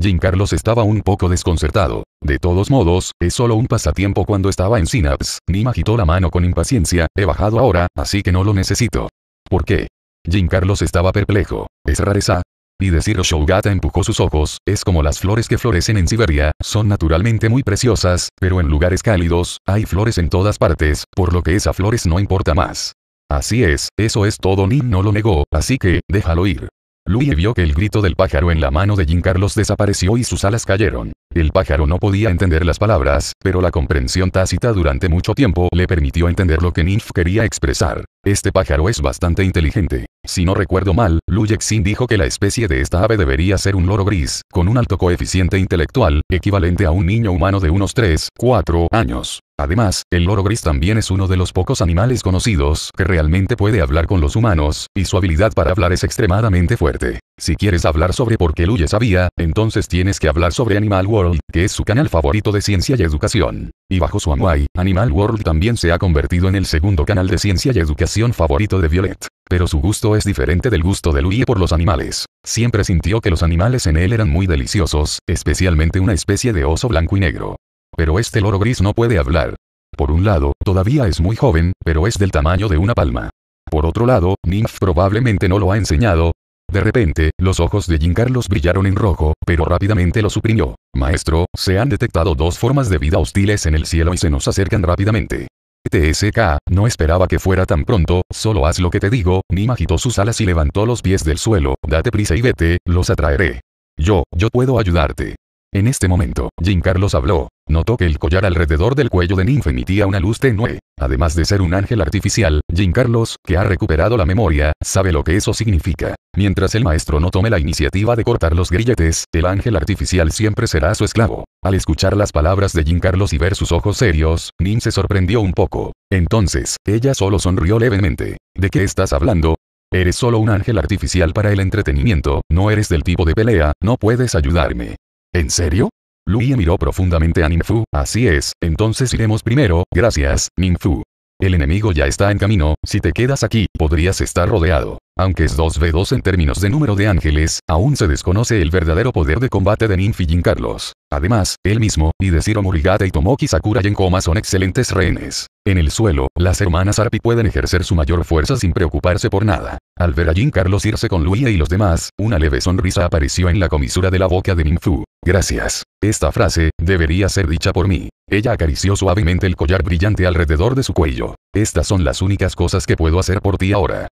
Jim Carlos estaba un poco desconcertado. De todos modos, es solo un pasatiempo cuando estaba en Synapse. Nim agitó la mano con impaciencia, he bajado ahora, así que no lo necesito. ¿Por qué? Jim Carlos estaba perplejo. ¿Es rareza? Y decir Shogata empujó sus ojos, es como las flores que florecen en Siberia, son naturalmente muy preciosas, pero en lugares cálidos, hay flores en todas partes, por lo que esa flores no importa más. Así es, eso es todo Nim no lo negó, así que, déjalo ir. Louie vio que el grito del pájaro en la mano de Jim Carlos desapareció y sus alas cayeron. El pájaro no podía entender las palabras, pero la comprensión tácita durante mucho tiempo le permitió entender lo que Ninf quería expresar. Este pájaro es bastante inteligente. Si no recuerdo mal, Luyexin dijo que la especie de esta ave debería ser un loro gris, con un alto coeficiente intelectual, equivalente a un niño humano de unos 3, 4 años. Además, el loro gris también es uno de los pocos animales conocidos que realmente puede hablar con los humanos, y su habilidad para hablar es extremadamente fuerte. Si quieres hablar sobre por qué Luye sabía, entonces tienes que hablar sobre Animal World, que es su canal favorito de ciencia y educación. Y bajo su amuay, Animal World también se ha convertido en el segundo canal de ciencia y educación favorito de Violet. Pero su gusto es diferente del gusto de Luye por los animales. Siempre sintió que los animales en él eran muy deliciosos, especialmente una especie de oso blanco y negro pero este loro gris no puede hablar. Por un lado, todavía es muy joven, pero es del tamaño de una palma. Por otro lado, Nymph probablemente no lo ha enseñado. De repente, los ojos de Jim Carlos brillaron en rojo, pero rápidamente lo suprimió. Maestro, se han detectado dos formas de vida hostiles en el cielo y se nos acercan rápidamente. TSK, no esperaba que fuera tan pronto, solo haz lo que te digo, Nim agitó sus alas y levantó los pies del suelo, date prisa y vete, los atraeré. Yo, yo puedo ayudarte. En este momento, Jim Carlos habló. Notó que el collar alrededor del cuello de Ninf emitía una luz tenue. Además de ser un ángel artificial, Jim Carlos, que ha recuperado la memoria, sabe lo que eso significa. Mientras el maestro no tome la iniciativa de cortar los grilletes, el ángel artificial siempre será su esclavo. Al escuchar las palabras de Jim Carlos y ver sus ojos serios, Nin se sorprendió un poco. Entonces, ella solo sonrió levemente. ¿De qué estás hablando? Eres solo un ángel artificial para el entretenimiento, no eres del tipo de pelea, no puedes ayudarme. ¿En serio? Lui miró profundamente a Ninfu, así es, entonces iremos primero, gracias, Ninfu. El enemigo ya está en camino, si te quedas aquí, podrías estar rodeado. Aunque es 2v2 en términos de número de ángeles, aún se desconoce el verdadero poder de combate de Ninfi Jin Carlos. Además, él mismo, y Ciro Murigata y Tomoki Sakura Enkoma son excelentes rehenes. En el suelo, las hermanas Arpi pueden ejercer su mayor fuerza sin preocuparse por nada. Al ver a Jin Carlos irse con Luia y los demás, una leve sonrisa apareció en la comisura de la boca de Ninfu. Gracias. Esta frase, debería ser dicha por mí. Ella acarició suavemente el collar brillante alrededor de su cuello. Estas son las únicas cosas que puedo hacer por ti ahora.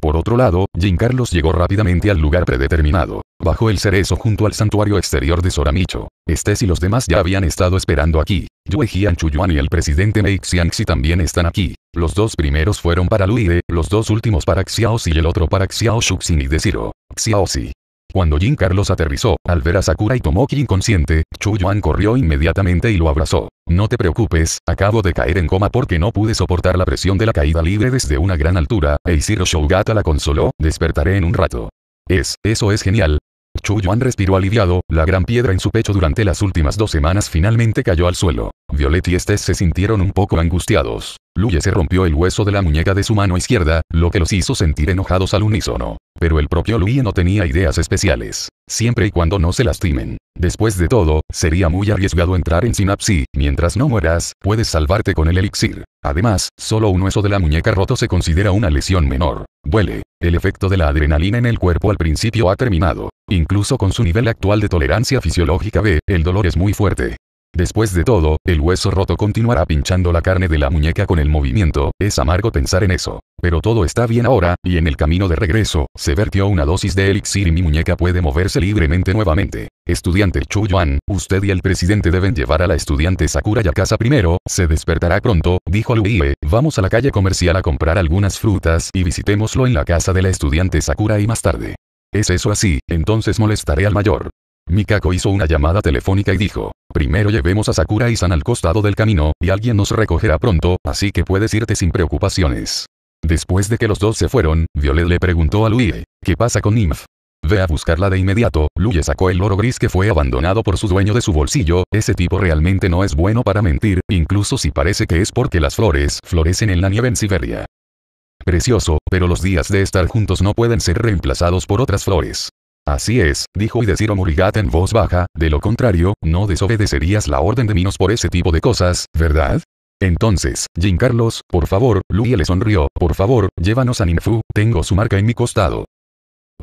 Por otro lado, Carlos llegó rápidamente al lugar predeterminado, bajo el cerezo junto al santuario exterior de Soramicho. Estés y los demás ya habían estado esperando aquí. Yue Chuyuan y el presidente Mei Xiangxi también están aquí. Los dos primeros fueron para Luide, los dos últimos para Xiaoxi y el otro para Xiao Shuxin y Xiao Xiaoxi, cuando Jin Carlos aterrizó, al ver a Sakura y Tomoki inconsciente, Chu Yuan corrió inmediatamente y lo abrazó. No te preocupes, acabo de caer en coma porque no pude soportar la presión de la caída libre desde una gran altura, Eisiro Shougata la consoló, despertaré en un rato. Es, eso es genial. Chu Yuan respiró aliviado, la gran piedra en su pecho durante las últimas dos semanas finalmente cayó al suelo. Violet y Estes se sintieron un poco angustiados. Luye se rompió el hueso de la muñeca de su mano izquierda, lo que los hizo sentir enojados al unísono. Pero el propio Louis no tenía ideas especiales. Siempre y cuando no se lastimen. Después de todo, sería muy arriesgado entrar en sinapsis. Mientras no mueras, puedes salvarte con el elixir. Además, solo un hueso de la muñeca roto se considera una lesión menor. Huele. El efecto de la adrenalina en el cuerpo al principio ha terminado. Incluso con su nivel actual de tolerancia fisiológica B, el dolor es muy fuerte. Después de todo, el hueso roto continuará pinchando la carne de la muñeca con el movimiento, es amargo pensar en eso. Pero todo está bien ahora, y en el camino de regreso, se vertió una dosis de elixir y mi muñeca puede moverse libremente nuevamente. Estudiante Chu Yuan, usted y el presidente deben llevar a la estudiante Sakura a casa primero, se despertará pronto, dijo Lui. vamos a la calle comercial a comprar algunas frutas y visitémoslo en la casa de la estudiante Sakura y más tarde. ¿Es eso así? Entonces molestaré al mayor. Mikako hizo una llamada telefónica y dijo, primero llevemos a Sakura y San al costado del camino, y alguien nos recogerá pronto, así que puedes irte sin preocupaciones. Después de que los dos se fueron, Violet le preguntó a Luie, ¿qué pasa con Nymph? Ve a buscarla de inmediato, Luye sacó el oro gris que fue abandonado por su dueño de su bolsillo, ese tipo realmente no es bueno para mentir, incluso si parece que es porque las flores florecen en la nieve en Siberia. Precioso, pero los días de estar juntos no pueden ser reemplazados por otras flores. Así es, dijo y decir Murigat en voz baja, de lo contrario, no desobedecerías la orden de Minos por ese tipo de cosas, ¿verdad? Entonces, Jim Carlos, por favor, Luie le sonrió, por favor, llévanos a Ninfu, tengo su marca en mi costado.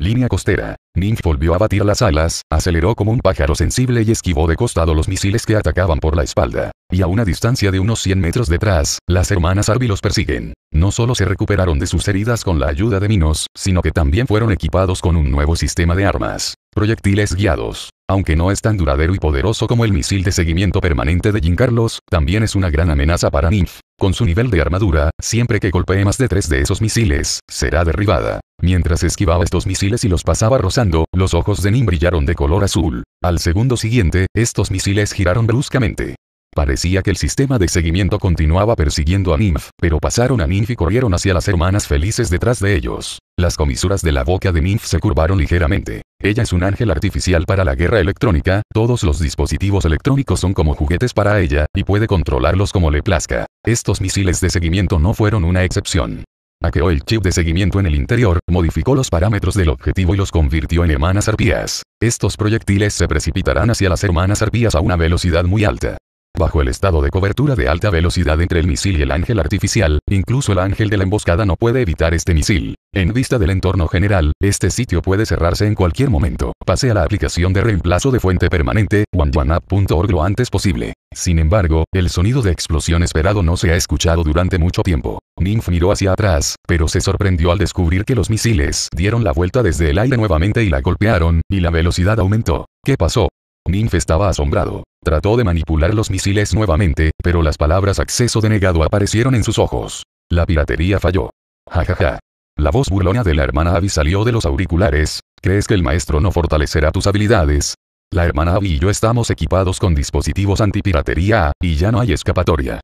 Línea costera. Nymph volvió a batir las alas, aceleró como un pájaro sensible y esquivó de costado los misiles que atacaban por la espalda. Y a una distancia de unos 100 metros detrás, las hermanas Arby los persiguen. No solo se recuperaron de sus heridas con la ayuda de Minos, sino que también fueron equipados con un nuevo sistema de armas. Proyectiles guiados. Aunque no es tan duradero y poderoso como el misil de seguimiento permanente de Jim Carlos, también es una gran amenaza para Ninf. Con su nivel de armadura, siempre que golpee más de tres de esos misiles, será derribada. Mientras esquivaba estos misiles y los pasaba rozando, los ojos de Nim brillaron de color azul. Al segundo siguiente, estos misiles giraron bruscamente. Parecía que el sistema de seguimiento continuaba persiguiendo a Nimf, pero pasaron a Nymph y corrieron hacia las hermanas felices detrás de ellos. Las comisuras de la boca de Minf se curvaron ligeramente. Ella es un ángel artificial para la guerra electrónica, todos los dispositivos electrónicos son como juguetes para ella, y puede controlarlos como le plazca. Estos misiles de seguimiento no fueron una excepción. Aqueó el chip de seguimiento en el interior, modificó los parámetros del objetivo y los convirtió en hermanas arpías. Estos proyectiles se precipitarán hacia las hermanas arpías a una velocidad muy alta. Bajo el estado de cobertura de alta velocidad entre el misil y el ángel artificial, incluso el ángel de la emboscada no puede evitar este misil. En vista del entorno general, este sitio puede cerrarse en cualquier momento. Pase a la aplicación de reemplazo de fuente permanente, oneonap.org lo antes posible. Sin embargo, el sonido de explosión esperado no se ha escuchado durante mucho tiempo. Ninf miró hacia atrás, pero se sorprendió al descubrir que los misiles dieron la vuelta desde el aire nuevamente y la golpearon, y la velocidad aumentó. ¿Qué pasó? Ninf estaba asombrado. Trató de manipular los misiles nuevamente, pero las palabras acceso denegado aparecieron en sus ojos. La piratería falló. Jajaja. Ja, ja. La voz burlona de la hermana Abby salió de los auriculares. ¿Crees que el maestro no fortalecerá tus habilidades? La hermana Abby y yo estamos equipados con dispositivos antipiratería, y ya no hay escapatoria.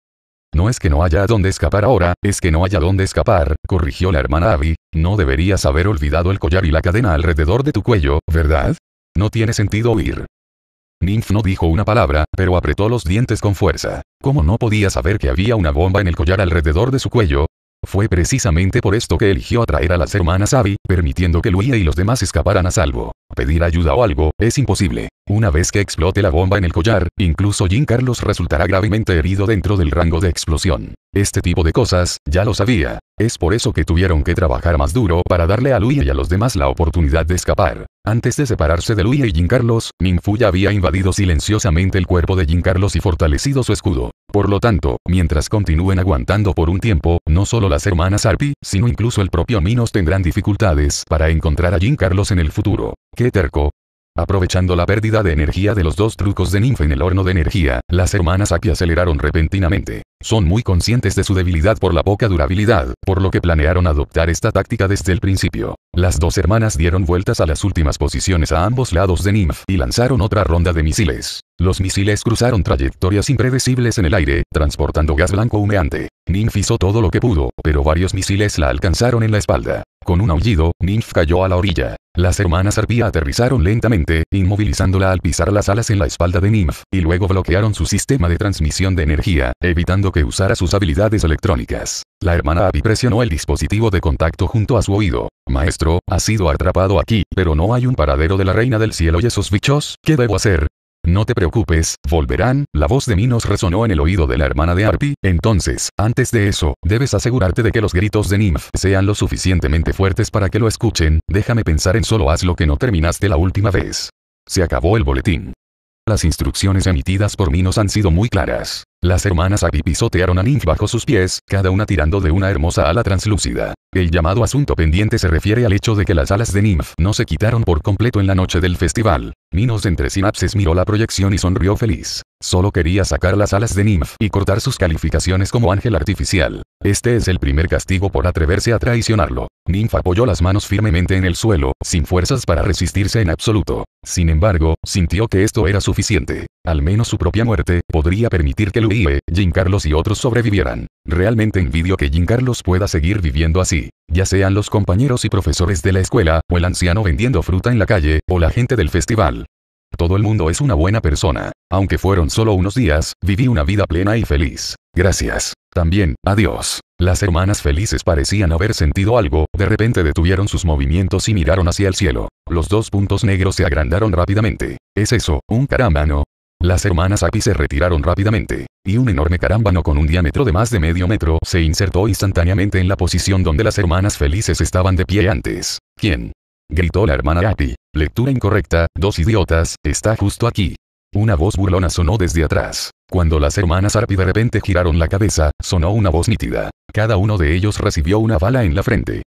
No es que no haya dónde escapar ahora, es que no haya dónde escapar, corrigió la hermana Abby. No deberías haber olvidado el collar y la cadena alrededor de tu cuello, ¿verdad? No tiene sentido huir. Ninf no dijo una palabra, pero apretó los dientes con fuerza. ¿Cómo no podía saber que había una bomba en el collar alrededor de su cuello? Fue precisamente por esto que eligió atraer a las hermanas Abby, permitiendo que Luía y los demás escaparan a salvo. Pedir ayuda o algo, es imposible. Una vez que explote la bomba en el collar, incluso Jim Carlos resultará gravemente herido dentro del rango de explosión. Este tipo de cosas, ya lo sabía. Es por eso que tuvieron que trabajar más duro para darle a Lui y a los demás la oportunidad de escapar. Antes de separarse de Lui y Carlos, ya había invadido silenciosamente el cuerpo de Carlos y fortalecido su escudo. Por lo tanto, mientras continúen aguantando por un tiempo, no solo las hermanas Arpi, sino incluso el propio Minos tendrán dificultades para encontrar a Jin Carlos en el futuro. ¡Qué terco! Aprovechando la pérdida de energía de los dos trucos de Nymph en el horno de energía, las hermanas Aki aceleraron repentinamente. Son muy conscientes de su debilidad por la poca durabilidad, por lo que planearon adoptar esta táctica desde el principio. Las dos hermanas dieron vueltas a las últimas posiciones a ambos lados de Nymph y lanzaron otra ronda de misiles. Los misiles cruzaron trayectorias impredecibles en el aire, transportando gas blanco humeante. Nymph hizo todo lo que pudo, pero varios misiles la alcanzaron en la espalda. Con un aullido, Ninf cayó a la orilla. Las hermanas Arpía aterrizaron lentamente, inmovilizándola al pisar las alas en la espalda de Ninf, y luego bloquearon su sistema de transmisión de energía, evitando que usara sus habilidades electrónicas. La hermana Abby presionó el dispositivo de contacto junto a su oído. Maestro, ha sido atrapado aquí, pero no hay un paradero de la reina del cielo y esos bichos, ¿qué debo hacer? No te preocupes, volverán, la voz de Minos resonó en el oído de la hermana de Arpi, entonces, antes de eso, debes asegurarte de que los gritos de Nymph sean lo suficientemente fuertes para que lo escuchen, déjame pensar en solo haz lo que no terminaste la última vez. Se acabó el boletín. Las instrucciones emitidas por Minos han sido muy claras. Las hermanas Abby pisotearon a Nymph bajo sus pies, cada una tirando de una hermosa ala translúcida. El llamado asunto pendiente se refiere al hecho de que las alas de Nymph no se quitaron por completo en la noche del festival. Minos entre sinapses miró la proyección y sonrió feliz. Solo quería sacar las alas de Nymph y cortar sus calificaciones como ángel artificial. Este es el primer castigo por atreverse a traicionarlo. Nymph apoyó las manos firmemente en el suelo, sin fuerzas para resistirse en absoluto. Sin embargo, sintió que esto era suficiente. Al menos su propia muerte, podría permitir que Luie, Jim Carlos y otros sobrevivieran. Realmente envidio que Jim Carlos pueda seguir viviendo así. Ya sean los compañeros y profesores de la escuela, o el anciano vendiendo fruta en la calle, o la gente del festival. Todo el mundo es una buena persona. Aunque fueron solo unos días, viví una vida plena y feliz. Gracias. También, adiós. Las hermanas felices parecían haber sentido algo, de repente detuvieron sus movimientos y miraron hacia el cielo. Los dos puntos negros se agrandaron rápidamente. ¿Es eso, un caramano. Las hermanas Api se retiraron rápidamente, y un enorme carámbano con un diámetro de más de medio metro se insertó instantáneamente en la posición donde las hermanas felices estaban de pie antes. ¿Quién? gritó la hermana Api. Lectura incorrecta, dos idiotas, está justo aquí. Una voz burlona sonó desde atrás. Cuando las hermanas api de repente giraron la cabeza, sonó una voz nítida. Cada uno de ellos recibió una bala en la frente.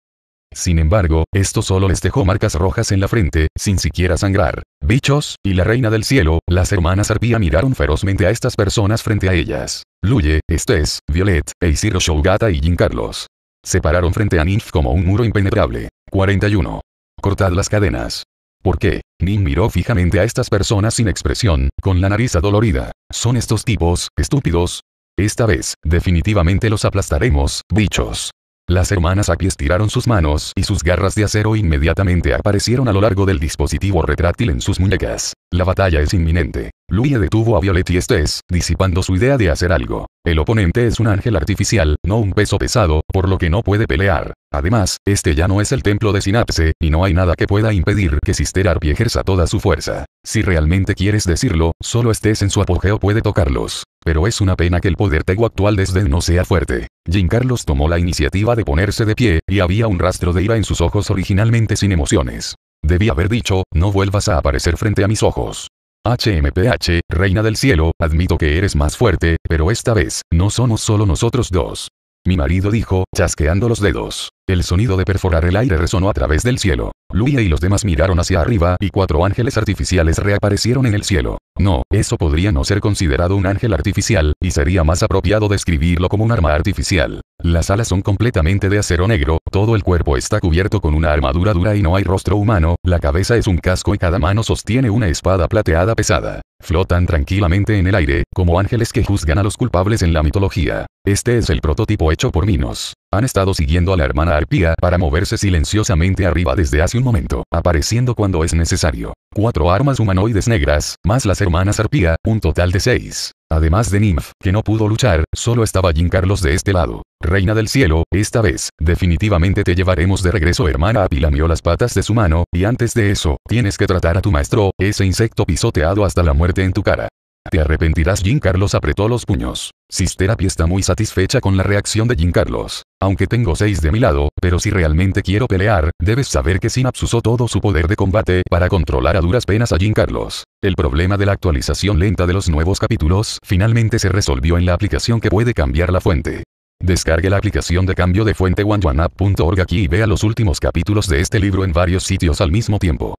Sin embargo, esto solo les dejó marcas rojas en la frente, sin siquiera sangrar. Bichos, y la reina del cielo, las hermanas arpía miraron ferozmente a estas personas frente a ellas. Luye, Estés, Violet, Eisiro Shougata y Jin Carlos. Se pararon frente a Ninf como un muro impenetrable. 41. Cortad las cadenas. ¿Por qué? Nin miró fijamente a estas personas sin expresión, con la nariz adolorida. ¿Son estos tipos, estúpidos? Esta vez, definitivamente los aplastaremos, bichos. Las hermanas pies tiraron sus manos y sus garras de acero inmediatamente aparecieron a lo largo del dispositivo retráctil en sus muñecas. La batalla es inminente. Luya detuvo a Violet y Estés, disipando su idea de hacer algo. El oponente es un ángel artificial, no un peso pesado, por lo que no puede pelear. Además, este ya no es el templo de Sinapse, y no hay nada que pueda impedir que Sister Arpie ejerza toda su fuerza. Si realmente quieres decirlo, solo Estés en su apogeo puede tocarlos. Pero es una pena que el poder tego actual desde no sea fuerte. Jim Carlos tomó la iniciativa de ponerse de pie, y había un rastro de ira en sus ojos originalmente sin emociones. Debí haber dicho, no vuelvas a aparecer frente a mis ojos. HMPH, Reina del Cielo, admito que eres más fuerte, pero esta vez, no somos solo nosotros dos. Mi marido dijo, chasqueando los dedos. El sonido de perforar el aire resonó a través del cielo. Luia y los demás miraron hacia arriba y cuatro ángeles artificiales reaparecieron en el cielo. No, eso podría no ser considerado un ángel artificial, y sería más apropiado describirlo como un arma artificial. Las alas son completamente de acero negro, todo el cuerpo está cubierto con una armadura dura y no hay rostro humano, la cabeza es un casco y cada mano sostiene una espada plateada pesada. Flotan tranquilamente en el aire, como ángeles que juzgan a los culpables en la mitología. Este es el prototipo hecho por Minos. Han estado siguiendo a la hermana arpía para moverse silenciosamente arriba desde hace un momento, apareciendo cuando es necesario. Cuatro armas humanoides negras, más las hermanas arpía, un total de seis. Además de Nymph, que no pudo luchar, solo estaba Jim Carlos de este lado. Reina del cielo, esta vez, definitivamente te llevaremos de regreso hermana Api lamió las patas de su mano, y antes de eso, tienes que tratar a tu maestro, ese insecto pisoteado hasta la muerte en tu cara. Te arrepentirás Jim Carlos apretó los puños. Sister está muy satisfecha con la reacción de Jim Carlos. Aunque tengo 6 de mi lado, pero si realmente quiero pelear, debes saber que Synapse usó todo su poder de combate para controlar a duras penas a Jin Carlos. El problema de la actualización lenta de los nuevos capítulos finalmente se resolvió en la aplicación que puede cambiar la fuente. Descargue la aplicación de cambio de fuente oneoneup.org aquí y vea los últimos capítulos de este libro en varios sitios al mismo tiempo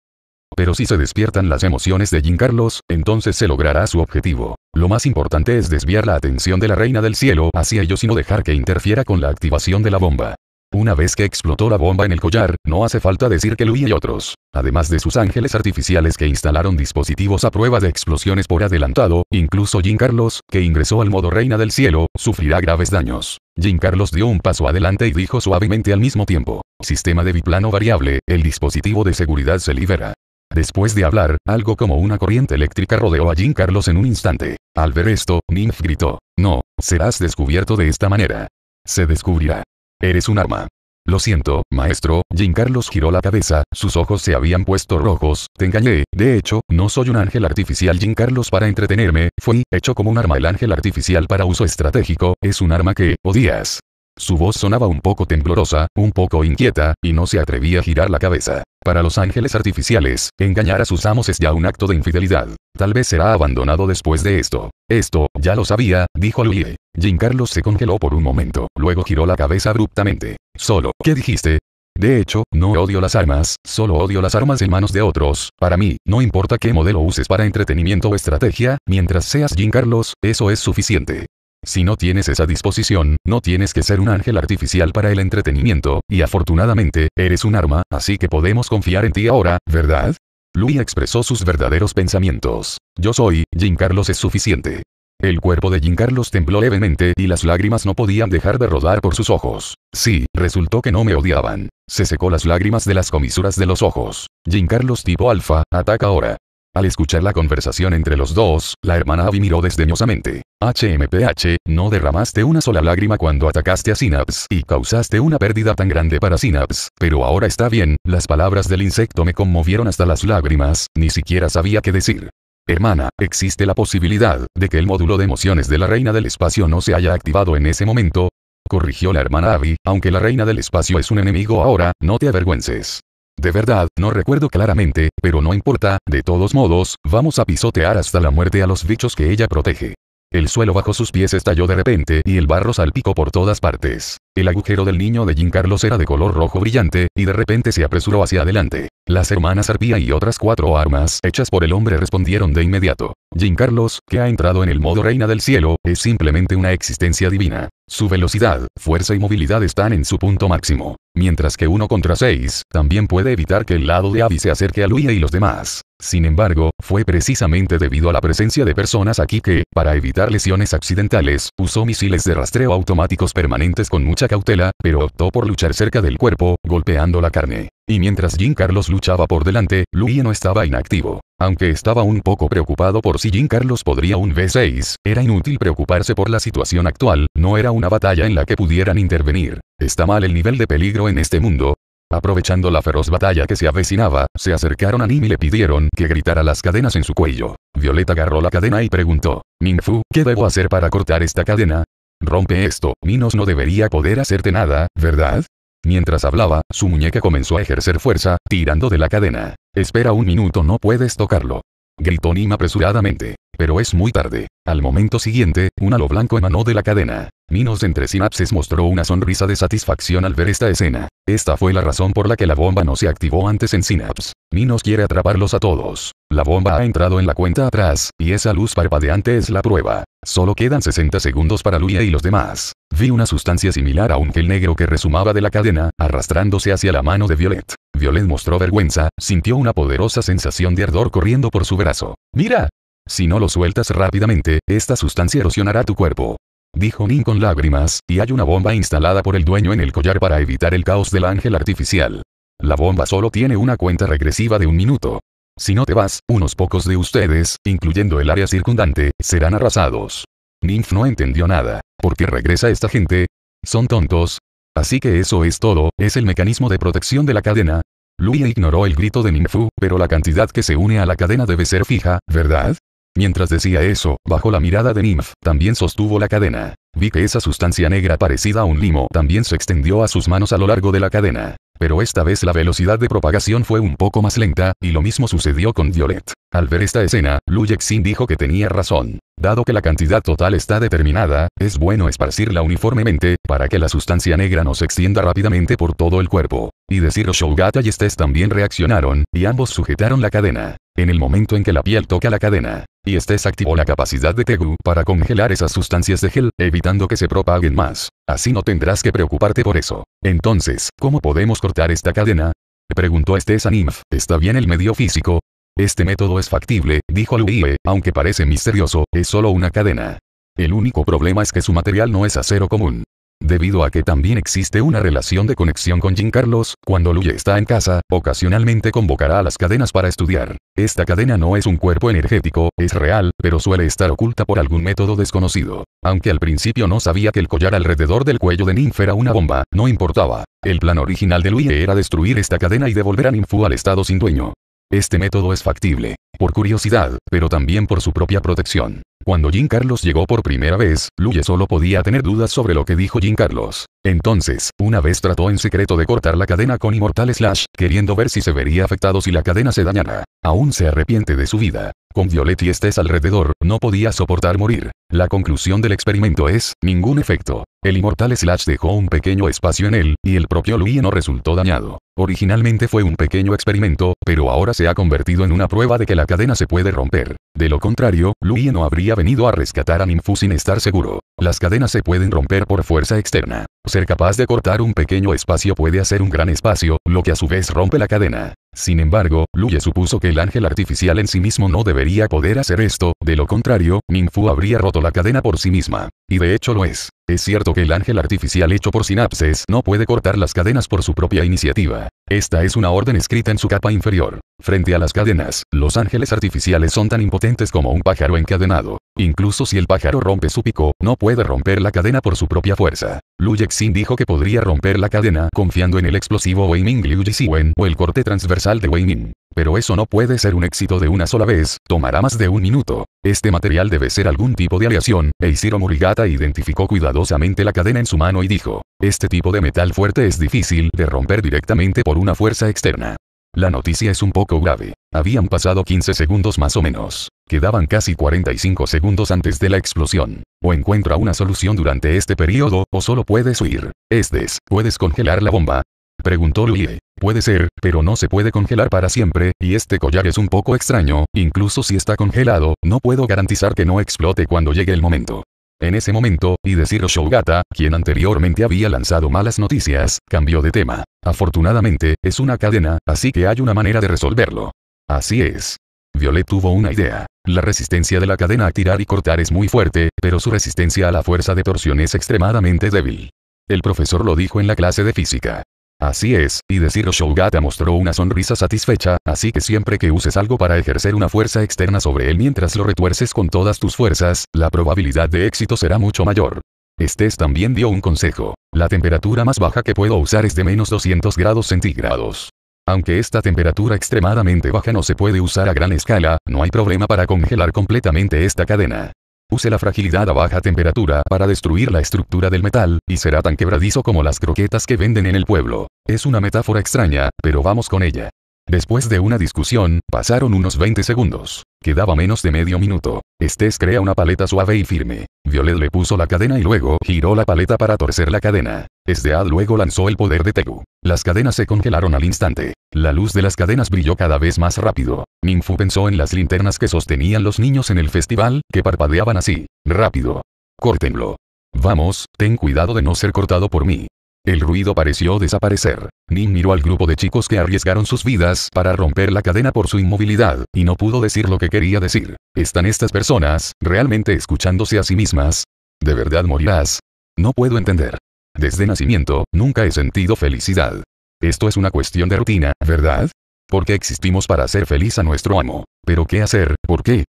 pero si se despiertan las emociones de Jim Carlos, entonces se logrará su objetivo. Lo más importante es desviar la atención de la reina del cielo hacia ellos y no dejar que interfiera con la activación de la bomba. Una vez que explotó la bomba en el collar, no hace falta decir que Luis y otros, además de sus ángeles artificiales que instalaron dispositivos a prueba de explosiones por adelantado, incluso Jim Carlos, que ingresó al modo Reina del Cielo, sufrirá graves daños. Jim Carlos dio un paso adelante y dijo suavemente al mismo tiempo, Sistema de biplano variable, el dispositivo de seguridad se libera. Después de hablar, algo como una corriente eléctrica rodeó a Jim Carlos en un instante. Al ver esto, Nymph gritó, No, serás descubierto de esta manera. Se descubrirá. Eres un arma. Lo siento, maestro, Jim Carlos giró la cabeza, sus ojos se habían puesto rojos, te engañé, de hecho, no soy un ángel artificial Jim Carlos para entretenerme, fui hecho como un arma el ángel artificial para uso estratégico, es un arma que, odias. Su voz sonaba un poco temblorosa, un poco inquieta, y no se atrevía a girar la cabeza. Para los ángeles artificiales, engañar a sus amos es ya un acto de infidelidad. Tal vez será abandonado después de esto. Esto, ya lo sabía, dijo Luie. Jim Carlos se congeló por un momento, luego giró la cabeza abruptamente. Solo, ¿qué dijiste? De hecho, no odio las armas, solo odio las armas en manos de otros. Para mí, no importa qué modelo uses para entretenimiento o estrategia, mientras seas Jean Carlos, eso es suficiente. Si no tienes esa disposición, no tienes que ser un ángel artificial para el entretenimiento, y afortunadamente, eres un arma, así que podemos confiar en ti ahora, ¿verdad? Louis expresó sus verdaderos pensamientos. Yo soy, Jim Carlos es suficiente. El cuerpo de Jim Carlos tembló levemente y las lágrimas no podían dejar de rodar por sus ojos. Sí, resultó que no me odiaban. Se secó las lágrimas de las comisuras de los ojos. Jim Carlos tipo alfa, ataca ahora. Al escuchar la conversación entre los dos, la hermana Abby miró desdeñosamente. HMPH, no derramaste una sola lágrima cuando atacaste a Synapse y causaste una pérdida tan grande para Synapse, pero ahora está bien, las palabras del insecto me conmovieron hasta las lágrimas, ni siquiera sabía qué decir. Hermana, existe la posibilidad de que el módulo de emociones de la reina del espacio no se haya activado en ese momento. Corrigió la hermana Abby, aunque la reina del espacio es un enemigo ahora, no te avergüences. De verdad, no recuerdo claramente, pero no importa, de todos modos, vamos a pisotear hasta la muerte a los bichos que ella protege. El suelo bajo sus pies estalló de repente y el barro salpicó por todas partes. El agujero del niño de Jim Carlos era de color rojo brillante, y de repente se apresuró hacia adelante. Las hermanas Arpía y otras cuatro armas hechas por el hombre respondieron de inmediato. Jim Carlos, que ha entrado en el modo reina del cielo, es simplemente una existencia divina. Su velocidad, fuerza y movilidad están en su punto máximo. Mientras que uno contra seis, también puede evitar que el lado de Abby se acerque a Luia y los demás. Sin embargo, fue precisamente debido a la presencia de personas aquí que, para evitar lesiones accidentales, usó misiles de rastreo automáticos permanentes con mucha cautela, pero optó por luchar cerca del cuerpo, golpeando la carne. Y mientras Jim Carlos luchaba por delante, y no estaba inactivo. Aunque estaba un poco preocupado por si Jim Carlos podría un V6, era inútil preocuparse por la situación actual, no era una batalla en la que pudieran intervenir. Está mal el nivel de peligro en este mundo, Aprovechando la feroz batalla que se avecinaba, se acercaron a Nim y le pidieron que gritara las cadenas en su cuello. Violeta agarró la cadena y preguntó, Minfu, ¿qué debo hacer para cortar esta cadena? Rompe esto, Minos no debería poder hacerte nada, ¿verdad? Mientras hablaba, su muñeca comenzó a ejercer fuerza, tirando de la cadena. Espera un minuto, no puedes tocarlo. Gritó Nima apresuradamente. Pero es muy tarde. Al momento siguiente, un halo blanco emanó de la cadena. Minos entre sinapses mostró una sonrisa de satisfacción al ver esta escena. Esta fue la razón por la que la bomba no se activó antes en Synapse. Minos quiere atraparlos a todos. La bomba ha entrado en la cuenta atrás, y esa luz parpadeante es la prueba. Solo quedan 60 segundos para Luia y los demás. Vi una sustancia similar a un gel negro que resumaba de la cadena, arrastrándose hacia la mano de Violet. Violet mostró vergüenza, sintió una poderosa sensación de ardor corriendo por su brazo. ¡Mira! Si no lo sueltas rápidamente, esta sustancia erosionará tu cuerpo. Dijo Nin con lágrimas, y hay una bomba instalada por el dueño en el collar para evitar el caos del ángel artificial. La bomba solo tiene una cuenta regresiva de un minuto. Si no te vas, unos pocos de ustedes, incluyendo el área circundante, serán arrasados. Ninf no entendió nada. ¿Por qué regresa esta gente? ¿Son tontos? Así que eso es todo, es el mecanismo de protección de la cadena. Luya ignoró el grito de Ninfu, pero la cantidad que se une a la cadena debe ser fija, ¿verdad? Mientras decía eso, bajo la mirada de Nymph, también sostuvo la cadena. Vi que esa sustancia negra parecida a un limo también se extendió a sus manos a lo largo de la cadena. Pero esta vez la velocidad de propagación fue un poco más lenta, y lo mismo sucedió con Violet. Al ver esta escena, Lu Yexin dijo que tenía razón. Dado que la cantidad total está determinada, es bueno esparcirla uniformemente, para que la sustancia negra no se extienda rápidamente por todo el cuerpo. Y Show Shougata y Estes también reaccionaron, y ambos sujetaron la cadena. En el momento en que la piel toca la cadena, y estés activó la capacidad de Tegu para congelar esas sustancias de gel, evitando que se propaguen más. Así no tendrás que preocuparte por eso. Entonces, ¿cómo podemos cortar esta cadena? Preguntó a Nymph. ¿Está bien el medio físico? Este método es factible, dijo Luie. aunque parece misterioso, es solo una cadena. El único problema es que su material no es acero común. Debido a que también existe una relación de conexión con Jim Carlos, cuando Luye está en casa, ocasionalmente convocará a las cadenas para estudiar. Esta cadena no es un cuerpo energético, es real, pero suele estar oculta por algún método desconocido. Aunque al principio no sabía que el collar alrededor del cuello de Ninf era una bomba, no importaba. El plan original de Luye era destruir esta cadena y devolver a Ninfu al estado sin dueño. Este método es factible, por curiosidad, pero también por su propia protección. Cuando Jim Carlos llegó por primera vez, Luye solo podía tener dudas sobre lo que dijo Jim Carlos. Entonces, una vez trató en secreto de cortar la cadena con Immortal Slash, queriendo ver si se vería afectado si la cadena se dañara. Aún se arrepiente de su vida. Con Violet y Estés alrededor, no podía soportar morir. La conclusión del experimento es, ningún efecto. El inmortal Slash dejó un pequeño espacio en él, y el propio Lui no resultó dañado. Originalmente fue un pequeño experimento, pero ahora se ha convertido en una prueba de que la cadena se puede romper. De lo contrario, Lui no habría venido a rescatar a Ninfu sin estar seguro. Las cadenas se pueden romper por fuerza externa. Ser capaz de cortar un pequeño espacio puede hacer un gran espacio, lo que a su vez rompe la cadena. Sin embargo, Luye supuso que el ángel artificial en sí mismo no debería poder hacer esto, de lo contrario, Fu habría roto la cadena por sí misma. Y de hecho lo es. Es cierto que el ángel artificial hecho por sinapses no puede cortar las cadenas por su propia iniciativa. Esta es una orden escrita en su capa inferior. Frente a las cadenas, los ángeles artificiales son tan impotentes como un pájaro encadenado. Incluso si el pájaro rompe su pico, no puede romper la cadena por su propia fuerza. Lu Yexin dijo que podría romper la cadena confiando en el explosivo Ming Liu Yixiwen o el corte transversal de Weiming. Pero eso no puede ser un éxito de una sola vez, tomará más de un minuto. Este material debe ser algún tipo de aleación. Eiichiro Murigata identificó cuidadosamente la cadena en su mano y dijo, este tipo de metal fuerte es difícil de romper directamente por una fuerza externa. La noticia es un poco grave. Habían pasado 15 segundos más o menos. Quedaban casi 45 segundos antes de la explosión. O encuentra una solución durante este periodo, o solo puedes huir. Es puedes congelar la bomba, Preguntó Lui. Puede ser, pero no se puede congelar para siempre, y este collar es un poco extraño, incluso si está congelado, no puedo garantizar que no explote cuando llegue el momento. En ese momento, y decir Shogata, quien anteriormente había lanzado malas noticias, cambió de tema. Afortunadamente, es una cadena, así que hay una manera de resolverlo. Así es. Violet tuvo una idea. La resistencia de la cadena a tirar y cortar es muy fuerte, pero su resistencia a la fuerza de torsión es extremadamente débil. El profesor lo dijo en la clase de física. Así es, y decir Shogata mostró una sonrisa satisfecha, así que siempre que uses algo para ejercer una fuerza externa sobre él mientras lo retuerces con todas tus fuerzas, la probabilidad de éxito será mucho mayor. Estes también dio un consejo. La temperatura más baja que puedo usar es de menos 200 grados centígrados. Aunque esta temperatura extremadamente baja no se puede usar a gran escala, no hay problema para congelar completamente esta cadena. Use la fragilidad a baja temperatura para destruir la estructura del metal, y será tan quebradizo como las croquetas que venden en el pueblo. Es una metáfora extraña, pero vamos con ella. Después de una discusión, pasaron unos 20 segundos. Quedaba menos de medio minuto. Estés crea una paleta suave y firme. Violet le puso la cadena y luego giró la paleta para torcer la cadena. Esdead luego lanzó el poder de Tegu. Las cadenas se congelaron al instante. La luz de las cadenas brilló cada vez más rápido. Ninfu pensó en las linternas que sostenían los niños en el festival, que parpadeaban así. Rápido. Córtenlo. Vamos, ten cuidado de no ser cortado por mí. El ruido pareció desaparecer. Nin miró al grupo de chicos que arriesgaron sus vidas para romper la cadena por su inmovilidad, y no pudo decir lo que quería decir. ¿Están estas personas realmente escuchándose a sí mismas? ¿De verdad morirás? No puedo entender. Desde nacimiento, nunca he sentido felicidad. Esto es una cuestión de rutina, ¿verdad? Porque existimos para hacer feliz a nuestro amo. Pero ¿qué hacer? ¿Por qué?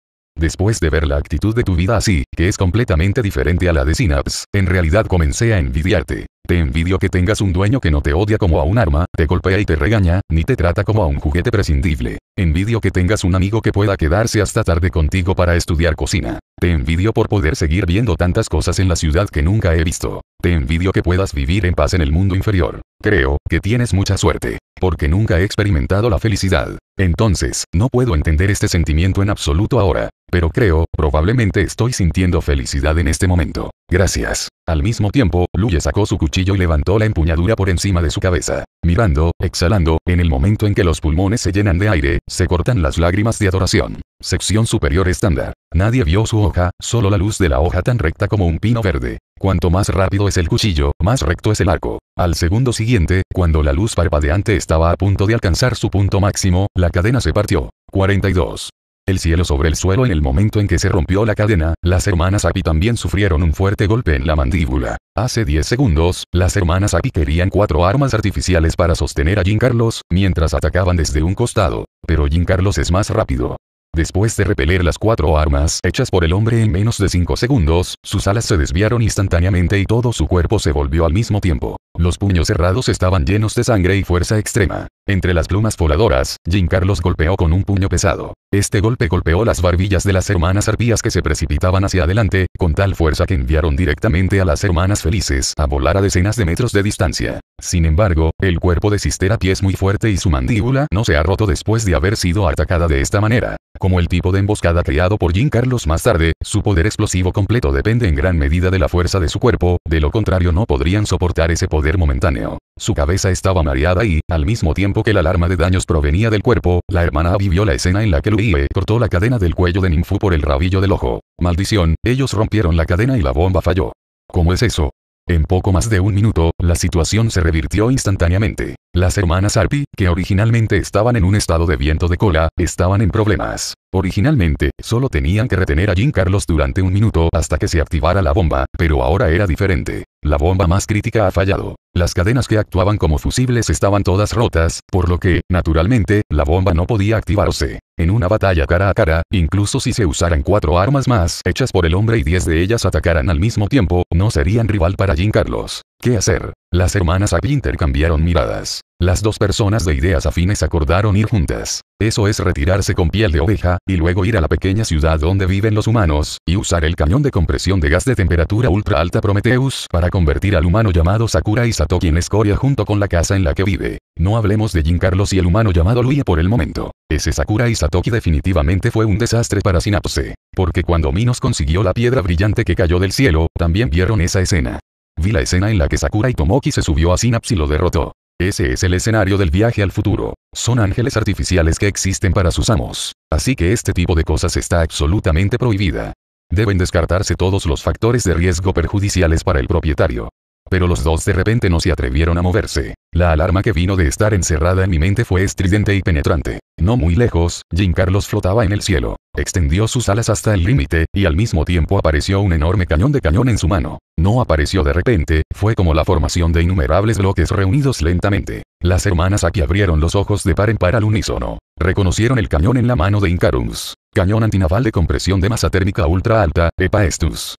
Después de ver la actitud de tu vida así, que es completamente diferente a la de Synapse, en realidad comencé a envidiarte. Te envidio que tengas un dueño que no te odia como a un arma, te golpea y te regaña, ni te trata como a un juguete prescindible. Envidio que tengas un amigo que pueda quedarse hasta tarde contigo para estudiar cocina. Te envidio por poder seguir viendo tantas cosas en la ciudad que nunca he visto. Te envidio que puedas vivir en paz en el mundo inferior. Creo que tienes mucha suerte, porque nunca he experimentado la felicidad. Entonces, no puedo entender este sentimiento en absoluto ahora, pero creo, probablemente estoy sintiendo felicidad en este momento. Gracias. Al mismo tiempo, Luye sacó su cuchillo y levantó la empuñadura por encima de su cabeza. Mirando, exhalando, en el momento en que los pulmones se llenan de aire, se cortan las lágrimas de adoración. Sección superior estándar. Nadie vio su hoja, solo la luz de la hoja tan recta como un pino verde. Cuanto más rápido es el cuchillo, más recto es el arco. Al segundo siguiente, cuando la luz parpadeante estaba a punto de alcanzar su punto máximo, la cadena se partió. 42 el cielo sobre el suelo en el momento en que se rompió la cadena, las hermanas Api también sufrieron un fuerte golpe en la mandíbula. Hace 10 segundos, las hermanas Api querían cuatro armas artificiales para sostener a Jim Carlos, mientras atacaban desde un costado. Pero Jim Carlos es más rápido. Después de repeler las cuatro armas hechas por el hombre en menos de 5 segundos, sus alas se desviaron instantáneamente y todo su cuerpo se volvió al mismo tiempo. Los puños cerrados estaban llenos de sangre y fuerza extrema. Entre las plumas voladoras, Jim Carlos golpeó con un puño pesado. Este golpe golpeó las barbillas de las hermanas arpías que se precipitaban hacia adelante, con tal fuerza que enviaron directamente a las hermanas felices a volar a decenas de metros de distancia. Sin embargo, el cuerpo de Sister Pie es muy fuerte y su mandíbula no se ha roto después de haber sido atacada de esta manera. Como el tipo de emboscada creado por Jim Carlos más tarde, su poder explosivo completo depende en gran medida de la fuerza de su cuerpo, de lo contrario no podrían soportar ese poder momentáneo. Su cabeza estaba mareada y, al mismo tiempo, que la alarma de daños provenía del cuerpo, la hermana vivió la escena en la que Louie cortó la cadena del cuello de Ninfu por el rabillo del ojo. Maldición, ellos rompieron la cadena y la bomba falló. ¿Cómo es eso? En poco más de un minuto, la situación se revirtió instantáneamente. Las hermanas Arpi, que originalmente estaban en un estado de viento de cola, estaban en problemas. Originalmente, solo tenían que retener a Jim Carlos durante un minuto hasta que se activara la bomba, pero ahora era diferente. La bomba más crítica ha fallado. Las cadenas que actuaban como fusibles estaban todas rotas, por lo que, naturalmente, la bomba no podía activarse. En una batalla cara a cara, incluso si se usaran cuatro armas más hechas por el hombre y diez de ellas atacaran al mismo tiempo, no serían rival para Jim Carlos. ¿Qué hacer? Las hermanas Pinter intercambiaron miradas. Las dos personas de ideas afines acordaron ir juntas. Eso es retirarse con piel de oveja, y luego ir a la pequeña ciudad donde viven los humanos, y usar el cañón de compresión de gas de temperatura ultra alta Prometheus para convertir al humano llamado Sakura y Satoki en escoria junto con la casa en la que vive. No hablemos de Jim Carlos y el humano llamado Luis por el momento. Ese Sakura y Satoki definitivamente fue un desastre para Sinapse. Porque cuando Minos consiguió la piedra brillante que cayó del cielo, también vieron esa escena. Vi la escena en la que Sakura y Tomoki se subió a Synapse y lo derrotó. Ese es el escenario del viaje al futuro. Son ángeles artificiales que existen para sus amos. Así que este tipo de cosas está absolutamente prohibida. Deben descartarse todos los factores de riesgo perjudiciales para el propietario pero los dos de repente no se atrevieron a moverse. La alarma que vino de estar encerrada en mi mente fue estridente y penetrante. No muy lejos, Jim Carlos flotaba en el cielo. Extendió sus alas hasta el límite, y al mismo tiempo apareció un enorme cañón de cañón en su mano. No apareció de repente, fue como la formación de innumerables bloques reunidos lentamente. Las hermanas aquí abrieron los ojos de par en par al unísono. Reconocieron el cañón en la mano de Incarums. Cañón antinaval de compresión de masa térmica ultra alta, Epaestus.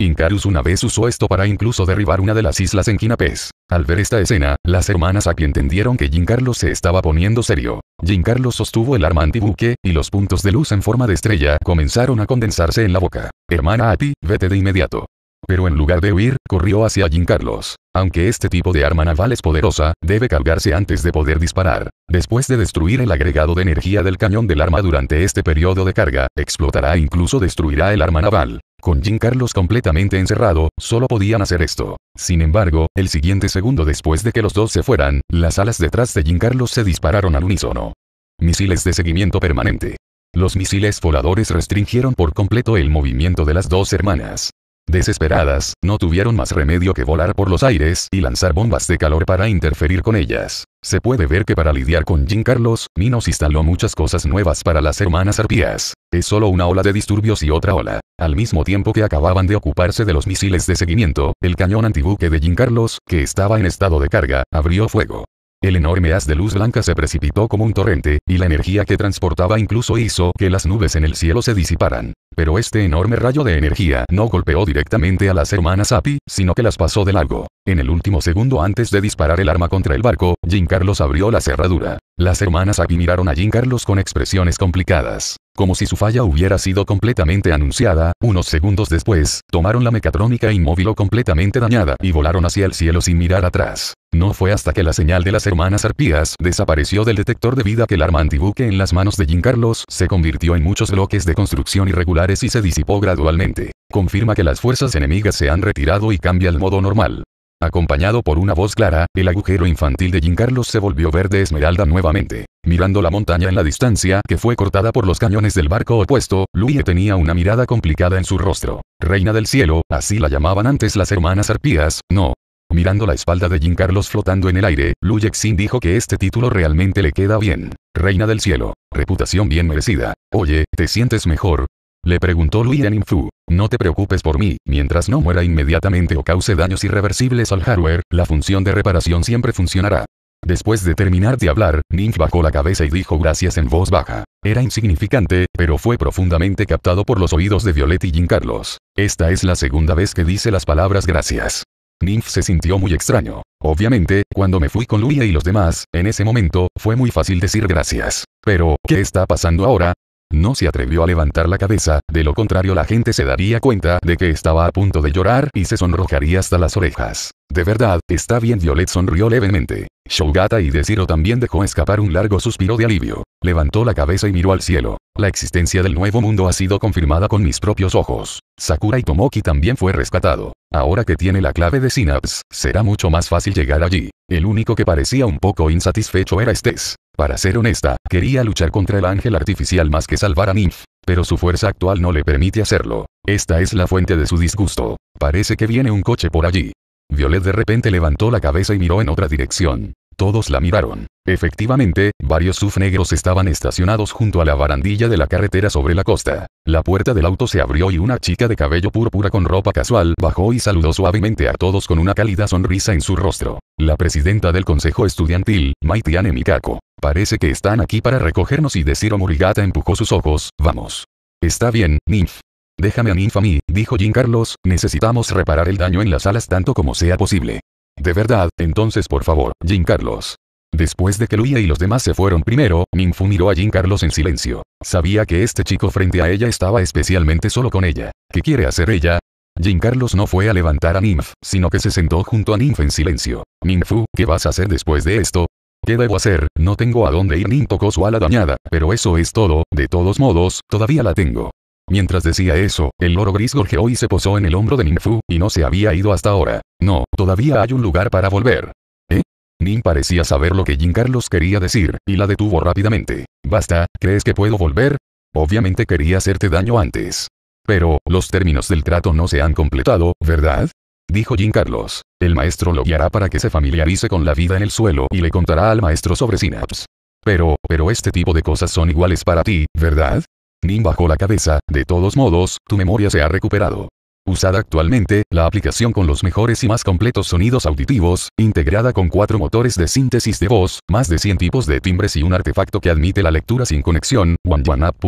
Incarus una vez usó esto para incluso derribar una de las islas en Quinapés. Al ver esta escena, las hermanas aquí entendieron que Jim Carlos se estaba poniendo serio. Jim Carlos sostuvo el arma antibuque, y los puntos de luz en forma de estrella comenzaron a condensarse en la boca. Hermana Ati, vete de inmediato. Pero en lugar de huir, corrió hacia Jim Carlos. Aunque este tipo de arma naval es poderosa, debe cargarse antes de poder disparar. Después de destruir el agregado de energía del cañón del arma durante este periodo de carga, explotará e incluso destruirá el arma naval. Con Jim Carlos completamente encerrado, solo podían hacer esto. Sin embargo, el siguiente segundo después de que los dos se fueran, las alas detrás de Jim Carlos se dispararon al unísono. Misiles de seguimiento permanente. Los misiles voladores restringieron por completo el movimiento de las dos hermanas. Desesperadas, no tuvieron más remedio que volar por los aires y lanzar bombas de calor para interferir con ellas. Se puede ver que para lidiar con Jim Carlos, Minos instaló muchas cosas nuevas para las hermanas arpías. Es solo una ola de disturbios y otra ola. Al mismo tiempo que acababan de ocuparse de los misiles de seguimiento, el cañón antibuque de Jim Carlos, que estaba en estado de carga, abrió fuego. El enorme haz de luz blanca se precipitó como un torrente, y la energía que transportaba incluso hizo que las nubes en el cielo se disiparan. Pero este enorme rayo de energía no golpeó directamente a las hermanas Api, sino que las pasó de largo. En el último segundo antes de disparar el arma contra el barco, Jim Carlos abrió la cerradura. Las hermanas Abby miraron a Jim Carlos con expresiones complicadas. Como si su falla hubiera sido completamente anunciada, unos segundos después, tomaron la mecatrónica inmóvil o completamente dañada y volaron hacia el cielo sin mirar atrás. No fue hasta que la señal de las hermanas arpías desapareció del detector de vida que el arma antibuque en las manos de Jim Carlos se convirtió en muchos bloques de construcción irregulares y se disipó gradualmente. Confirma que las fuerzas enemigas se han retirado y cambia el modo normal. Acompañado por una voz clara, el agujero infantil de Jim Carlos se volvió verde esmeralda nuevamente. Mirando la montaña en la distancia que fue cortada por los cañones del barco opuesto, Luye tenía una mirada complicada en su rostro. Reina del cielo, así la llamaban antes las hermanas arpías, no. Mirando la espalda de Jim Carlos flotando en el aire, Lu Xin dijo que este título realmente le queda bien. Reina del cielo. Reputación bien merecida. Oye, ¿te sientes mejor? Le preguntó Luis a Ninfu. No te preocupes por mí, mientras no muera inmediatamente o cause daños irreversibles al hardware, la función de reparación siempre funcionará. Después de terminar de hablar, Ninf bajó la cabeza y dijo gracias en voz baja. Era insignificante, pero fue profundamente captado por los oídos de Violet y Jim Carlos. Esta es la segunda vez que dice las palabras gracias. Ninf se sintió muy extraño. Obviamente, cuando me fui con Luia y los demás, en ese momento, fue muy fácil decir gracias. Pero, ¿qué está pasando ahora? No se atrevió a levantar la cabeza, de lo contrario la gente se daría cuenta de que estaba a punto de llorar y se sonrojaría hasta las orejas. De verdad, está bien. Violet sonrió levemente. Shogata y Desiro también dejó escapar un largo suspiro de alivio. Levantó la cabeza y miró al cielo. La existencia del nuevo mundo ha sido confirmada con mis propios ojos. Sakura y Tomoki también fue rescatado. Ahora que tiene la clave de Synapse, será mucho más fácil llegar allí. El único que parecía un poco insatisfecho era Estes. Para ser honesta, quería luchar contra el ángel artificial más que salvar a Nymph pero su fuerza actual no le permite hacerlo. Esta es la fuente de su disgusto. Parece que viene un coche por allí. Violet de repente levantó la cabeza y miró en otra dirección. Todos la miraron. Efectivamente, varios SUV negros estaban estacionados junto a la barandilla de la carretera sobre la costa. La puerta del auto se abrió y una chica de cabello púrpura con ropa casual bajó y saludó suavemente a todos con una cálida sonrisa en su rostro. La presidenta del consejo estudiantil, Maitiane Mikako. Parece que están aquí para recogernos y decir Omurigata empujó sus ojos, vamos. Está bien, Ninf. Déjame a a mí, dijo Jim Carlos, necesitamos reparar el daño en las alas tanto como sea posible. De verdad, entonces por favor, Jim Carlos. Después de que Luía y los demás se fueron primero, Minfu miró a Jim Carlos en silencio. Sabía que este chico frente a ella estaba especialmente solo con ella. ¿Qué quiere hacer ella? Jim Carlos no fue a levantar a Ninf, sino que se sentó junto a Ninf en silencio. Minfu, ¿qué vas a hacer después de esto? ¿Qué debo hacer? No tengo a dónde ir. Ninf tocó su ala dañada, pero eso es todo, de todos modos, todavía la tengo. Mientras decía eso, el loro gris gorjeó y se posó en el hombro de Ninfu, y no se había ido hasta ahora. No, todavía hay un lugar para volver. ¿Eh? Nin parecía saber lo que Jin Carlos quería decir, y la detuvo rápidamente. Basta, ¿crees que puedo volver? Obviamente quería hacerte daño antes. Pero, los términos del trato no se han completado, ¿verdad? Dijo Jin Carlos. El maestro lo guiará para que se familiarice con la vida en el suelo y le contará al maestro sobre Synapse. Pero, pero este tipo de cosas son iguales para ti, ¿verdad? Nim bajó la cabeza, de todos modos, tu memoria se ha recuperado. Usada actualmente, la aplicación con los mejores y más completos sonidos auditivos, integrada con cuatro motores de síntesis de voz, más de 100 tipos de timbres y un artefacto que admite la lectura sin conexión,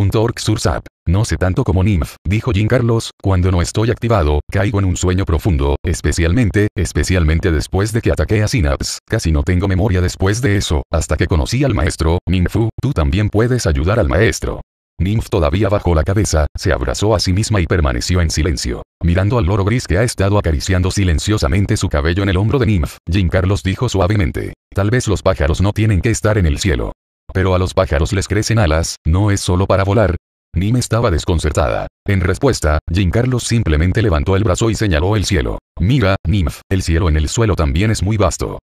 source sursap. No sé tanto como NIMF, dijo Jim Carlos, cuando no estoy activado, caigo en un sueño profundo, especialmente, especialmente después de que ataqué a Synapse, casi no tengo memoria después de eso, hasta que conocí al maestro, NIMFU, tú también puedes ayudar al maestro. Nymph todavía bajó la cabeza, se abrazó a sí misma y permaneció en silencio. Mirando al loro gris que ha estado acariciando silenciosamente su cabello en el hombro de Nymph, Jim Carlos dijo suavemente, tal vez los pájaros no tienen que estar en el cielo. Pero a los pájaros les crecen alas, no es solo para volar. Nim estaba desconcertada. En respuesta, Jim Carlos simplemente levantó el brazo y señaló el cielo. Mira, Nymph, el cielo en el suelo también es muy vasto.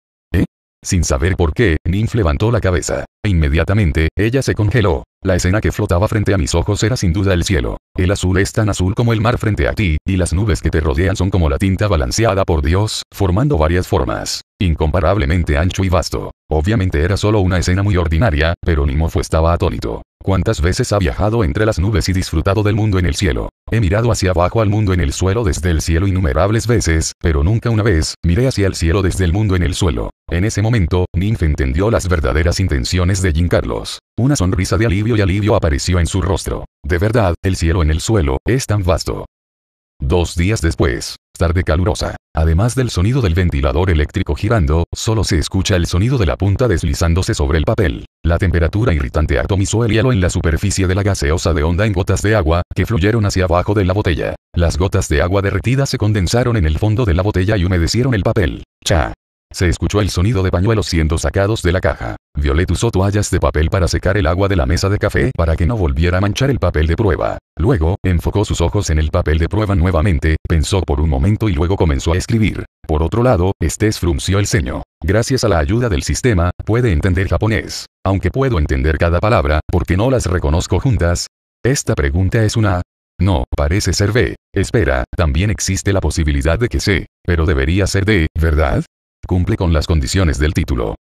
Sin saber por qué, Ninf levantó la cabeza. E inmediatamente, ella se congeló. La escena que flotaba frente a mis ojos era sin duda el cielo. El azul es tan azul como el mar frente a ti, y las nubes que te rodean son como la tinta balanceada por Dios, formando varias formas. Incomparablemente ancho y vasto. Obviamente era solo una escena muy ordinaria, pero Nimofo estaba atónito. ¿Cuántas veces ha viajado entre las nubes y disfrutado del mundo en el cielo? He mirado hacia abajo al mundo en el suelo desde el cielo innumerables veces, pero nunca una vez, miré hacia el cielo desde el mundo en el suelo. En ese momento, Ninf entendió las verdaderas intenciones de Jim Carlos. Una sonrisa de alivio y alivio apareció en su rostro. De verdad, el cielo en el suelo, es tan vasto. Dos días después, tarde calurosa, además del sonido del ventilador eléctrico girando, solo se escucha el sonido de la punta deslizándose sobre el papel. La temperatura irritante atomizó el hielo en la superficie de la gaseosa de onda en gotas de agua, que fluyeron hacia abajo de la botella. Las gotas de agua derretidas se condensaron en el fondo de la botella y humedecieron el papel. Cha. Se escuchó el sonido de pañuelos siendo sacados de la caja. Violet usó toallas de papel para secar el agua de la mesa de café para que no volviera a manchar el papel de prueba. Luego, enfocó sus ojos en el papel de prueba nuevamente, pensó por un momento y luego comenzó a escribir. Por otro lado, Estes frunció el ceño. Gracias a la ayuda del sistema, puede entender japonés. Aunque puedo entender cada palabra, porque no las reconozco juntas. Esta pregunta es una no, parece ser B. Espera, también existe la posibilidad de que C, pero debería ser D, ¿verdad? cumple con las condiciones del título.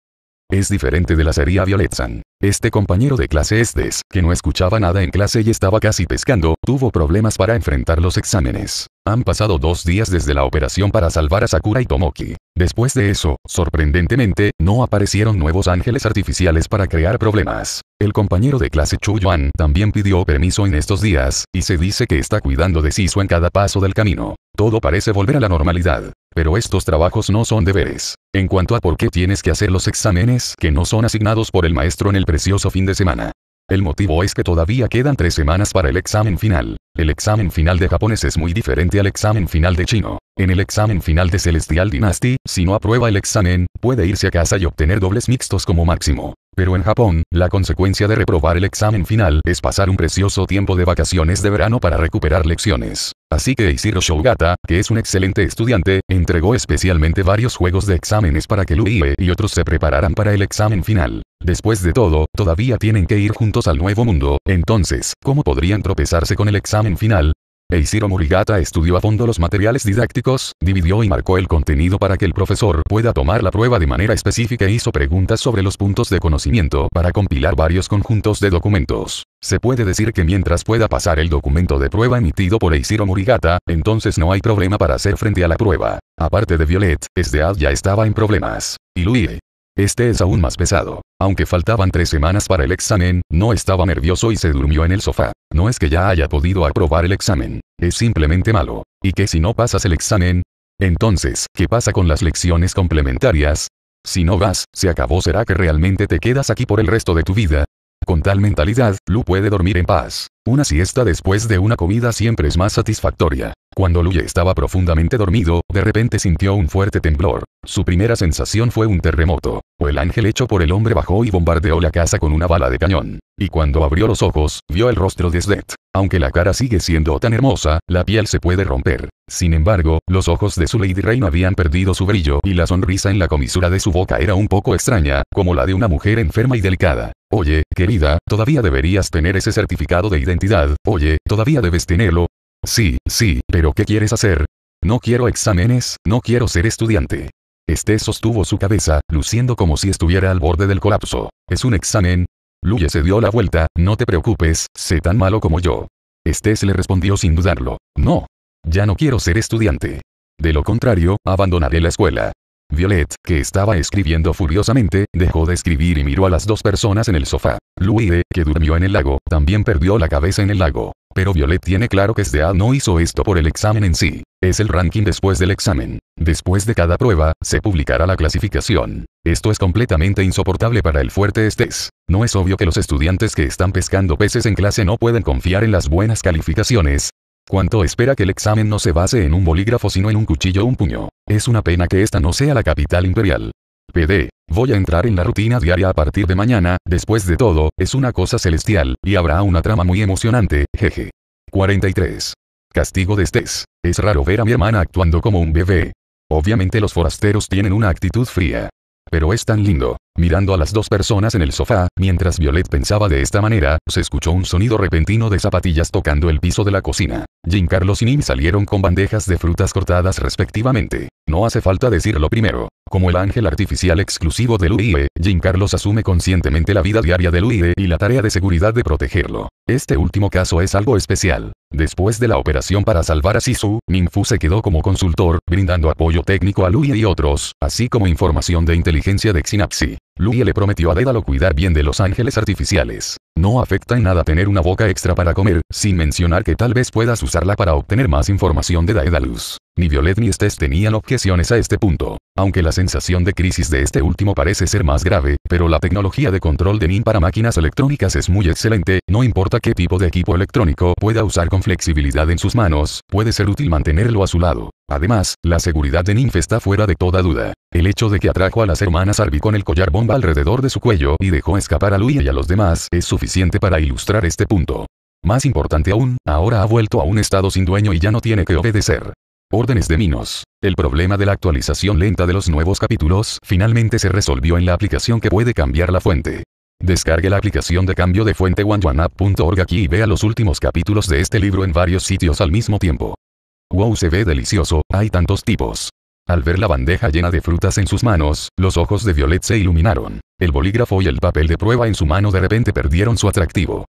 Es diferente de la serie Violet Este compañero de clase Estes, que no escuchaba nada en clase y estaba casi pescando, tuvo problemas para enfrentar los exámenes. Han pasado dos días desde la operación para salvar a Sakura y Tomoki. Después de eso, sorprendentemente, no aparecieron nuevos ángeles artificiales para crear problemas. El compañero de clase Chu también pidió permiso en estos días, y se dice que está cuidando de Sisu en cada paso del camino. Todo parece volver a la normalidad. Pero estos trabajos no son deberes. En cuanto a por qué tienes que hacer los exámenes que no son asignados por el maestro en el precioso fin de semana. El motivo es que todavía quedan tres semanas para el examen final. El examen final de japonés es muy diferente al examen final de chino. En el examen final de Celestial Dynasty, si no aprueba el examen, puede irse a casa y obtener dobles mixtos como máximo. Pero en Japón, la consecuencia de reprobar el examen final es pasar un precioso tiempo de vacaciones de verano para recuperar lecciones. Así que Ishiro Shogata, que es un excelente estudiante, entregó especialmente varios juegos de exámenes para que Luie y otros se prepararan para el examen final. Después de todo, todavía tienen que ir juntos al nuevo mundo, entonces, ¿cómo podrían tropezarse con el examen final? Eiichiro Murigata estudió a fondo los materiales didácticos, dividió y marcó el contenido para que el profesor pueda tomar la prueba de manera específica e hizo preguntas sobre los puntos de conocimiento para compilar varios conjuntos de documentos. Se puede decir que mientras pueda pasar el documento de prueba emitido por Eiichiro Murigata, entonces no hay problema para hacer frente a la prueba. Aparte de Violet, Esdead ya estaba en problemas. Y Louis. E. Este es aún más pesado. Aunque faltaban tres semanas para el examen, no estaba nervioso y se durmió en el sofá. No es que ya haya podido aprobar el examen. Es simplemente malo. ¿Y que si no pasas el examen? Entonces, ¿qué pasa con las lecciones complementarias? Si no vas, se acabó. ¿Será que realmente te quedas aquí por el resto de tu vida? Con tal mentalidad, Lu puede dormir en paz. Una siesta después de una comida siempre es más satisfactoria. Cuando Luye estaba profundamente dormido, de repente sintió un fuerte temblor. Su primera sensación fue un terremoto. El ángel hecho por el hombre bajó y bombardeó la casa con una bala de cañón. Y cuando abrió los ojos, vio el rostro de Slet. Aunque la cara sigue siendo tan hermosa, la piel se puede romper. Sin embargo, los ojos de su Lady Reina habían perdido su brillo y la sonrisa en la comisura de su boca era un poco extraña, como la de una mujer enferma y delicada. Oye, querida, todavía deberías tener ese certificado de identidad, oye, todavía debes tenerlo, Sí, sí, pero ¿qué quieres hacer? No quiero exámenes, no quiero ser estudiante. Este sostuvo su cabeza, luciendo como si estuviera al borde del colapso. ¿Es un examen? Luye se dio la vuelta, no te preocupes, sé tan malo como yo. Estés le respondió sin dudarlo. No. Ya no quiero ser estudiante. De lo contrario, abandonaré la escuela. Violet, que estaba escribiendo furiosamente, dejó de escribir y miró a las dos personas en el sofá. Luide, que durmió en el lago, también perdió la cabeza en el lago. Pero Violet tiene claro que SDA no hizo esto por el examen en sí. Es el ranking después del examen. Después de cada prueba, se publicará la clasificación. Esto es completamente insoportable para el fuerte Estés. No es obvio que los estudiantes que están pescando peces en clase no pueden confiar en las buenas calificaciones, ¿Cuánto espera que el examen no se base en un bolígrafo sino en un cuchillo o un puño. Es una pena que esta no sea la capital imperial. PD. Voy a entrar en la rutina diaria a partir de mañana, después de todo, es una cosa celestial, y habrá una trama muy emocionante, jeje. 43. Castigo de estés. Es raro ver a mi hermana actuando como un bebé. Obviamente los forasteros tienen una actitud fría. Pero es tan lindo. Mirando a las dos personas en el sofá, mientras Violet pensaba de esta manera, se escuchó un sonido repentino de zapatillas tocando el piso de la cocina. Carlos y Nim salieron con bandejas de frutas cortadas respectivamente. No hace falta decirlo primero. Como el ángel artificial exclusivo de Jin Carlos asume conscientemente la vida diaria de Luie y la tarea de seguridad de protegerlo. Este último caso es algo especial. Después de la operación para salvar a Sisu, Fu se quedó como consultor, brindando apoyo técnico a Luie y otros, así como información de inteligencia de Xinapsi. Louie le prometió a Dédalo cuidar bien de los ángeles artificiales. No afecta en nada tener una boca extra para comer, sin mencionar que tal vez puedas usarla para obtener más información de Daedalus. Ni Violet ni Estes tenían objeciones a este punto. Aunque la sensación de crisis de este último parece ser más grave, pero la tecnología de control de nim para máquinas electrónicas es muy excelente, no importa qué tipo de equipo electrónico pueda usar con flexibilidad en sus manos, puede ser útil mantenerlo a su lado. Además, la seguridad de Ninf está fuera de toda duda. El hecho de que atrajo a las hermanas Arby con el collar bomba alrededor de su cuello y dejó escapar a Lui y a los demás es suficiente para ilustrar este punto. Más importante aún, ahora ha vuelto a un estado sin dueño y ya no tiene que obedecer. Órdenes de Minos. El problema de la actualización lenta de los nuevos capítulos finalmente se resolvió en la aplicación que puede cambiar la fuente. Descargue la aplicación de cambio de fuente oneoneup.org aquí y vea los últimos capítulos de este libro en varios sitios al mismo tiempo. Wow se ve delicioso, hay tantos tipos. Al ver la bandeja llena de frutas en sus manos, los ojos de Violet se iluminaron. El bolígrafo y el papel de prueba en su mano de repente perdieron su atractivo.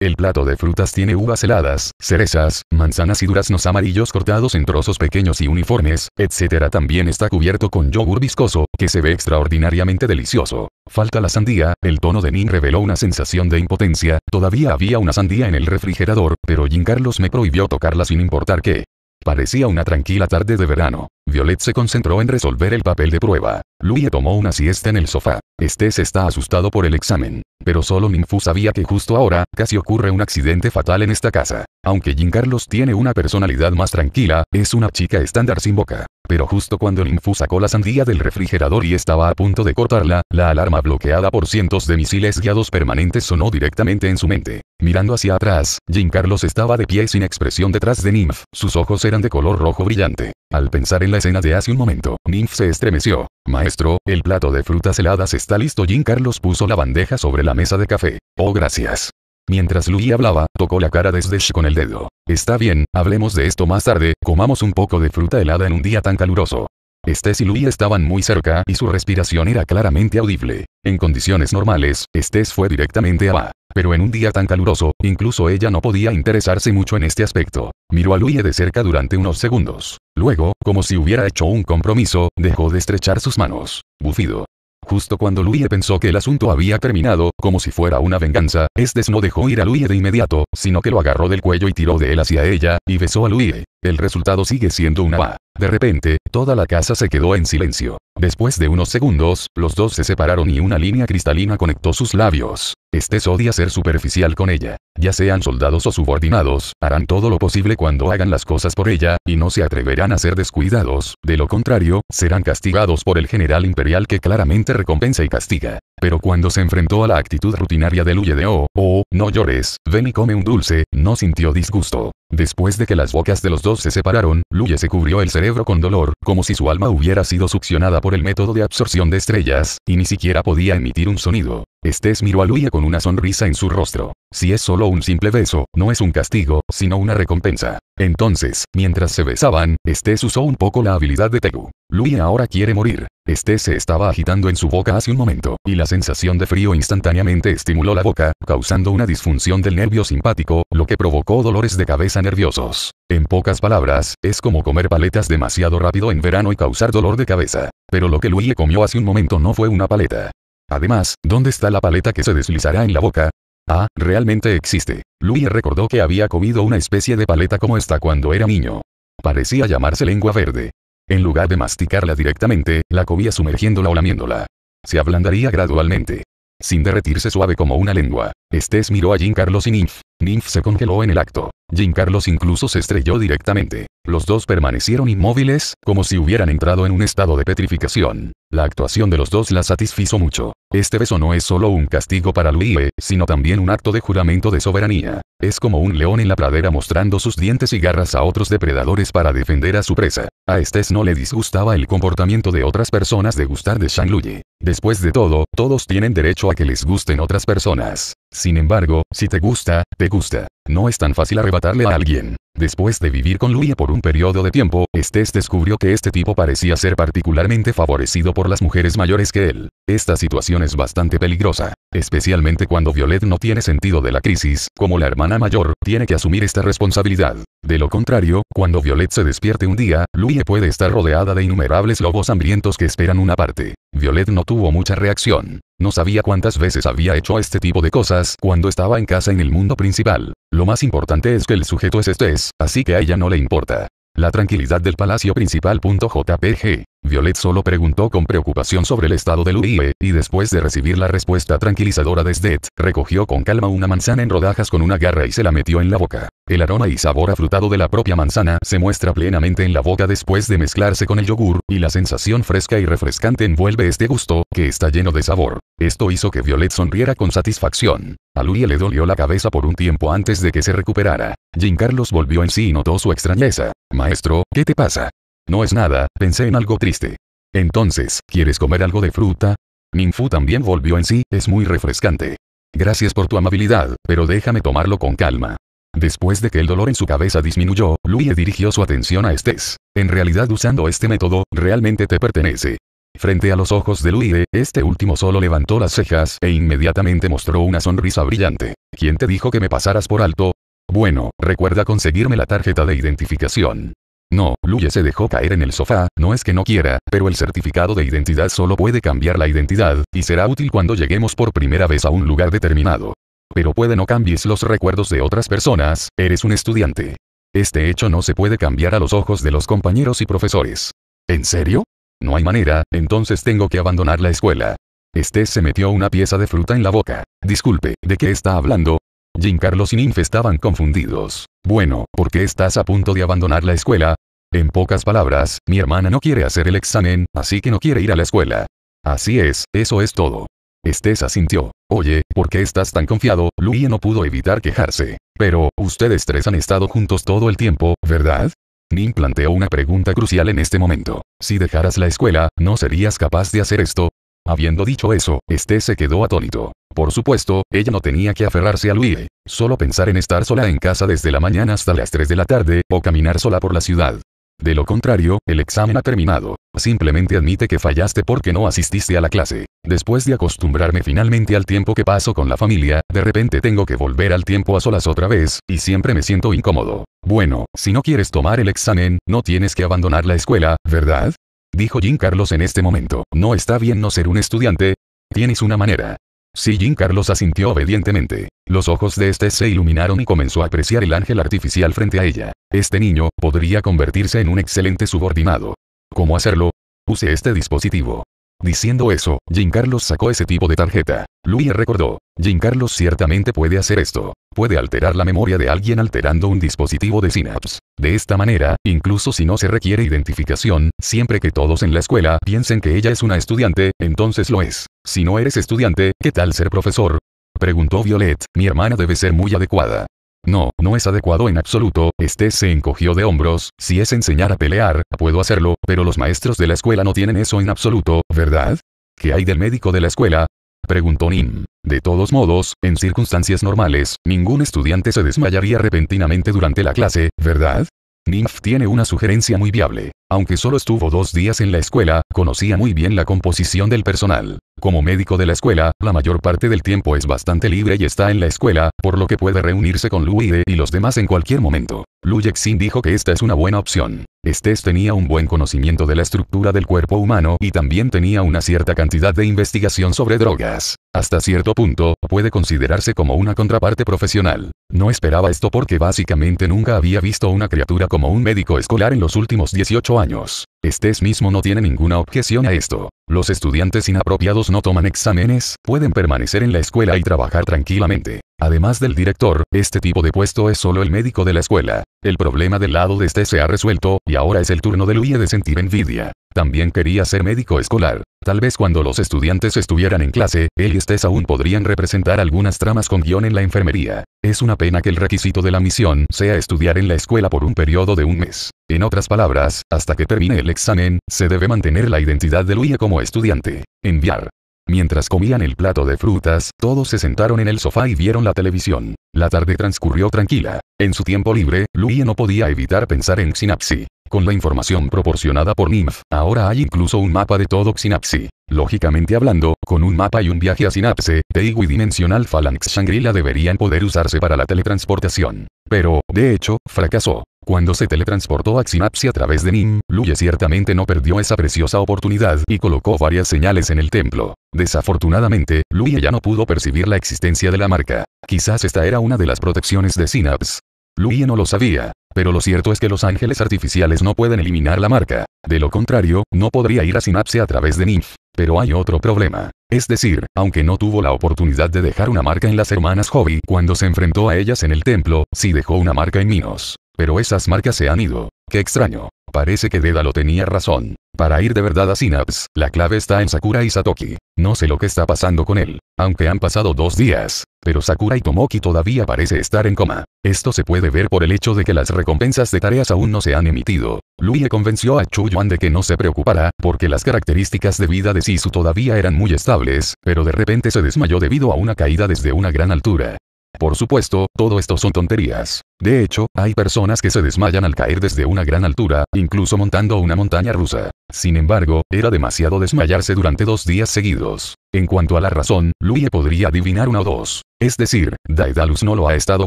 El plato de frutas tiene uvas heladas, cerezas, manzanas y duraznos amarillos cortados en trozos pequeños y uniformes, etc. También está cubierto con yogur viscoso, que se ve extraordinariamente delicioso. Falta la sandía, el tono de Nin reveló una sensación de impotencia, todavía había una sandía en el refrigerador, pero Jim Carlos me prohibió tocarla sin importar qué. Parecía una tranquila tarde de verano. Violet se concentró en resolver el papel de prueba. Louie tomó una siesta en el sofá. Estés está asustado por el examen. Pero solo Ninfu sabía que justo ahora, casi ocurre un accidente fatal en esta casa. Aunque Jim Carlos tiene una personalidad más tranquila, es una chica estándar sin boca. Pero justo cuando Ninfu sacó la sandía del refrigerador y estaba a punto de cortarla, la alarma bloqueada por cientos de misiles guiados permanentes sonó directamente en su mente. Mirando hacia atrás, Jim Carlos estaba de pie sin expresión detrás de Nymph, sus ojos eran de color rojo brillante. Al pensar en la escena de hace un momento, Nymph se estremeció. Maestro, el plato de frutas heladas está listo. Jim Carlos puso la bandeja sobre la mesa de café. Oh gracias. Mientras Lui hablaba, tocó la cara de Sdesh con el dedo. Está bien, hablemos de esto más tarde, comamos un poco de fruta helada en un día tan caluroso. Estes y Lui estaban muy cerca y su respiración era claramente audible. En condiciones normales, Estes fue directamente a Ba. Pero en un día tan caluroso, incluso ella no podía interesarse mucho en este aspecto. Miró a Lui de cerca durante unos segundos. Luego, como si hubiera hecho un compromiso, dejó de estrechar sus manos. Bufido. Justo cuando Luie pensó que el asunto había terminado, como si fuera una venganza, Estes no dejó ir a Luie de inmediato, sino que lo agarró del cuello y tiró de él hacia ella, y besó a Luie. El resultado sigue siendo una va. De repente, toda la casa se quedó en silencio. Después de unos segundos, los dos se separaron y una línea cristalina conectó sus labios. Este odia ser superficial con ella. Ya sean soldados o subordinados, harán todo lo posible cuando hagan las cosas por ella, y no se atreverán a ser descuidados, de lo contrario, serán castigados por el general imperial que claramente recompensa y castiga pero cuando se enfrentó a la actitud rutinaria de Luye de oh, oh, no llores, ven y come un dulce, no sintió disgusto. Después de que las bocas de los dos se separaron, Luye se cubrió el cerebro con dolor, como si su alma hubiera sido succionada por el método de absorción de estrellas, y ni siquiera podía emitir un sonido. Estés miró a Luía con una sonrisa en su rostro. Si es solo un simple beso, no es un castigo, sino una recompensa. Entonces, mientras se besaban, Estés usó un poco la habilidad de Tegu. Luía ahora quiere morir. Estés se estaba agitando en su boca hace un momento, y la sensación de frío instantáneamente estimuló la boca, causando una disfunción del nervio simpático, lo que provocó dolores de cabeza nerviosos. En pocas palabras, es como comer paletas demasiado rápido en verano y causar dolor de cabeza. Pero lo que Luía comió hace un momento no fue una paleta. Además, ¿dónde está la paleta que se deslizará en la boca? Ah, realmente existe. Louis recordó que había comido una especie de paleta como esta cuando era niño. Parecía llamarse lengua verde. En lugar de masticarla directamente, la comía sumergiéndola o lamiéndola. Se ablandaría gradualmente. Sin derretirse suave como una lengua. Estés miró a Jim Carlos y Ninf. Ninf se congeló en el acto. Carlos incluso se estrelló directamente. Los dos permanecieron inmóviles, como si hubieran entrado en un estado de petrificación. La actuación de los dos la satisfizo mucho. Este beso no es solo un castigo para Louis, sino también un acto de juramento de soberanía. Es como un león en la pradera mostrando sus dientes y garras a otros depredadores para defender a su presa. A Estes no le disgustaba el comportamiento de otras personas de gustar de Shang Luye. Después de todo, todos tienen derecho a que les gusten otras personas. Sin embargo, si te gusta, te gusta. No es tan fácil arrebatarle a alguien. Después de vivir con Luye por un periodo de tiempo, Estes descubrió que este tipo parecía ser particularmente favorecido por las mujeres mayores que él. Esta situación es bastante peligrosa, especialmente cuando Violet no tiene sentido de la crisis, como la hermana mayor, tiene que asumir esta responsabilidad. De lo contrario, cuando Violet se despierte un día, Louie puede estar rodeada de innumerables lobos hambrientos que esperan una parte. Violet no tuvo mucha reacción. No sabía cuántas veces había hecho este tipo de cosas cuando estaba en casa en el mundo principal. Lo más importante es que el sujeto es este así que a ella no le importa. La tranquilidad del palacio principal.jpg. Violet solo preguntó con preocupación sobre el estado de Louie, y después de recibir la respuesta tranquilizadora de Sdet, recogió con calma una manzana en rodajas con una garra y se la metió en la boca. El aroma y sabor afrutado de la propia manzana se muestra plenamente en la boca después de mezclarse con el yogur, y la sensación fresca y refrescante envuelve este gusto, que está lleno de sabor. Esto hizo que Violet sonriera con satisfacción. A Louie le dolió la cabeza por un tiempo antes de que se recuperara. Jim Carlos volvió en sí y notó su extrañeza. Maestro, ¿qué te pasa? No es nada, pensé en algo triste. Entonces, ¿quieres comer algo de fruta? Ninfu también volvió en sí, es muy refrescante. Gracias por tu amabilidad, pero déjame tomarlo con calma. Después de que el dolor en su cabeza disminuyó, Luie dirigió su atención a Estes. En realidad usando este método, realmente te pertenece. Frente a los ojos de Luie, este último solo levantó las cejas e inmediatamente mostró una sonrisa brillante. ¿Quién te dijo que me pasaras por alto? Bueno, recuerda conseguirme la tarjeta de identificación. No, Luye se dejó caer en el sofá, no es que no quiera, pero el certificado de identidad solo puede cambiar la identidad, y será útil cuando lleguemos por primera vez a un lugar determinado. Pero puede no cambies los recuerdos de otras personas, eres un estudiante. Este hecho no se puede cambiar a los ojos de los compañeros y profesores. ¿En serio? No hay manera, entonces tengo que abandonar la escuela. Este se metió una pieza de fruta en la boca. Disculpe, ¿de qué está hablando? Jim Carlos y Ninf estaban confundidos. Bueno, ¿por qué estás a punto de abandonar la escuela? En pocas palabras, mi hermana no quiere hacer el examen, así que no quiere ir a la escuela. Así es, eso es todo. estesa sintió. Oye, ¿por qué estás tan confiado? Louie no pudo evitar quejarse. Pero, ustedes tres han estado juntos todo el tiempo, ¿verdad? Nin planteó una pregunta crucial en este momento. Si dejaras la escuela, ¿no serías capaz de hacer esto? Habiendo dicho eso, este se quedó atónito. Por supuesto, ella no tenía que aferrarse a Luis. Solo pensar en estar sola en casa desde la mañana hasta las 3 de la tarde, o caminar sola por la ciudad. De lo contrario, el examen ha terminado. Simplemente admite que fallaste porque no asististe a la clase. Después de acostumbrarme finalmente al tiempo que paso con la familia, de repente tengo que volver al tiempo a solas otra vez, y siempre me siento incómodo. Bueno, si no quieres tomar el examen, no tienes que abandonar la escuela, ¿verdad? Dijo Jim Carlos en este momento. No está bien no ser un estudiante. Tienes una manera. Si Jim Carlos asintió obedientemente. Los ojos de este se iluminaron y comenzó a apreciar el ángel artificial frente a ella. Este niño podría convertirse en un excelente subordinado. ¿Cómo hacerlo? Use este dispositivo. Diciendo eso, Carlos sacó ese tipo de tarjeta. Luis recordó. Carlos ciertamente puede hacer esto. Puede alterar la memoria de alguien alterando un dispositivo de Synapse. De esta manera, incluso si no se requiere identificación, siempre que todos en la escuela piensen que ella es una estudiante, entonces lo es. Si no eres estudiante, ¿qué tal ser profesor? Preguntó Violet, mi hermana debe ser muy adecuada. No, no es adecuado en absoluto, este se encogió de hombros, si es enseñar a pelear, puedo hacerlo, pero los maestros de la escuela no tienen eso en absoluto, ¿verdad? ¿Qué hay del médico de la escuela? Preguntó Nim. De todos modos, en circunstancias normales, ningún estudiante se desmayaría repentinamente durante la clase, ¿verdad? Ninf tiene una sugerencia muy viable. Aunque solo estuvo dos días en la escuela, conocía muy bien la composición del personal. Como médico de la escuela, la mayor parte del tiempo es bastante libre y está en la escuela, por lo que puede reunirse con Luide y los demás en cualquier momento. Lu xin dijo que esta es una buena opción. Estes tenía un buen conocimiento de la estructura del cuerpo humano y también tenía una cierta cantidad de investigación sobre drogas. Hasta cierto punto, puede considerarse como una contraparte profesional. No esperaba esto porque básicamente nunca había visto una criatura como un médico escolar en los últimos 18 años. Estés mismo no tiene ninguna objeción a esto. Los estudiantes inapropiados no toman exámenes, pueden permanecer en la escuela y trabajar tranquilamente. Además del director, este tipo de puesto es solo el médico de la escuela. El problema del lado de este se ha resuelto, y ahora es el turno de Luis de sentir envidia. También quería ser médico escolar. Tal vez cuando los estudiantes estuvieran en clase, él y Estes aún podrían representar algunas tramas con guión en la enfermería. Es una pena que el requisito de la misión sea estudiar en la escuela por un periodo de un mes. En otras palabras, hasta que termine el examen, se debe mantener la identidad de Luía como estudiante. Enviar. Mientras comían el plato de frutas, todos se sentaron en el sofá y vieron la televisión. La tarde transcurrió tranquila. En su tiempo libre, Luía no podía evitar pensar en Sinapsi con la información proporcionada por NIMF, ahora hay incluso un mapa de todo Xynapsi. Lógicamente hablando, con un mapa y un viaje a sinapse Teigu Dimensional Phalanx Shangri-La deberían poder usarse para la teletransportación. Pero, de hecho, fracasó. Cuando se teletransportó a Xynapse a través de Nim, Luye ciertamente no perdió esa preciosa oportunidad y colocó varias señales en el templo. Desafortunadamente, Luye ya no pudo percibir la existencia de la marca. Quizás esta era una de las protecciones de Synapse. Luye no lo sabía, pero lo cierto es que los ángeles artificiales no pueden eliminar la marca. De lo contrario, no podría ir a Synapse a través de Nymph. Pero hay otro problema. Es decir, aunque no tuvo la oportunidad de dejar una marca en las hermanas Hobby cuando se enfrentó a ellas en el templo, sí dejó una marca en Minos. Pero esas marcas se han ido. Qué extraño. Parece que lo tenía razón. Para ir de verdad a Synapse, la clave está en Sakura y Satoki. No sé lo que está pasando con él. Aunque han pasado dos días, pero Sakura y Tomoki todavía parece estar en coma. Esto se puede ver por el hecho de que las recompensas de tareas aún no se han emitido. Luie convenció a Chuyuan de que no se preocupara, porque las características de vida de Sisu todavía eran muy estables, pero de repente se desmayó debido a una caída desde una gran altura. Por supuesto, todo esto son tonterías. De hecho, hay personas que se desmayan al caer desde una gran altura, incluso montando una montaña rusa. Sin embargo, era demasiado desmayarse durante dos días seguidos. En cuanto a la razón, Luie podría adivinar una o dos. Es decir, Daedalus no lo ha estado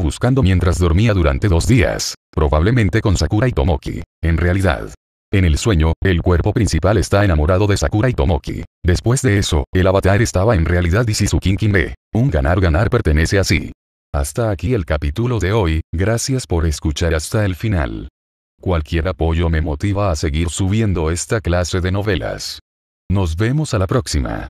buscando mientras dormía durante dos días. Probablemente con Sakura y Tomoki. En realidad, en el sueño, el cuerpo principal está enamorado de Sakura y Tomoki. Después de eso, el avatar estaba en realidad Ishizukin Kinbe. Un ganar-ganar pertenece así. Hasta aquí el capítulo de hoy, gracias por escuchar hasta el final. Cualquier apoyo me motiva a seguir subiendo esta clase de novelas. Nos vemos a la próxima.